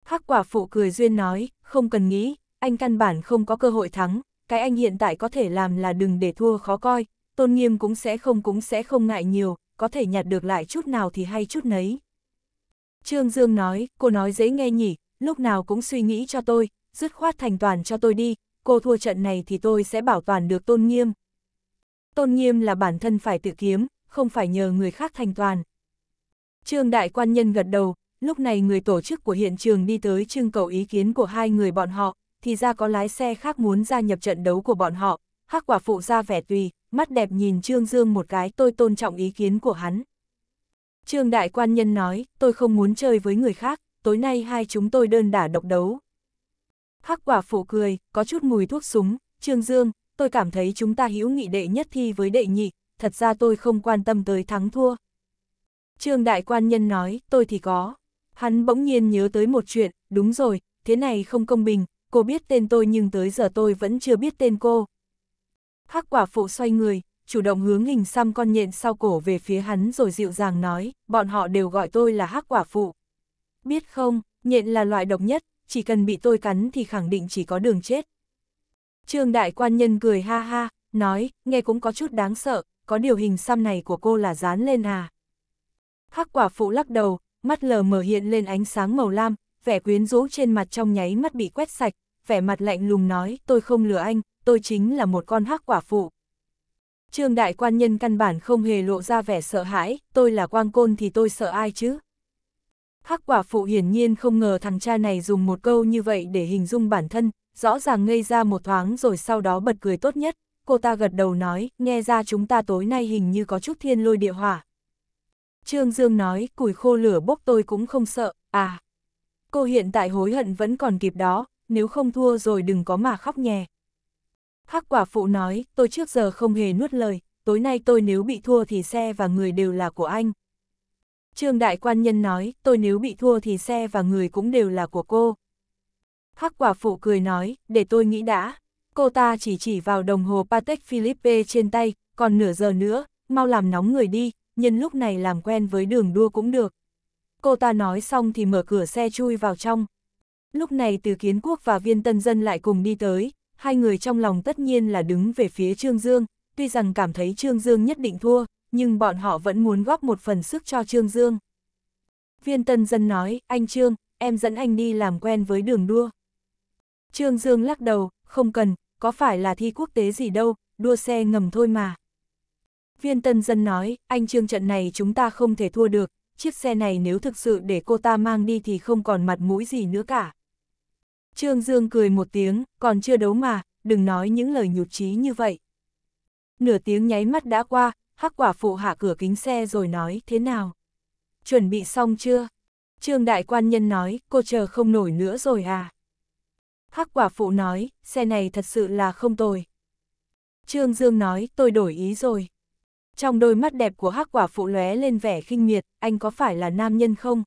Hắc quả phụ cười duyên nói, không cần nghĩ, anh căn bản không có cơ hội thắng, cái anh hiện tại có thể làm là đừng để thua khó coi, tôn nghiêm cũng sẽ không cũng sẽ không ngại nhiều, có thể nhặt được lại chút nào thì hay chút nấy. Trương Dương nói, cô nói dễ nghe nhỉ, lúc nào cũng suy nghĩ cho tôi, dứt khoát thành toàn cho tôi đi, cô thua trận này thì tôi sẽ bảo toàn được tôn nghiêm. Tôn nghiêm là bản thân phải tự kiếm, không phải nhờ người khác thành toàn. Trương đại quan nhân gật đầu, lúc này người tổ chức của hiện trường đi tới trưng cầu ý kiến của hai người bọn họ, thì ra có lái xe khác muốn gia nhập trận đấu của bọn họ, hắc quả phụ ra vẻ tùy, mắt đẹp nhìn Trương Dương một cái tôi tôn trọng ý kiến của hắn. Trương Đại Quan Nhân nói, tôi không muốn chơi với người khác, tối nay hai chúng tôi đơn đả độc đấu. Hắc quả phụ cười, có chút mùi thuốc súng, Trương Dương, tôi cảm thấy chúng ta hữu nghị đệ nhất thi với đệ nhị, thật ra tôi không quan tâm tới thắng thua. Trương Đại Quan Nhân nói, tôi thì có. Hắn bỗng nhiên nhớ tới một chuyện, đúng rồi, thế này không công bình, cô biết tên tôi nhưng tới giờ tôi vẫn chưa biết tên cô. Hắc quả phụ xoay người, chủ động hướng hình xăm con nhện sau cổ về phía hắn rồi dịu dàng nói, bọn họ đều gọi tôi là hắc quả phụ. Biết không, nhện là loại độc nhất, chỉ cần bị tôi cắn thì khẳng định chỉ có đường chết. Trương đại quan nhân cười ha ha, nói, nghe cũng có chút đáng sợ, có điều hình xăm này của cô là dán lên à. Hắc quả phụ lắc đầu, mắt lờ mở hiện lên ánh sáng màu lam, vẻ quyến rũ trên mặt trong nháy mắt bị quét sạch, vẻ mặt lạnh lùng nói, tôi không lừa anh, tôi chính là một con hắc quả phụ. Trương đại quan nhân căn bản không hề lộ ra vẻ sợ hãi, tôi là quang côn thì tôi sợ ai chứ? Hắc quả phụ hiển nhiên không ngờ thằng cha này dùng một câu như vậy để hình dung bản thân, rõ ràng ngây ra một thoáng rồi sau đó bật cười tốt nhất, cô ta gật đầu nói, nghe ra chúng ta tối nay hình như có chút thiên lôi địa hỏa. Trương Dương nói, củi khô lửa bốc tôi cũng không sợ, à. Cô hiện tại hối hận vẫn còn kịp đó, nếu không thua rồi đừng có mà khóc nhè. Hắc quả phụ nói, tôi trước giờ không hề nuốt lời, tối nay tôi nếu bị thua thì xe và người đều là của anh. Trương đại quan nhân nói, tôi nếu bị thua thì xe và người cũng đều là của cô. Hắc quả phụ cười nói, để tôi nghĩ đã. Cô ta chỉ chỉ vào đồng hồ Patek Philippe trên tay, còn nửa giờ nữa, mau làm nóng người đi, nhân lúc này làm quen với đường đua cũng được. Cô ta nói xong thì mở cửa xe chui vào trong. Lúc này từ kiến quốc và viên tân dân lại cùng đi tới, hai người trong lòng tất nhiên là đứng về phía Trương Dương, tuy rằng cảm thấy Trương Dương nhất định thua, nhưng bọn họ vẫn muốn góp một phần sức cho Trương Dương. Viên tân dân nói, anh Trương, em dẫn anh đi làm quen với đường đua. Trương Dương lắc đầu, không cần, có phải là thi quốc tế gì đâu, đua xe ngầm thôi mà. Viên tân dân nói, anh Trương trận này chúng ta không thể thua được, chiếc xe này nếu thực sự để cô ta mang đi thì không còn mặt mũi gì nữa cả. Trương Dương cười một tiếng, còn chưa đấu mà, đừng nói những lời nhụt chí như vậy. Nửa tiếng nháy mắt đã qua, hắc quả phụ hạ cửa kính xe rồi nói thế nào. Chuẩn bị xong chưa? Trương đại quan nhân nói, cô chờ không nổi nữa rồi à? Hắc quả phụ nói, xe này thật sự là không tồi. Trương Dương nói, tôi đổi ý rồi. Trong đôi mắt đẹp của hắc quả phụ lóe lên vẻ khinh miệt, anh có phải là nam nhân không?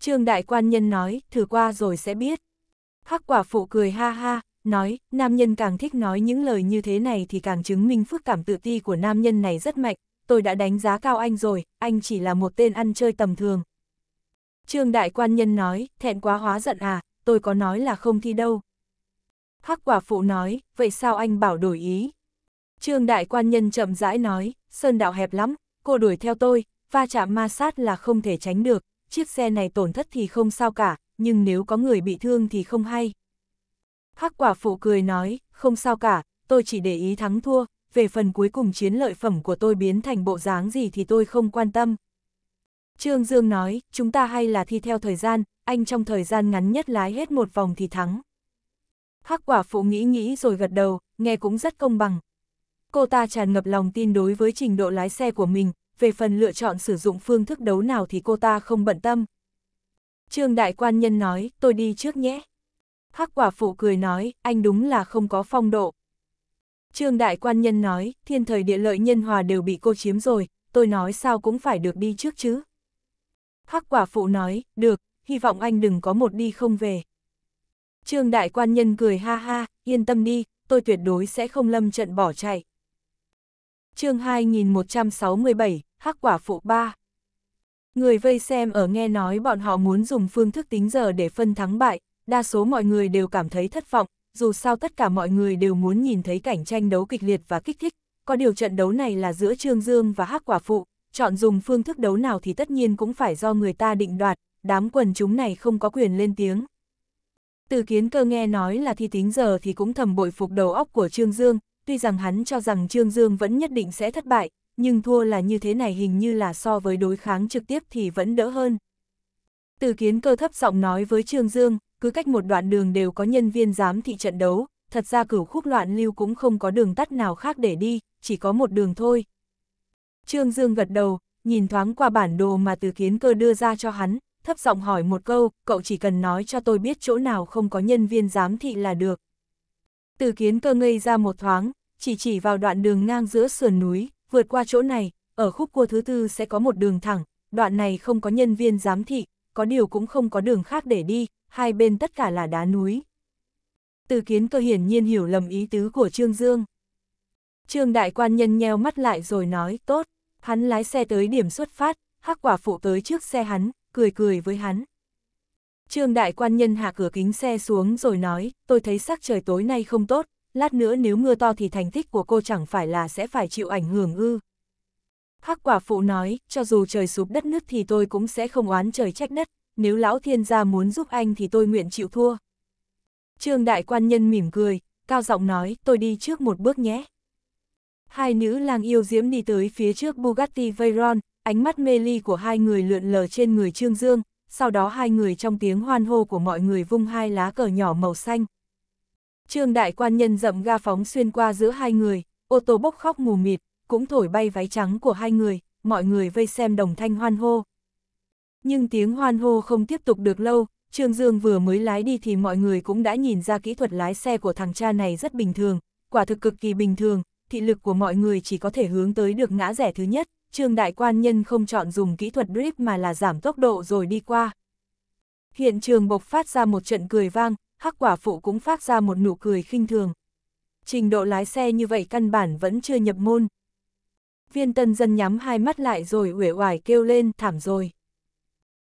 Trương đại quan nhân nói, thử qua rồi sẽ biết. Hắc quả phụ cười ha ha, nói, nam nhân càng thích nói những lời như thế này thì càng chứng minh phức cảm tự ti của nam nhân này rất mạnh, tôi đã đánh giá cao anh rồi, anh chỉ là một tên ăn chơi tầm thường. Trương đại quan nhân nói, thẹn quá hóa giận à, tôi có nói là không thi đâu. Hắc quả phụ nói, vậy sao anh bảo đổi ý? Trương đại quan nhân chậm rãi nói, sơn đạo hẹp lắm, cô đuổi theo tôi, va chạm ma sát là không thể tránh được, chiếc xe này tổn thất thì không sao cả, nhưng nếu có người bị thương thì không hay. Hắc quả phụ cười nói, không sao cả, tôi chỉ để ý thắng thua, về phần cuối cùng chiến lợi phẩm của tôi biến thành bộ dáng gì thì tôi không quan tâm. Trương Dương nói, chúng ta hay là thi theo thời gian, anh trong thời gian ngắn nhất lái hết một vòng thì thắng. Hắc quả phụ nghĩ nghĩ rồi gật đầu, nghe cũng rất công bằng. Cô ta tràn ngập lòng tin đối với trình độ lái xe của mình, về phần lựa chọn sử dụng phương thức đấu nào thì cô ta không bận tâm. Trương đại quan nhân nói, tôi đi trước nhé. Hắc quả phụ cười nói, anh đúng là không có phong độ. Trương đại quan nhân nói, thiên thời địa lợi nhân hòa đều bị cô chiếm rồi, tôi nói sao cũng phải được đi trước chứ. Hắc quả phụ nói, được, hy vọng anh đừng có một đi không về. Trương đại quan nhân cười ha ha, yên tâm đi, tôi tuyệt đối sẽ không lâm trận bỏ chạy. chương 2167, Hắc quả phụ 3 Người vây xem ở nghe nói bọn họ muốn dùng phương thức tính giờ để phân thắng bại, đa số mọi người đều cảm thấy thất vọng, dù sao tất cả mọi người đều muốn nhìn thấy cảnh tranh đấu kịch liệt và kích thích, có điều trận đấu này là giữa Trương Dương và Hắc Quả Phụ, chọn dùng phương thức đấu nào thì tất nhiên cũng phải do người ta định đoạt, đám quần chúng này không có quyền lên tiếng. Từ kiến cơ nghe nói là thi tính giờ thì cũng thầm bội phục đầu óc của Trương Dương, tuy rằng hắn cho rằng Trương Dương vẫn nhất định sẽ thất bại, nhưng thua là như thế này hình như là so với đối kháng trực tiếp thì vẫn đỡ hơn. Từ kiến cơ thấp giọng nói với Trương Dương, cứ cách một đoạn đường đều có nhân viên giám thị trận đấu, thật ra cửu khúc loạn lưu cũng không có đường tắt nào khác để đi, chỉ có một đường thôi. Trương Dương gật đầu, nhìn thoáng qua bản đồ mà từ kiến cơ đưa ra cho hắn, thấp giọng hỏi một câu, cậu chỉ cần nói cho tôi biết chỗ nào không có nhân viên giám thị là được. Từ kiến cơ ngây ra một thoáng, chỉ chỉ vào đoạn đường ngang giữa sườn núi, vượt qua chỗ này, ở khúc cua thứ tư sẽ có một đường thẳng, đoạn này không có nhân viên giám thị, có điều cũng không có đường khác để đi, hai bên tất cả là đá núi. Từ kiến cơ hiển nhiên hiểu lầm ý tứ của Trương Dương. Trương đại quan nhân nheo mắt lại rồi nói, tốt, hắn lái xe tới điểm xuất phát, hắc quả phụ tới trước xe hắn, cười cười với hắn. Trương đại quan nhân hạ cửa kính xe xuống rồi nói, tôi thấy sắc trời tối nay không tốt, lát nữa nếu mưa to thì thành tích của cô chẳng phải là sẽ phải chịu ảnh hưởng ư. Hắc quả phụ nói, cho dù trời sụp đất nứt thì tôi cũng sẽ không oán trời trách đất, nếu lão thiên gia muốn giúp anh thì tôi nguyện chịu thua. Trương đại quan nhân mỉm cười, cao giọng nói, tôi đi trước một bước nhé. Hai nữ lang yêu diễm đi tới phía trước Bugatti Veyron, ánh mắt mê ly của hai người lượn lờ trên người Trương Dương, sau đó hai người trong tiếng hoan hô của mọi người vung hai lá cờ nhỏ màu xanh, Trương đại quan nhân rậm ga phóng xuyên qua giữa hai người, ô tô bốc khóc mù mịt, cũng thổi bay váy trắng của hai người, mọi người vây xem đồng thanh hoan hô. Nhưng tiếng hoan hô không tiếp tục được lâu, Trương Dương vừa mới lái đi thì mọi người cũng đã nhìn ra kỹ thuật lái xe của thằng cha này rất bình thường, quả thực cực kỳ bình thường, thị lực của mọi người chỉ có thể hướng tới được ngã rẻ thứ nhất, Trương Đại Quan Nhân không chọn dùng kỹ thuật drift mà là giảm tốc độ rồi đi qua. Hiện trường bộc phát ra một trận cười vang, hắc quả phụ cũng phát ra một nụ cười khinh thường. Trình độ lái xe như vậy căn bản vẫn chưa nhập môn. Viên tân dân nhắm hai mắt lại rồi uể oải kêu lên thảm rồi.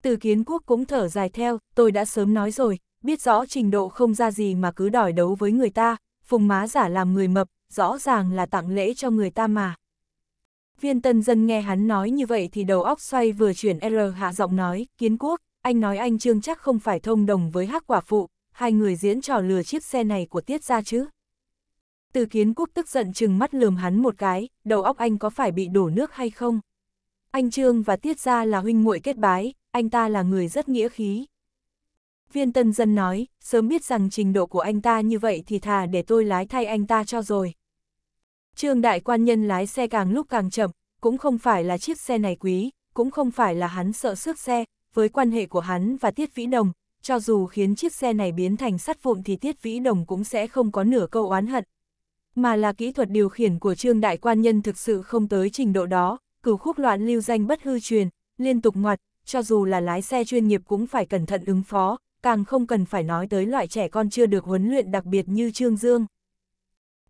Từ kiến quốc cũng thở dài theo, tôi đã sớm nói rồi, biết rõ trình độ không ra gì mà cứ đòi đấu với người ta, phùng má giả làm người mập, rõ ràng là tặng lễ cho người ta mà. Viên tân dân nghe hắn nói như vậy thì đầu óc xoay vừa chuyển R hạ giọng nói, kiến quốc, anh nói anh trương chắc không phải thông đồng với hắc quả phụ, hai người diễn trò lừa chiếc xe này của tiết ra chứ. Từ kiến quốc tức giận chừng mắt lườm hắn một cái, đầu óc anh có phải bị đổ nước hay không? Anh Trương và Tiết Gia là huynh muội kết bái, anh ta là người rất nghĩa khí. Viên tân dân nói, sớm biết rằng trình độ của anh ta như vậy thì thà để tôi lái thay anh ta cho rồi. Trương đại quan nhân lái xe càng lúc càng chậm, cũng không phải là chiếc xe này quý, cũng không phải là hắn sợ xước xe, với quan hệ của hắn và Tiết Vĩ Đồng, cho dù khiến chiếc xe này biến thành sắt vụn thì Tiết Vĩ Đồng cũng sẽ không có nửa câu oán hận. Mà là kỹ thuật điều khiển của Trương Đại Quan Nhân thực sự không tới trình độ đó, cửu khúc loạn lưu danh bất hư truyền, liên tục ngoặt, cho dù là lái xe chuyên nghiệp cũng phải cẩn thận ứng phó, càng không cần phải nói tới loại trẻ con chưa được huấn luyện đặc biệt như Trương Dương.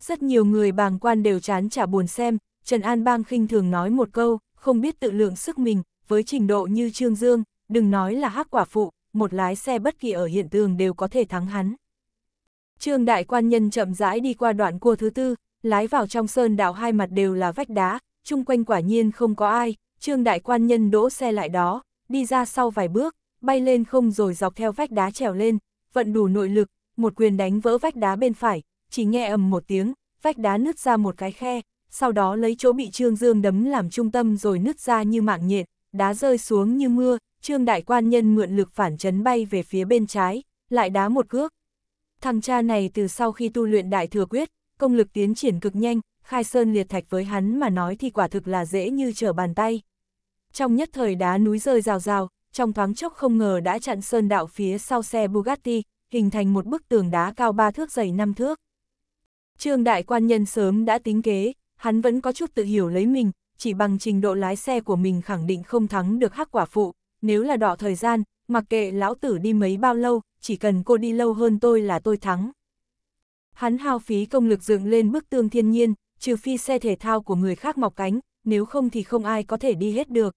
Rất nhiều người bàng quan đều chán chả buồn xem, Trần An Bang khinh thường nói một câu, không biết tự lượng sức mình, với trình độ như Trương Dương, đừng nói là hắc quả phụ, một lái xe bất kỳ ở hiện tường đều có thể thắng hắn. Trương đại quan nhân chậm rãi đi qua đoạn cua thứ tư, lái vào trong sơn đảo hai mặt đều là vách đá, chung quanh quả nhiên không có ai, trương đại quan nhân đỗ xe lại đó, đi ra sau vài bước, bay lên không rồi dọc theo vách đá trèo lên, vận đủ nội lực, một quyền đánh vỡ vách đá bên phải, chỉ nghe ầm một tiếng, vách đá nứt ra một cái khe, sau đó lấy chỗ bị Trương Dương đấm làm trung tâm rồi nứt ra như mạng nhện, đá rơi xuống như mưa, trương đại quan nhân mượn lực phản chấn bay về phía bên trái, lại đá một cước. Thằng cha này từ sau khi tu luyện đại thừa quyết, công lực tiến triển cực nhanh, khai sơn liệt thạch với hắn mà nói thì quả thực là dễ như trở bàn tay. Trong nhất thời đá núi rơi rào rào, trong thoáng chốc không ngờ đã chặn sơn đạo phía sau xe Bugatti, hình thành một bức tường đá cao 3 thước dày 5 thước. Trương đại quan nhân sớm đã tính kế, hắn vẫn có chút tự hiểu lấy mình, chỉ bằng trình độ lái xe của mình khẳng định không thắng được hắc quả phụ, nếu là đỏ thời gian, mặc kệ lão tử đi mấy bao lâu, chỉ cần cô đi lâu hơn tôi là tôi thắng. Hắn hao phí công lực dựng lên bức tương thiên nhiên, trừ phi xe thể thao của người khác mọc cánh, nếu không thì không ai có thể đi hết được.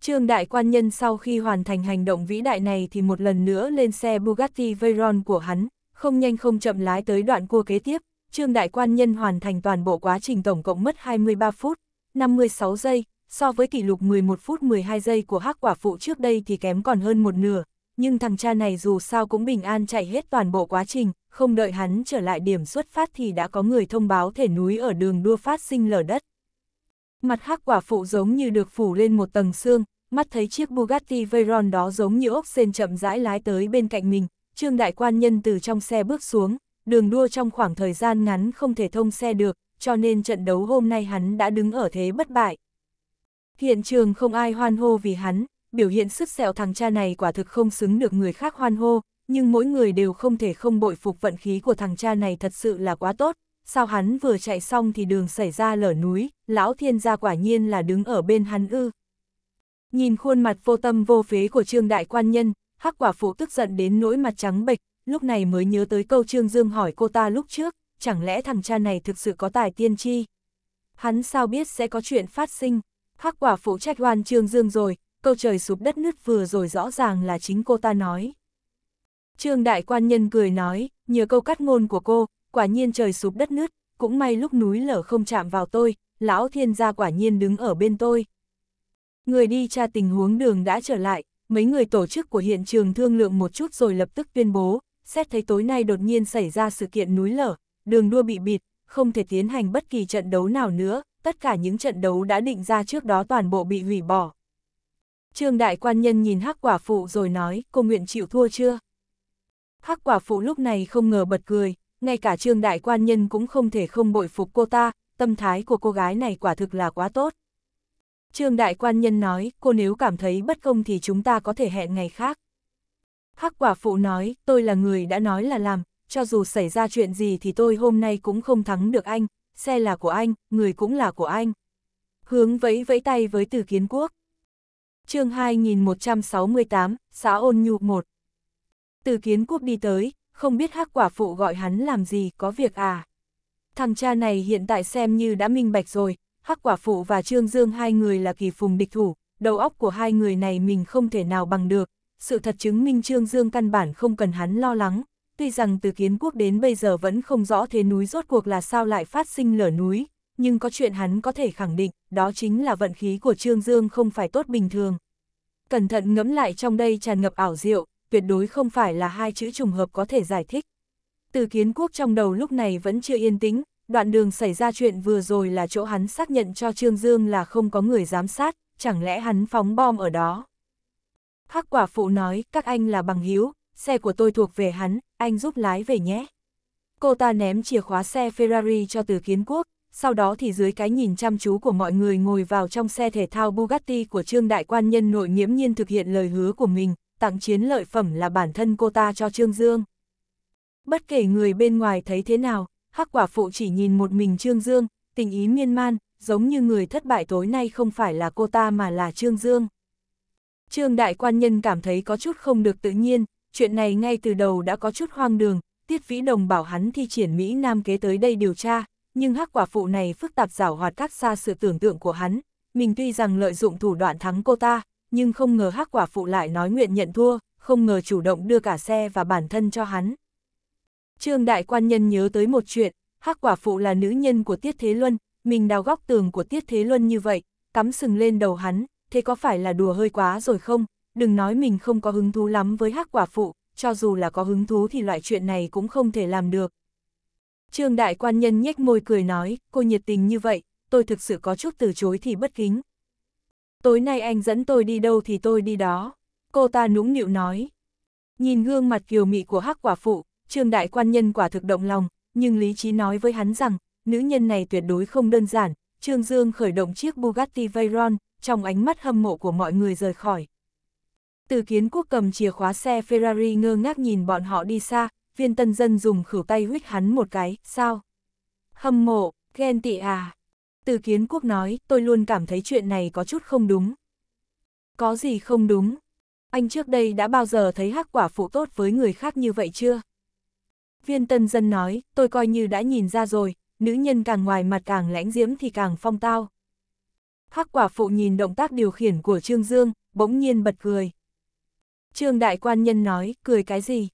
Trương Đại Quan Nhân sau khi hoàn thành hành động vĩ đại này thì một lần nữa lên xe Bugatti Veyron của hắn, không nhanh không chậm lái tới đoạn cua kế tiếp. Trương Đại Quan Nhân hoàn thành toàn bộ quá trình tổng cộng mất 23 phút, 56 giây, so với kỷ lục 11 phút 12 giây của hắc quả phụ trước đây thì kém còn hơn một nửa, nhưng thằng cha này dù sao cũng bình an chạy hết toàn bộ quá trình, không đợi hắn trở lại điểm xuất phát thì đã có người thông báo thể núi ở đường đua phát sinh lở đất. Mặt hắc quả phụ giống như được phủ lên một tầng xương, mắt thấy chiếc Bugatti Veyron đó giống như ốc sen chậm rãi lái tới bên cạnh mình, trương đại quan nhân từ trong xe bước xuống, đường đua trong khoảng thời gian ngắn không thể thông xe được, cho nên trận đấu hôm nay hắn đã đứng ở thế bất bại. Hiện trường không ai hoan hô vì hắn, biểu hiện sức sẹo thằng cha này quả thực không xứng được người khác hoan hô, nhưng mỗi người đều không thể không bội phục vận khí của thằng cha này thật sự là quá tốt. Sao hắn vừa chạy xong thì đường xảy ra lở núi, lão thiên gia quả nhiên là đứng ở bên hắn ư. Nhìn khuôn mặt vô tâm vô phế của trương đại quan nhân, hắc quả phụ tức giận đến nỗi mặt trắng bệch, lúc này mới nhớ tới câu trương dương hỏi cô ta lúc trước, chẳng lẽ thằng cha này thực sự có tài tiên tri? Hắn sao biết sẽ có chuyện phát sinh? Hắc quả phụ trách oan Trương Dương rồi, câu trời sụp đất nứt vừa rồi rõ ràng là chính cô ta nói. Trương đại quan nhân cười nói, nhờ câu cắt ngôn của cô, quả nhiên trời sụp đất nứt, cũng may lúc núi lở không chạm vào tôi, lão thiên gia quả nhiên đứng ở bên tôi. Người đi tra tình huống đường đã trở lại, mấy người tổ chức của hiện trường thương lượng một chút rồi lập tức tuyên bố, xét thấy tối nay đột nhiên xảy ra sự kiện núi lở, đường đua bị bịt, không thể tiến hành bất kỳ trận đấu nào nữa, tất cả những trận đấu đã định ra trước đó toàn bộ bị hủy bỏ. Trương đại quan nhân nhìn hắc quả phụ rồi nói, cô nguyện chịu thua chưa? Hắc quả phụ lúc này không ngờ bật cười, ngay cả trương đại quan nhân cũng không thể không bội phục cô ta, tâm thái của cô gái này quả thực là quá tốt. Trương đại quan nhân nói, cô nếu cảm thấy bất công thì chúng ta có thể hẹn ngày khác. Hắc quả phụ nói, tôi là người đã nói là làm, cho dù xảy ra chuyện gì thì tôi hôm nay cũng không thắng được anh, xe là của anh, người cũng là của anh. Hướng vẫy vẫy tay với từ kiến quốc. chương 2168, xã ôn nhu 1. Từ kiến quốc đi tới, không biết hắc quả phụ gọi hắn làm gì, có việc à. Thằng cha này hiện tại xem như đã minh bạch rồi, hắc quả phụ và Trương Dương hai người là kỳ phùng địch thủ, đầu óc của hai người này mình không thể nào bằng được. Sự thật chứng minh Trương Dương căn bản không cần hắn lo lắng, tuy rằng từ kiến quốc đến bây giờ vẫn không rõ thế núi rốt cuộc là sao lại phát sinh lở núi, nhưng có chuyện hắn có thể khẳng định, đó chính là vận khí của Trương Dương không phải tốt bình thường. Cẩn thận ngẫm lại trong đây tràn ngập ảo diệu, tuyệt đối không phải là hai chữ trùng hợp có thể giải thích. Từ kiến quốc trong đầu lúc này vẫn chưa yên tĩnh, đoạn đường xảy ra chuyện vừa rồi là chỗ hắn xác nhận cho Trương Dương là không có người giám sát, chẳng lẽ hắn phóng bom ở đó. Hắc quả phụ nói, các anh là bằng hiếu, xe của tôi thuộc về hắn, anh giúp lái về nhé. Cô ta ném chìa khóa xe Ferrari cho từ kiến quốc, sau đó thì dưới cái nhìn chăm chú của mọi người ngồi vào trong xe thể thao Bugatti của Trương Đại Quan Nhân nội nghiễm nhiên thực hiện lời hứa của mình, tặng chiến lợi phẩm là bản thân cô ta cho Trương Dương. Bất kể người bên ngoài thấy thế nào, hắc quả phụ chỉ nhìn một mình Trương Dương, tình ý miên man, giống như người thất bại tối nay không phải là cô ta mà là Trương Dương. Trương Đại Quan Nhân cảm thấy có chút không được tự nhiên, chuyện này ngay từ đầu đã có chút hoang đường, Tiết Vĩ Đồng bảo hắn thi triển Mỹ Nam kế tới đây điều tra, nhưng hắc quả phụ này phức tạp giảo hoạt cắt xa sự tưởng tượng của hắn, mình tuy rằng lợi dụng thủ đoạn thắng cô ta, nhưng không ngờ hắc quả phụ lại nói nguyện nhận thua, không ngờ chủ động đưa cả xe và bản thân cho hắn. Trương Đại Quan Nhân nhớ tới một chuyện, hắc quả phụ là nữ nhân của Tiết Thế Luân, mình đào góc tường của Tiết Thế Luân như vậy, cắm sừng lên đầu hắn, thế có phải là đùa hơi quá rồi không? đừng nói mình không có hứng thú lắm với hắc quả phụ, cho dù là có hứng thú thì loại chuyện này cũng không thể làm được. Trương đại quan nhân nhếch môi cười nói, cô nhiệt tình như vậy, tôi thực sự có chút từ chối thì bất kính. Tối nay anh dẫn tôi đi đâu thì tôi đi đó, cô ta nũng nịu nói. Nhìn gương mặt kiều mị của hắc quả phụ, trương đại quan nhân quả thực động lòng, nhưng lý trí nói với hắn rằng, nữ nhân này tuyệt đối không đơn giản, trương dương khởi động chiếc Bugatti Veyron, trong ánh mắt hâm mộ của mọi người rời khỏi. Từ kiến quốc cầm chìa khóa xe Ferrari ngơ ngác nhìn bọn họ đi xa, viên tân dân dùng khử tay huyết hắn một cái, sao? Hâm mộ, ghen tị à? Từ kiến quốc nói, tôi luôn cảm thấy chuyện này có chút không đúng. Có gì không đúng? Anh trước đây đã bao giờ thấy hắc quả phụ tốt với người khác như vậy chưa? Viên tân dân nói, tôi coi như đã nhìn ra rồi, nữ nhân càng ngoài mặt càng lãnh diễm thì càng phong tao. Hắc quả phụ nhìn động tác điều khiển của Trương Dương, bỗng nhiên bật cười. Trương đại quan nhân nói, cười cái gì?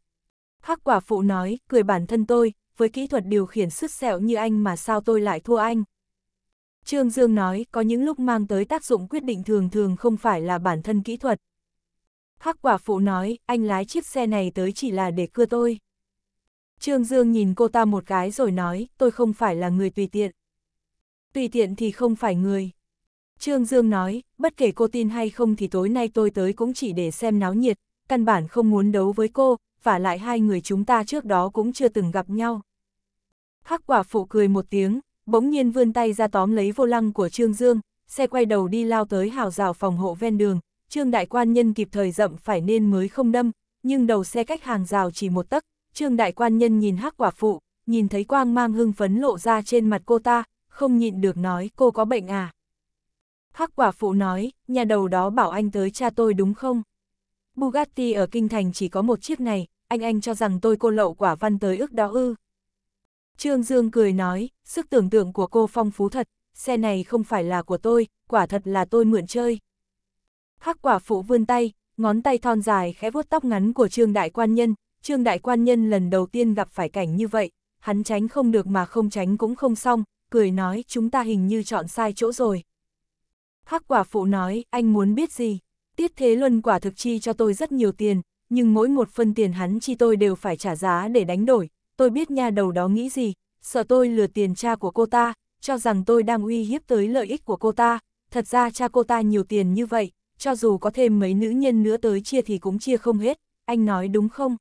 Hắc quả phụ nói, cười bản thân tôi, với kỹ thuật điều khiển sứt sẹo như anh mà sao tôi lại thua anh? Trương Dương nói, có những lúc mang tới tác dụng quyết định thường thường không phải là bản thân kỹ thuật. Hắc quả phụ nói, anh lái chiếc xe này tới chỉ là để cưa tôi. Trương Dương nhìn cô ta một cái rồi nói, tôi không phải là người tùy tiện. Tùy tiện thì không phải người. Trương Dương nói, bất kể cô tin hay không thì tối nay tôi tới cũng chỉ để xem náo nhiệt, căn bản không muốn đấu với cô, và lại hai người chúng ta trước đó cũng chưa từng gặp nhau. Hắc quả phụ cười một tiếng, bỗng nhiên vươn tay ra tóm lấy vô lăng của Trương Dương, xe quay đầu đi lao tới hào rào phòng hộ ven đường, Trương Đại Quan Nhân kịp thời rậm phải nên mới không đâm, nhưng đầu xe cách hàng rào chỉ một tấc, Trương Đại Quan Nhân nhìn hắc quả phụ, nhìn thấy quang mang hưng phấn lộ ra trên mặt cô ta, không nhịn được nói cô có bệnh à. Hắc quả phụ nói, nhà đầu đó bảo anh tới cha tôi đúng không? Bugatti ở Kinh Thành chỉ có một chiếc này, anh anh cho rằng tôi cô lậu quả văn tới ước đó ư. Trương Dương cười nói, sức tưởng tượng của cô phong phú thật, xe này không phải là của tôi, quả thật là tôi mượn chơi. Hắc quả phụ vươn tay, ngón tay thon dài khẽ vuốt tóc ngắn của Trương Đại Quan Nhân, Trương Đại Quan Nhân lần đầu tiên gặp phải cảnh như vậy, hắn tránh không được mà không tránh cũng không xong, cười nói chúng ta hình như chọn sai chỗ rồi. Hắc quả phụ nói, anh muốn biết gì? Tiết Thế Luân quả thực chi cho tôi rất nhiều tiền, nhưng mỗi một phân tiền hắn chi tôi đều phải trả giá để đánh đổi, tôi biết nha đầu đó nghĩ gì, sợ tôi lừa tiền cha của cô ta, cho rằng tôi đang uy hiếp tới lợi ích của cô ta, thật ra cha cô ta nhiều tiền như vậy, cho dù có thêm mấy nữ nhân nữa tới chia thì cũng chia không hết, anh nói đúng không?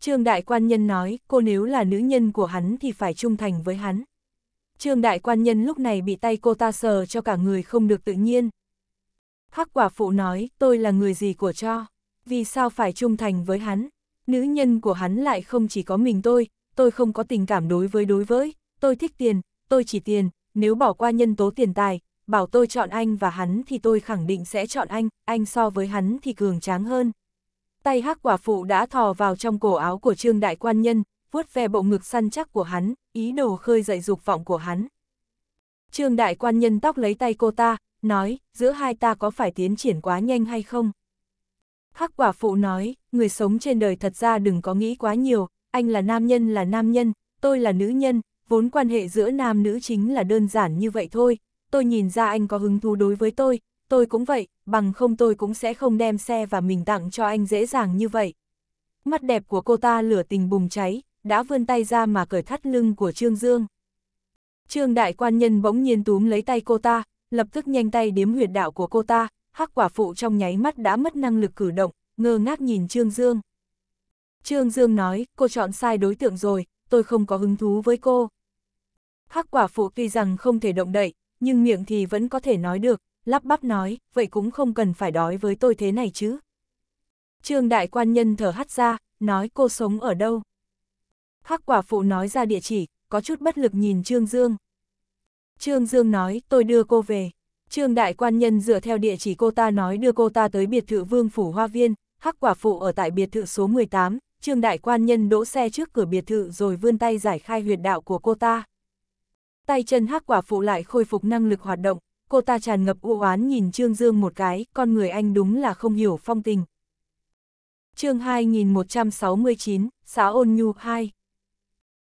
Trương Đại Quan Nhân nói, cô nếu là nữ nhân của hắn thì phải trung thành với hắn. Trương Đại Quan Nhân lúc này bị tay cô ta sờ cho cả người không được tự nhiên. Hắc quả phụ nói, tôi là người gì của cho, vì sao phải trung thành với hắn? Nữ nhân của hắn lại không chỉ có mình tôi, tôi không có tình cảm đối với đối với, tôi thích tiền, tôi chỉ tiền, nếu bỏ qua nhân tố tiền tài, bảo tôi chọn anh và hắn thì tôi khẳng định sẽ chọn anh, anh so với hắn thì cường tráng hơn. Tay hắc quả phụ đã thò vào trong cổ áo của trương đại quan nhân, vuốt ve bộ ngực săn chắc của hắn, ý đồ khơi dậy dục vọng của hắn. Trương đại quan nhân tóc lấy tay cô ta, nói, giữa hai ta có phải tiến triển quá nhanh hay không? khắc quả phụ nói, người sống trên đời thật ra đừng có nghĩ quá nhiều, anh là nam nhân là nam nhân, tôi là nữ nhân, vốn quan hệ giữa nam nữ chính là đơn giản như vậy thôi, tôi nhìn ra anh có hứng thú đối với tôi, tôi cũng vậy, bằng không tôi cũng sẽ không đem xe và mình tặng cho anh dễ dàng như vậy. Mắt đẹp của cô ta lửa tình bùng cháy, đã vươn tay ra mà cởi thắt lưng của Trương Dương. Trương đại quan nhân bỗng nhiên túm lấy tay cô ta, lập tức nhanh tay đếm huyệt đạo của cô ta, hắc quả phụ trong nháy mắt đã mất năng lực cử động, ngơ ngác nhìn Trương Dương. Trương Dương nói, cô chọn sai đối tượng rồi, tôi không có hứng thú với cô. Hắc quả phụ tuy rằng không thể động đậy, nhưng miệng thì vẫn có thể nói được, lắp bắp nói, vậy cũng không cần phải đói với tôi thế này chứ. Trương đại quan nhân thở hắt ra, nói cô sống ở đâu. Hắc quả phụ nói ra địa chỉ, có chút bất lực nhìn Trương Dương. Trương Dương nói, tôi đưa cô về. Trương đại quan nhân dựa theo địa chỉ cô ta nói đưa cô ta tới biệt thự Vương Phủ Hoa Viên, hắc quả phụ ở tại biệt thự số 18, Trương đại quan nhân đỗ xe trước cửa biệt thự rồi vươn tay giải khai huyệt đạo của cô ta. Tay chân hắc quả phụ lại khôi phục năng lực hoạt động, cô ta tràn ngập u oán nhìn Trương Dương một cái, con người anh đúng là không hiểu phong tình. chương 2169, xã ôn nhu 2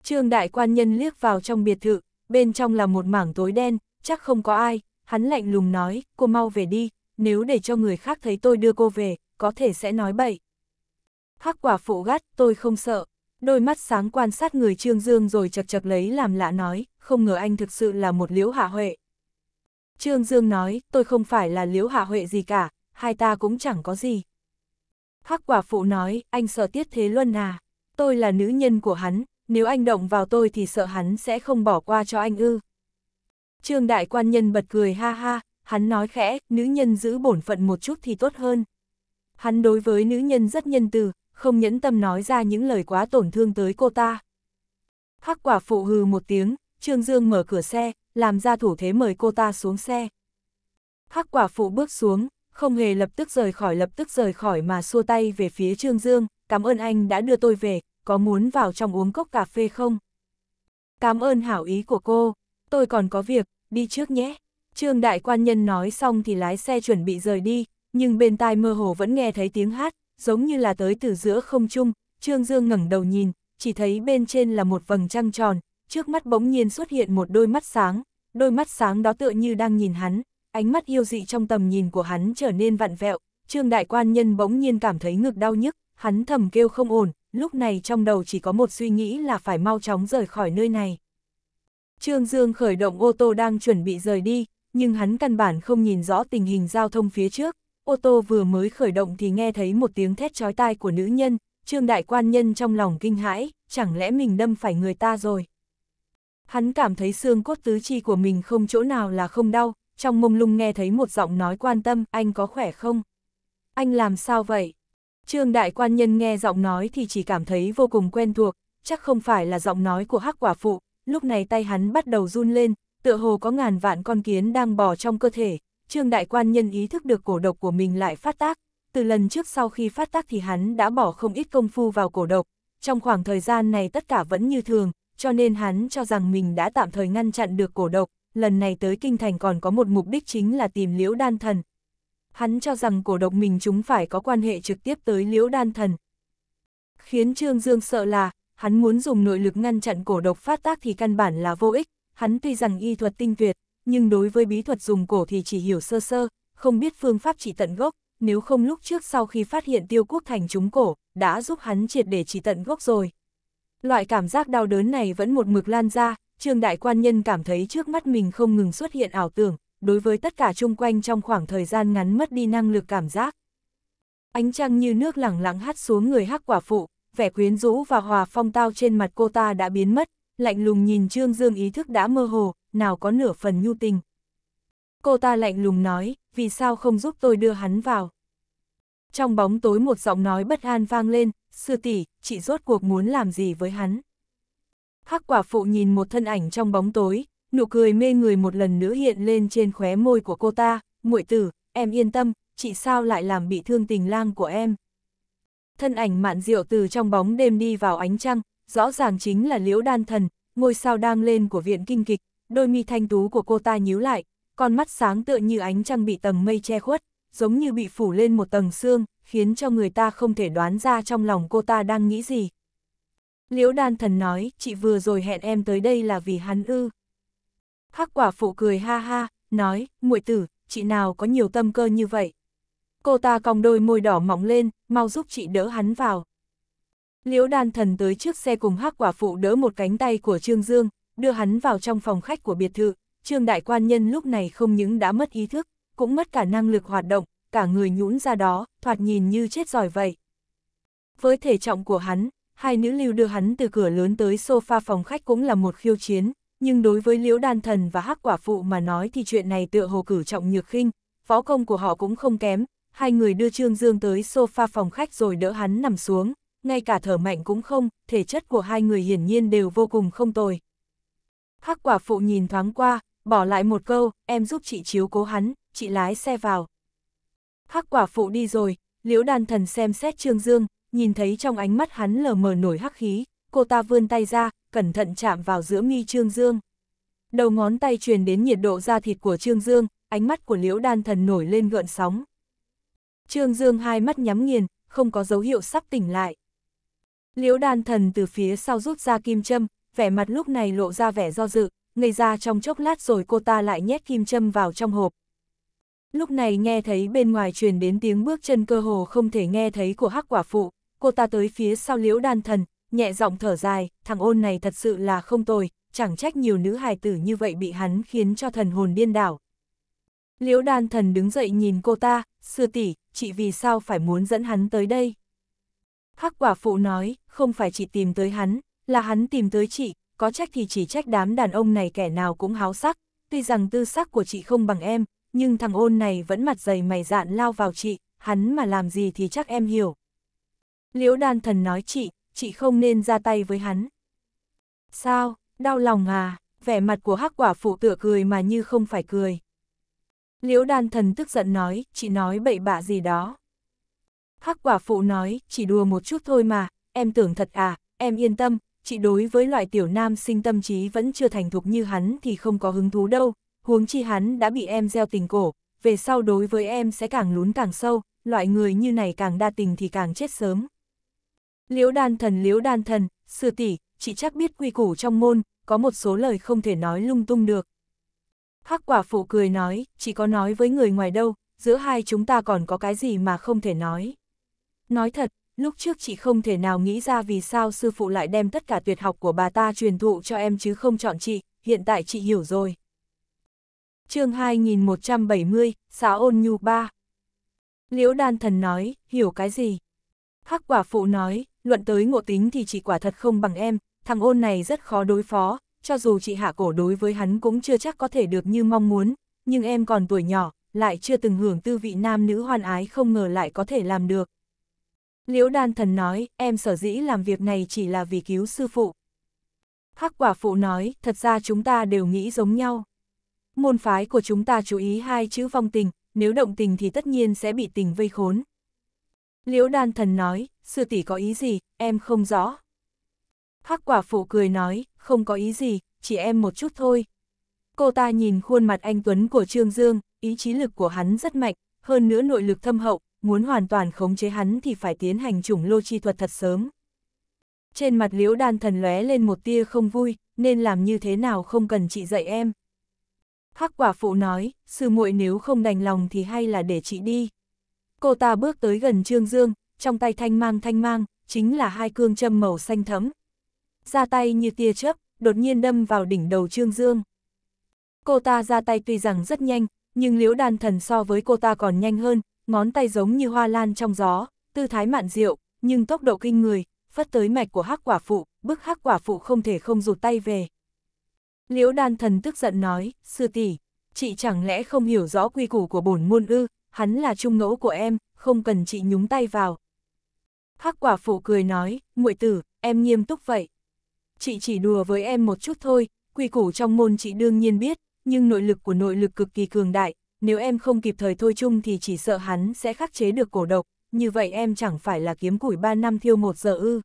Trương đại quan nhân liếc vào trong biệt thự, bên trong là một mảng tối đen, chắc không có ai, hắn lạnh lùng nói, cô mau về đi, nếu để cho người khác thấy tôi đưa cô về, có thể sẽ nói bậy. Hắc quả phụ gắt, tôi không sợ, đôi mắt sáng quan sát người Trương Dương rồi chật chật lấy làm lạ nói, không ngờ anh thực sự là một liễu hạ huệ. Trương Dương nói, tôi không phải là liễu hạ huệ gì cả, hai ta cũng chẳng có gì. Hắc quả phụ nói, anh sợ tiết thế luân à, tôi là nữ nhân của hắn, nếu anh động vào tôi thì sợ hắn sẽ không bỏ qua cho anh ư. Trương đại quan nhân bật cười ha ha, hắn nói khẽ, nữ nhân giữ bổn phận một chút thì tốt hơn. Hắn đối với nữ nhân rất nhân từ, không nhẫn tâm nói ra những lời quá tổn thương tới cô ta. Hắc quả phụ hừ một tiếng, Trương Dương mở cửa xe, làm ra thủ thế mời cô ta xuống xe. Hắc quả phụ bước xuống, không hề lập tức rời khỏi lập tức rời khỏi mà xua tay về phía Trương Dương, cảm ơn anh đã đưa tôi về, có muốn vào trong uống cốc cà phê không? Cảm ơn hảo ý của cô, tôi còn có việc, đi trước nhé. Trương đại quan nhân nói xong thì lái xe chuẩn bị rời đi, nhưng bên tai mơ hồ vẫn nghe thấy tiếng hát, giống như là tới từ giữa không trung, Trương Dương ngẩng đầu nhìn, chỉ thấy bên trên là một vầng trăng tròn, trước mắt bỗng nhiên xuất hiện một đôi mắt sáng, đôi mắt sáng đó tựa như đang nhìn hắn, ánh mắt yêu dị trong tầm nhìn của hắn trở nên vặn vẹo, Trương đại quan nhân bỗng nhiên cảm thấy ngực đau nhức, hắn thầm kêu không ổn, lúc này trong đầu chỉ có một suy nghĩ là phải mau chóng rời khỏi nơi này. Trương Dương khởi động ô tô đang chuẩn bị rời đi, nhưng hắn căn bản không nhìn rõ tình hình giao thông phía trước. Ô tô vừa mới khởi động thì nghe thấy một tiếng thét chói tai của nữ nhân, Trương Đại Quan Nhân trong lòng kinh hãi, chẳng lẽ mình đâm phải người ta rồi. Hắn cảm thấy xương cốt tứ chi của mình không chỗ nào là không đau, trong mông lung nghe thấy một giọng nói quan tâm, anh có khỏe không? Anh làm sao vậy? Trương đại quan nhân nghe giọng nói thì chỉ cảm thấy vô cùng quen thuộc, chắc không phải là giọng nói của hắc quả phụ, lúc này tay hắn bắt đầu run lên, tựa hồ có ngàn vạn con kiến đang bò trong cơ thể, trương đại quan nhân ý thức được cổ độc của mình lại phát tác, từ lần trước sau khi phát tác thì hắn đã bỏ không ít công phu vào cổ độc, trong khoảng thời gian này tất cả vẫn như thường, cho nên hắn cho rằng mình đã tạm thời ngăn chặn được cổ độc, lần này tới kinh thành còn có một mục đích chính là tìm liễu đan thần, hắn cho rằng cổ độc mình chúng phải có quan hệ trực tiếp tới liễu đan thần. Khiến Trương Dương sợ là, hắn muốn dùng nội lực ngăn chặn cổ độc phát tác thì căn bản là vô ích, hắn tuy rằng y thuật tinh tuyệt, nhưng đối với bí thuật dùng cổ thì chỉ hiểu sơ sơ, không biết phương pháp chỉ tận gốc, nếu không lúc trước sau khi phát hiện tiêu quốc thành chúng cổ, đã giúp hắn triệt để chỉ tận gốc rồi. Loại cảm giác đau đớn này vẫn một mực lan ra, Trương Đại Quan Nhân cảm thấy trước mắt mình không ngừng xuất hiện ảo tưởng, đối với tất cả chung quanh trong khoảng thời gian ngắn mất đi năng lực cảm giác. Ánh trăng như nước lẳng lặng hắt xuống người hắc quả phụ, vẻ quyến rũ và hòa phong tao trên mặt cô ta đã biến mất, lạnh lùng nhìn Trương Dương ý thức đã mơ hồ, nào có nửa phần nhu tình. Cô ta lạnh lùng nói, vì sao không giúp tôi đưa hắn vào. Trong bóng tối một giọng nói bất an vang lên, sư tỷ, chị rốt cuộc muốn làm gì với hắn. Hắc quả phụ nhìn một thân ảnh trong bóng tối, nụ cười mê người một lần nữa hiện lên trên khóe môi của cô ta, muội tử, em yên tâm, chị sao lại làm bị thương tình lang của em. Thân ảnh mạn diệu từ trong bóng đêm đi vào ánh trăng, rõ ràng chính là liễu đan thần, ngôi sao đang lên của viện kinh kịch, đôi mi thanh tú của cô ta nhíu lại, con mắt sáng tựa như ánh trăng bị tầng mây che khuất, giống như bị phủ lên một tầng xương, khiến cho người ta không thể đoán ra trong lòng cô ta đang nghĩ gì. Liễu đan thần nói, chị vừa rồi hẹn em tới đây là vì hắn ư. Hắc quả phụ cười ha ha, nói, muội tử, chị nào có nhiều tâm cơ như vậy. Cô ta cong đôi môi đỏ mỏng lên, mau giúp chị đỡ hắn vào. Liễu đan thần tới trước xe cùng hắc quả phụ đỡ một cánh tay của Trương Dương, đưa hắn vào trong phòng khách của biệt thự. Trương đại quan nhân lúc này không những đã mất ý thức, cũng mất cả năng lực hoạt động, cả người nhũn ra đó, thoạt nhìn như chết giỏi vậy. Với thể trọng của hắn, hai nữ lưu đưa hắn từ cửa lớn tới sofa phòng khách cũng là một khiêu chiến, nhưng đối với Liễu Đan Thần và Hắc Quả Phụ mà nói thì chuyện này tựa hồ cử trọng nhược khinh, võ công của họ cũng không kém, hai người đưa Trương Dương tới sofa phòng khách rồi đỡ hắn nằm xuống, ngay cả thở mạnh cũng không, thể chất của hai người hiển nhiên đều vô cùng không tồi. Hắc Quả Phụ nhìn thoáng qua, bỏ lại một câu, em giúp chị chiếu cố hắn, chị lái xe vào. Hắc Quả Phụ đi rồi, Liễu Đan Thần xem xét Trương Dương, nhìn thấy trong ánh mắt hắn lờ mờ nổi hắc khí, cô ta vươn tay ra, cẩn thận chạm vào giữa mi Trương Dương. Đầu ngón tay truyền đến nhiệt độ da thịt của Trương Dương, ánh mắt của Liễu Đan Thần nổi lên gợn sóng. Trương Dương hai mắt nhắm nghiền, không có dấu hiệu sắp tỉnh lại. Liễu Đan Thần từ phía sau rút ra kim châm, vẻ mặt lúc này lộ ra vẻ do dự, ngây ra trong chốc lát rồi cô ta lại nhét kim châm vào trong hộp. Lúc này nghe thấy bên ngoài truyền đến tiếng bước chân cơ hồ không thể nghe thấy của hắc quả phụ, cô ta tới phía sau liễu đan thần, nhẹ giọng thở dài, thằng ôn này thật sự là không tồi, chẳng trách nhiều nữ hài tử như vậy bị hắn khiến cho thần hồn điên đảo. Liễu đan thần đứng dậy nhìn cô ta, sư tỷ, chị vì sao phải muốn dẫn hắn tới đây? Hắc quả phụ nói, không phải chị tìm tới hắn, là hắn tìm tới chị, có trách thì chỉ trách đám đàn ông này kẻ nào cũng háo sắc, tuy rằng tư sắc của chị không bằng em, nhưng thằng ôn này vẫn mặt dày mày dạn lao vào chị, hắn mà làm gì thì chắc em hiểu. Liễu đan thần nói chị, chị không nên ra tay với hắn. Sao, đau lòng à, vẻ mặt của hắc quả phụ tựa cười mà như không phải cười. Liễu đan thần tức giận nói, chị nói bậy bạ gì đó. Hắc quả phụ nói, chỉ đùa một chút thôi mà, em tưởng thật à, em yên tâm, chị đối với loại tiểu nam sinh tâm trí vẫn chưa thành thục như hắn thì không có hứng thú đâu, huống chi hắn đã bị em gieo tình cổ, về sau đối với em sẽ càng lún càng sâu, loại người như này càng đa tình thì càng chết sớm. Liễu đan thần liễu đan thần, sư tỷ chị chắc biết quy củ trong môn, có một số lời không thể nói lung tung được. Hắc quả phụ cười nói, chỉ có nói với người ngoài đâu, giữa hai chúng ta còn có cái gì mà không thể nói. Nói thật, lúc trước chị không thể nào nghĩ ra vì sao sư phụ lại đem tất cả tuyệt học của bà ta truyền thụ cho em chứ không chọn chị, hiện tại chị hiểu rồi. chương 2170, xã ôn nhu 3 Liễu đan thần nói, hiểu cái gì? Hắc quả phụ nói, luận tới ngộ tính thì chị quả thật không bằng em, thằng ôn này rất khó đối phó, cho dù chị hạ cổ đối với hắn cũng chưa chắc có thể được như mong muốn, nhưng em còn tuổi nhỏ, lại chưa từng hưởng tư vị nam nữ hoan ái không ngờ lại có thể làm được. Liễu đan thần nói, em sở dĩ làm việc này chỉ là vì cứu sư phụ. Hắc quả phụ nói, thật ra chúng ta đều nghĩ giống nhau. Môn phái của chúng ta chú ý hai chữ vong tình, nếu động tình thì tất nhiên sẽ bị tình vây khốn. Liễu đan thần nói, sư tỷ có ý gì, em không rõ. Hắc quả phụ cười nói, không có ý gì, chỉ em một chút thôi. Cô ta nhìn khuôn mặt anh Tuấn của Trương Dương, ý chí lực của hắn rất mạnh, hơn nữa nội lực thâm hậu, muốn hoàn toàn khống chế hắn thì phải tiến hành chủng lô chi thuật thật sớm. Trên mặt liễu đan thần lóe lên một tia không vui, nên làm như thế nào không cần chị dạy em. Hắc quả phụ nói, sư muội nếu không đành lòng thì hay là để chị đi. Cô ta bước tới gần Trương Dương, trong tay thanh mang thanh mang, chính là hai cương châm màu xanh thấm. Ra tay như tia chớp, đột nhiên đâm vào đỉnh đầu Trương Dương. Cô ta ra tay tuy rằng rất nhanh, nhưng liễu đàn thần so với cô ta còn nhanh hơn, ngón tay giống như hoa lan trong gió, tư thái mạn diệu, nhưng tốc độ kinh người, phất tới mạch của hắc quả phụ, bức hắc quả phụ không thể không rụt tay về. Liễu đan thần tức giận nói, sư tỷ, chị chẳng lẽ không hiểu rõ quy củ của bổn môn ư, hắn là trung ngẫu của em, không cần chị nhúng tay vào, Hắc quả phụ cười nói, muội tử, em nghiêm túc vậy. Chị chỉ đùa với em một chút thôi, quy củ trong môn chị đương nhiên biết, nhưng nội lực của nội lực cực kỳ cường đại, nếu em không kịp thời thôi chung thì chỉ sợ hắn sẽ khắc chế được cổ độc, như vậy em chẳng phải là kiếm củi 3 năm thiêu một giờ ư.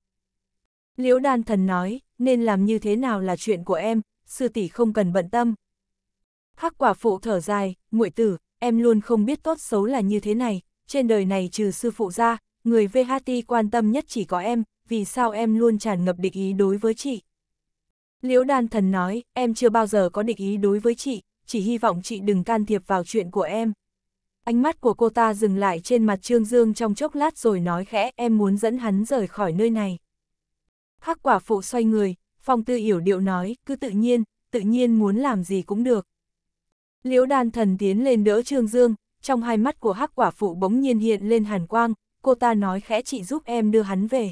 Liễu đan thần nói, nên làm như thế nào là chuyện của em, sư tỷ không cần bận tâm. Hắc quả phụ thở dài, muội tử, em luôn không biết tốt xấu là như thế này, trên đời này trừ sư phụ ra, người VHT quan tâm nhất chỉ có em, vì sao em luôn tràn ngập địch ý đối với chị. Liễu đan thần nói, em chưa bao giờ có địch ý đối với chị, chỉ hy vọng chị đừng can thiệp vào chuyện của em. Ánh mắt của cô ta dừng lại trên mặt Trương Dương trong chốc lát rồi nói khẽ em muốn dẫn hắn rời khỏi nơi này. Hắc quả phụ xoay người, phong tư hiểu điệu nói, cứ tự nhiên, tự nhiên muốn làm gì cũng được. Liễu đan thần tiến lên đỡ Trương Dương, trong hai mắt của hắc quả phụ bỗng nhiên hiện lên hàn quang, cô ta nói khẽ chị giúp em đưa hắn về.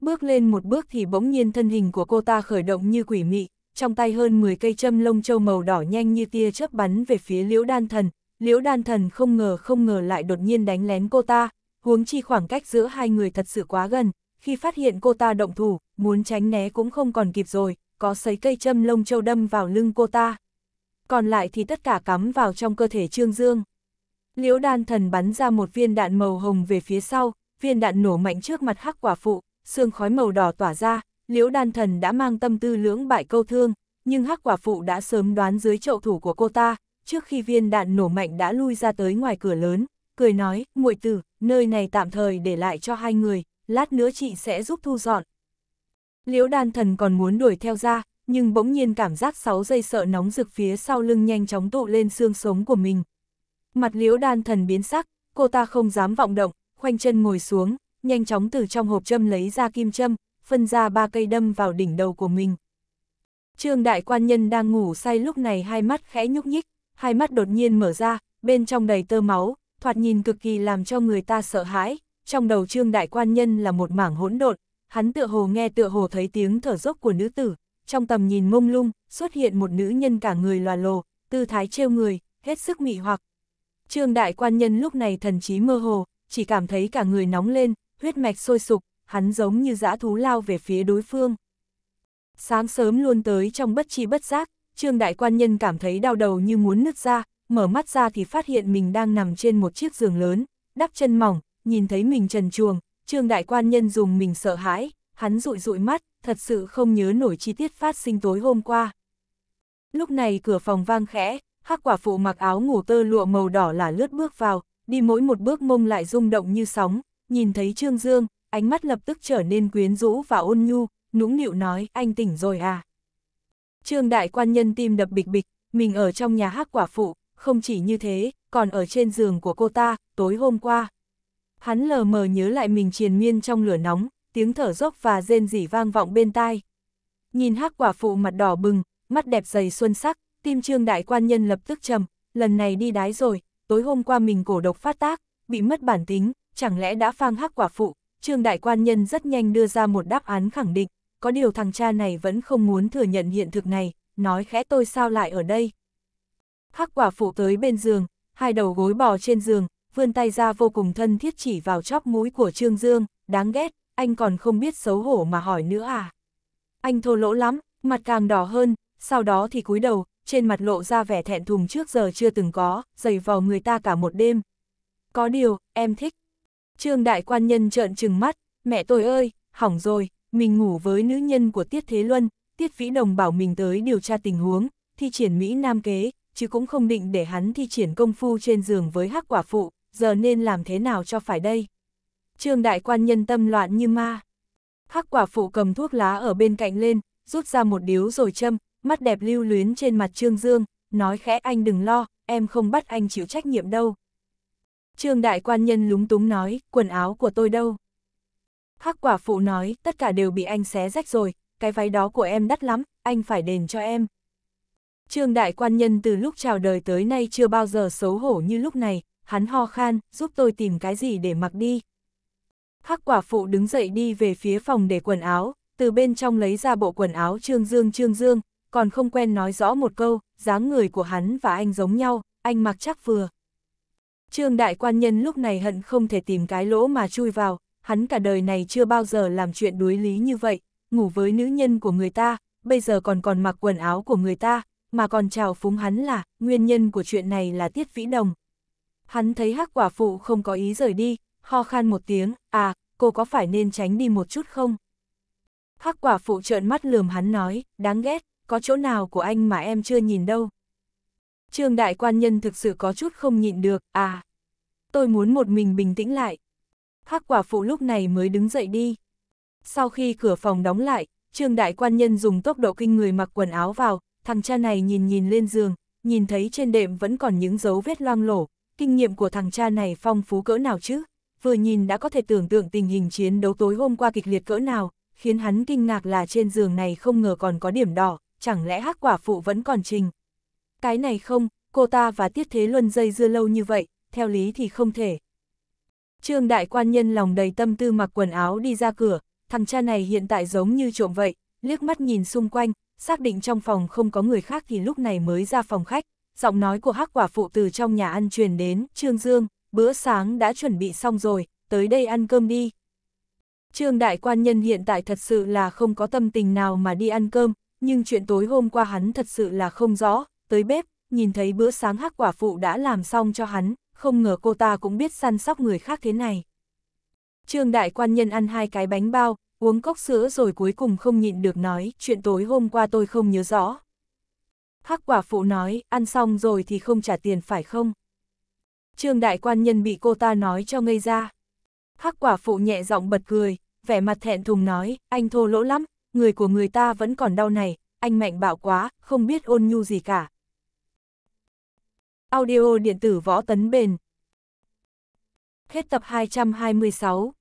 Bước lên một bước thì bỗng nhiên thân hình của cô ta khởi động như quỷ mị, trong tay hơn 10 cây châm lông châu màu đỏ nhanh như tia chớp bắn về phía liễu đan thần. Liễu đan thần không ngờ không ngờ lại đột nhiên đánh lén cô ta, huống chi khoảng cách giữa hai người thật sự quá gần, khi phát hiện cô ta động thủ, muốn tránh né cũng không còn kịp rồi, có sấy cây châm lông châu đâm vào lưng cô ta. Còn lại thì tất cả cắm vào trong cơ thể Trương Dương. Liễu đan thần bắn ra một viên đạn màu hồng về phía sau, viên đạn nổ mạnh trước mặt hắc quả phụ, xương khói màu đỏ tỏa ra, liễu đan thần đã mang tâm tư lưỡng bại câu thương, nhưng hắc quả phụ đã sớm đoán dưới chậu thủ của cô ta, trước khi viên đạn nổ mạnh đã lui ra tới ngoài cửa lớn, cười nói, muội tử, nơi này tạm thời để lại cho hai người, lát nữa chị sẽ giúp thu dọn. Liễu đan thần còn muốn đuổi theo ra, nhưng bỗng nhiên cảm giác 6 giây sợ nóng rực phía sau lưng nhanh chóng tụ lên xương sống của mình, Mặt liễu đan thần biến sắc, cô ta không dám vọng động, khoanh chân ngồi xuống, nhanh chóng từ trong hộp châm lấy ra kim châm, phân ra ba cây đâm vào đỉnh đầu của mình. Trương đại quan nhân đang ngủ say lúc này hai mắt khẽ nhúc nhích, hai mắt đột nhiên mở ra, bên trong đầy tơ máu, thoạt nhìn cực kỳ làm cho người ta sợ hãi, trong đầu trương đại quan nhân là một mảng hỗn độn, hắn tựa hồ nghe tựa hồ thấy tiếng thở dốc của nữ tử, trong tầm nhìn mông lung, xuất hiện một nữ nhân cả người loà lồ, tư thái trêu người, hết sức mị hoặc, Trương đại quan nhân lúc này thần trí mơ hồ, chỉ cảm thấy cả người nóng lên, huyết mạch sôi sục, hắn giống như dã thú lao về phía đối phương. Sáng sớm luôn tới trong bất chi bất giác, Trương đại quan nhân cảm thấy đau đầu như muốn nứt ra, mở mắt ra thì phát hiện mình đang nằm trên một chiếc giường lớn, đắp chân mỏng, nhìn thấy mình trần chuồng, Trương đại quan nhân dùng mình sợ hãi, hắn dụi dụi mắt, thật sự không nhớ nổi chi tiết phát sinh tối hôm qua. Lúc này cửa phòng vang khẽ, hắc quả phụ mặc áo ngủ tơ lụa màu đỏ là lướt bước vào, đi mỗi một bước mông lại rung động như sóng, nhìn thấy Trương Dương, ánh mắt lập tức trở nên quyến rũ và ôn nhu, nũng nịu nói, anh tỉnh rồi à. Trương đại quan nhân tim đập bịch bịch, mình ở trong nhà hắc quả phụ, không chỉ như thế, còn ở trên giường của cô ta, tối hôm qua. Hắn lờ mờ nhớ lại mình triền miên trong lửa nóng, tiếng thở dốc và rên rỉ vang vọng bên tai. Nhìn hắc quả phụ mặt đỏ bừng, mắt đẹp dày xuân sắc, Tim trương đại quan nhân lập tức trầm, lần này đi đái rồi, tối hôm qua mình cổ độc phát tác, bị mất bản tính, chẳng lẽ đã phang hắc quả phụ, trương đại quan nhân rất nhanh đưa ra một đáp án khẳng định, có điều thằng cha này vẫn không muốn thừa nhận hiện thực này, nói khẽ tôi sao lại ở đây. Hắc quả phụ tới bên giường, hai đầu gối bò trên giường, vươn tay ra vô cùng thân thiết chỉ vào chóp mũi của Trương Dương, đáng ghét, anh còn không biết xấu hổ mà hỏi nữa à. Anh thô lỗ lắm, mặt càng đỏ hơn, sau đó thì cúi đầu, trên mặt lộ ra vẻ thẹn thùng trước giờ chưa từng có, dày vò người ta cả một đêm. Có điều, em thích. Trương đại quan nhân trợn trừng mắt, mẹ tôi ơi, hỏng rồi, mình ngủ với nữ nhân của Tiết Thế Luân, Tiết Vĩ Đồng bảo mình tới điều tra tình huống, thi triển Mỹ Nam kế, chứ cũng không định để hắn thi triển công phu trên giường với hắc quả phụ, giờ nên làm thế nào cho phải đây. Trương đại quan nhân tâm loạn như ma. Hắc quả phụ cầm thuốc lá ở bên cạnh lên, rút ra một điếu rồi châm, mắt đẹp lưu luyến trên mặt Trương Dương, nói khẽ anh đừng lo, em không bắt anh chịu trách nhiệm đâu. Trương đại quan nhân lúng túng nói, quần áo của tôi đâu? Hắc quả phụ nói, tất cả đều bị anh xé rách rồi, cái váy đó của em đắt lắm, anh phải đền cho em. Trương đại quan nhân từ lúc chào đời tới nay chưa bao giờ xấu hổ như lúc này, hắn ho khan, giúp tôi tìm cái gì để mặc đi. Hắc quả phụ đứng dậy đi về phía phòng để quần áo, từ bên trong lấy ra bộ quần áo Trương Dương Trương Dương, còn không quen nói rõ một câu, dáng người của hắn và anh giống nhau, anh mặc chắc vừa. Trương đại quan nhân lúc này hận không thể tìm cái lỗ mà chui vào, hắn cả đời này chưa bao giờ làm chuyện đối lý như vậy, ngủ với nữ nhân của người ta, bây giờ còn còn mặc quần áo của người ta, mà còn chào phúng hắn là, nguyên nhân của chuyện này là Tiết Vĩ Đồng. Hắn thấy hắc quả phụ không có ý rời đi, ho khan một tiếng, à, cô có phải nên tránh đi một chút không? Hắc quả phụ trợn mắt lườm hắn nói, đáng ghét, có chỗ nào của anh mà em chưa nhìn đâu. Trương đại quan nhân thực sự có chút không nhịn được, à. Tôi muốn một mình bình tĩnh lại. Hắc quả phụ lúc này mới đứng dậy đi. Sau khi cửa phòng đóng lại, trương đại quan nhân dùng tốc độ kinh người mặc quần áo vào, thằng cha này nhìn nhìn lên giường, nhìn thấy trên đệm vẫn còn những dấu vết loang lổ. Kinh nghiệm của thằng cha này phong phú cỡ nào chứ? Vừa nhìn đã có thể tưởng tượng tình hình chiến đấu tối hôm qua kịch liệt cỡ nào, khiến hắn kinh ngạc là trên giường này không ngờ còn có điểm đỏ, chẳng lẽ hắc quả phụ vẫn còn trình. Cái này không, cô ta và Tiết Thế Luân dây dưa lâu như vậy, theo lý thì không thể. Trương đại quan nhân lòng đầy tâm tư mặc quần áo đi ra cửa, thằng cha này hiện tại giống như trộm vậy, liếc mắt nhìn xung quanh, xác định trong phòng không có người khác thì lúc này mới ra phòng khách, giọng nói của hắc quả phụ từ trong nhà ăn truyền đến, Trương Dương, bữa sáng đã chuẩn bị xong rồi, tới đây ăn cơm đi. Trương đại quan nhân hiện tại thật sự là không có tâm tình nào mà đi ăn cơm, nhưng chuyện tối hôm qua hắn thật sự là không rõ, tới bếp, nhìn thấy bữa sáng hắc quả phụ đã làm xong cho hắn, không ngờ cô ta cũng biết săn sóc người khác thế này. Trương đại quan nhân ăn hai cái bánh bao, uống cốc sữa rồi cuối cùng không nhịn được nói, chuyện tối hôm qua tôi không nhớ rõ. Hắc quả phụ nói, ăn xong rồi thì không trả tiền phải không? Trương đại quan nhân bị cô ta nói cho ngây ra. Hắc quả phụ nhẹ giọng bật cười, vẻ mặt thẹn thùng nói, anh thô lỗ lắm, người của người ta vẫn còn đau này, anh mạnh bạo quá, không biết ôn nhu gì cả. Audio điện tử võ tấn bền Hết tập 226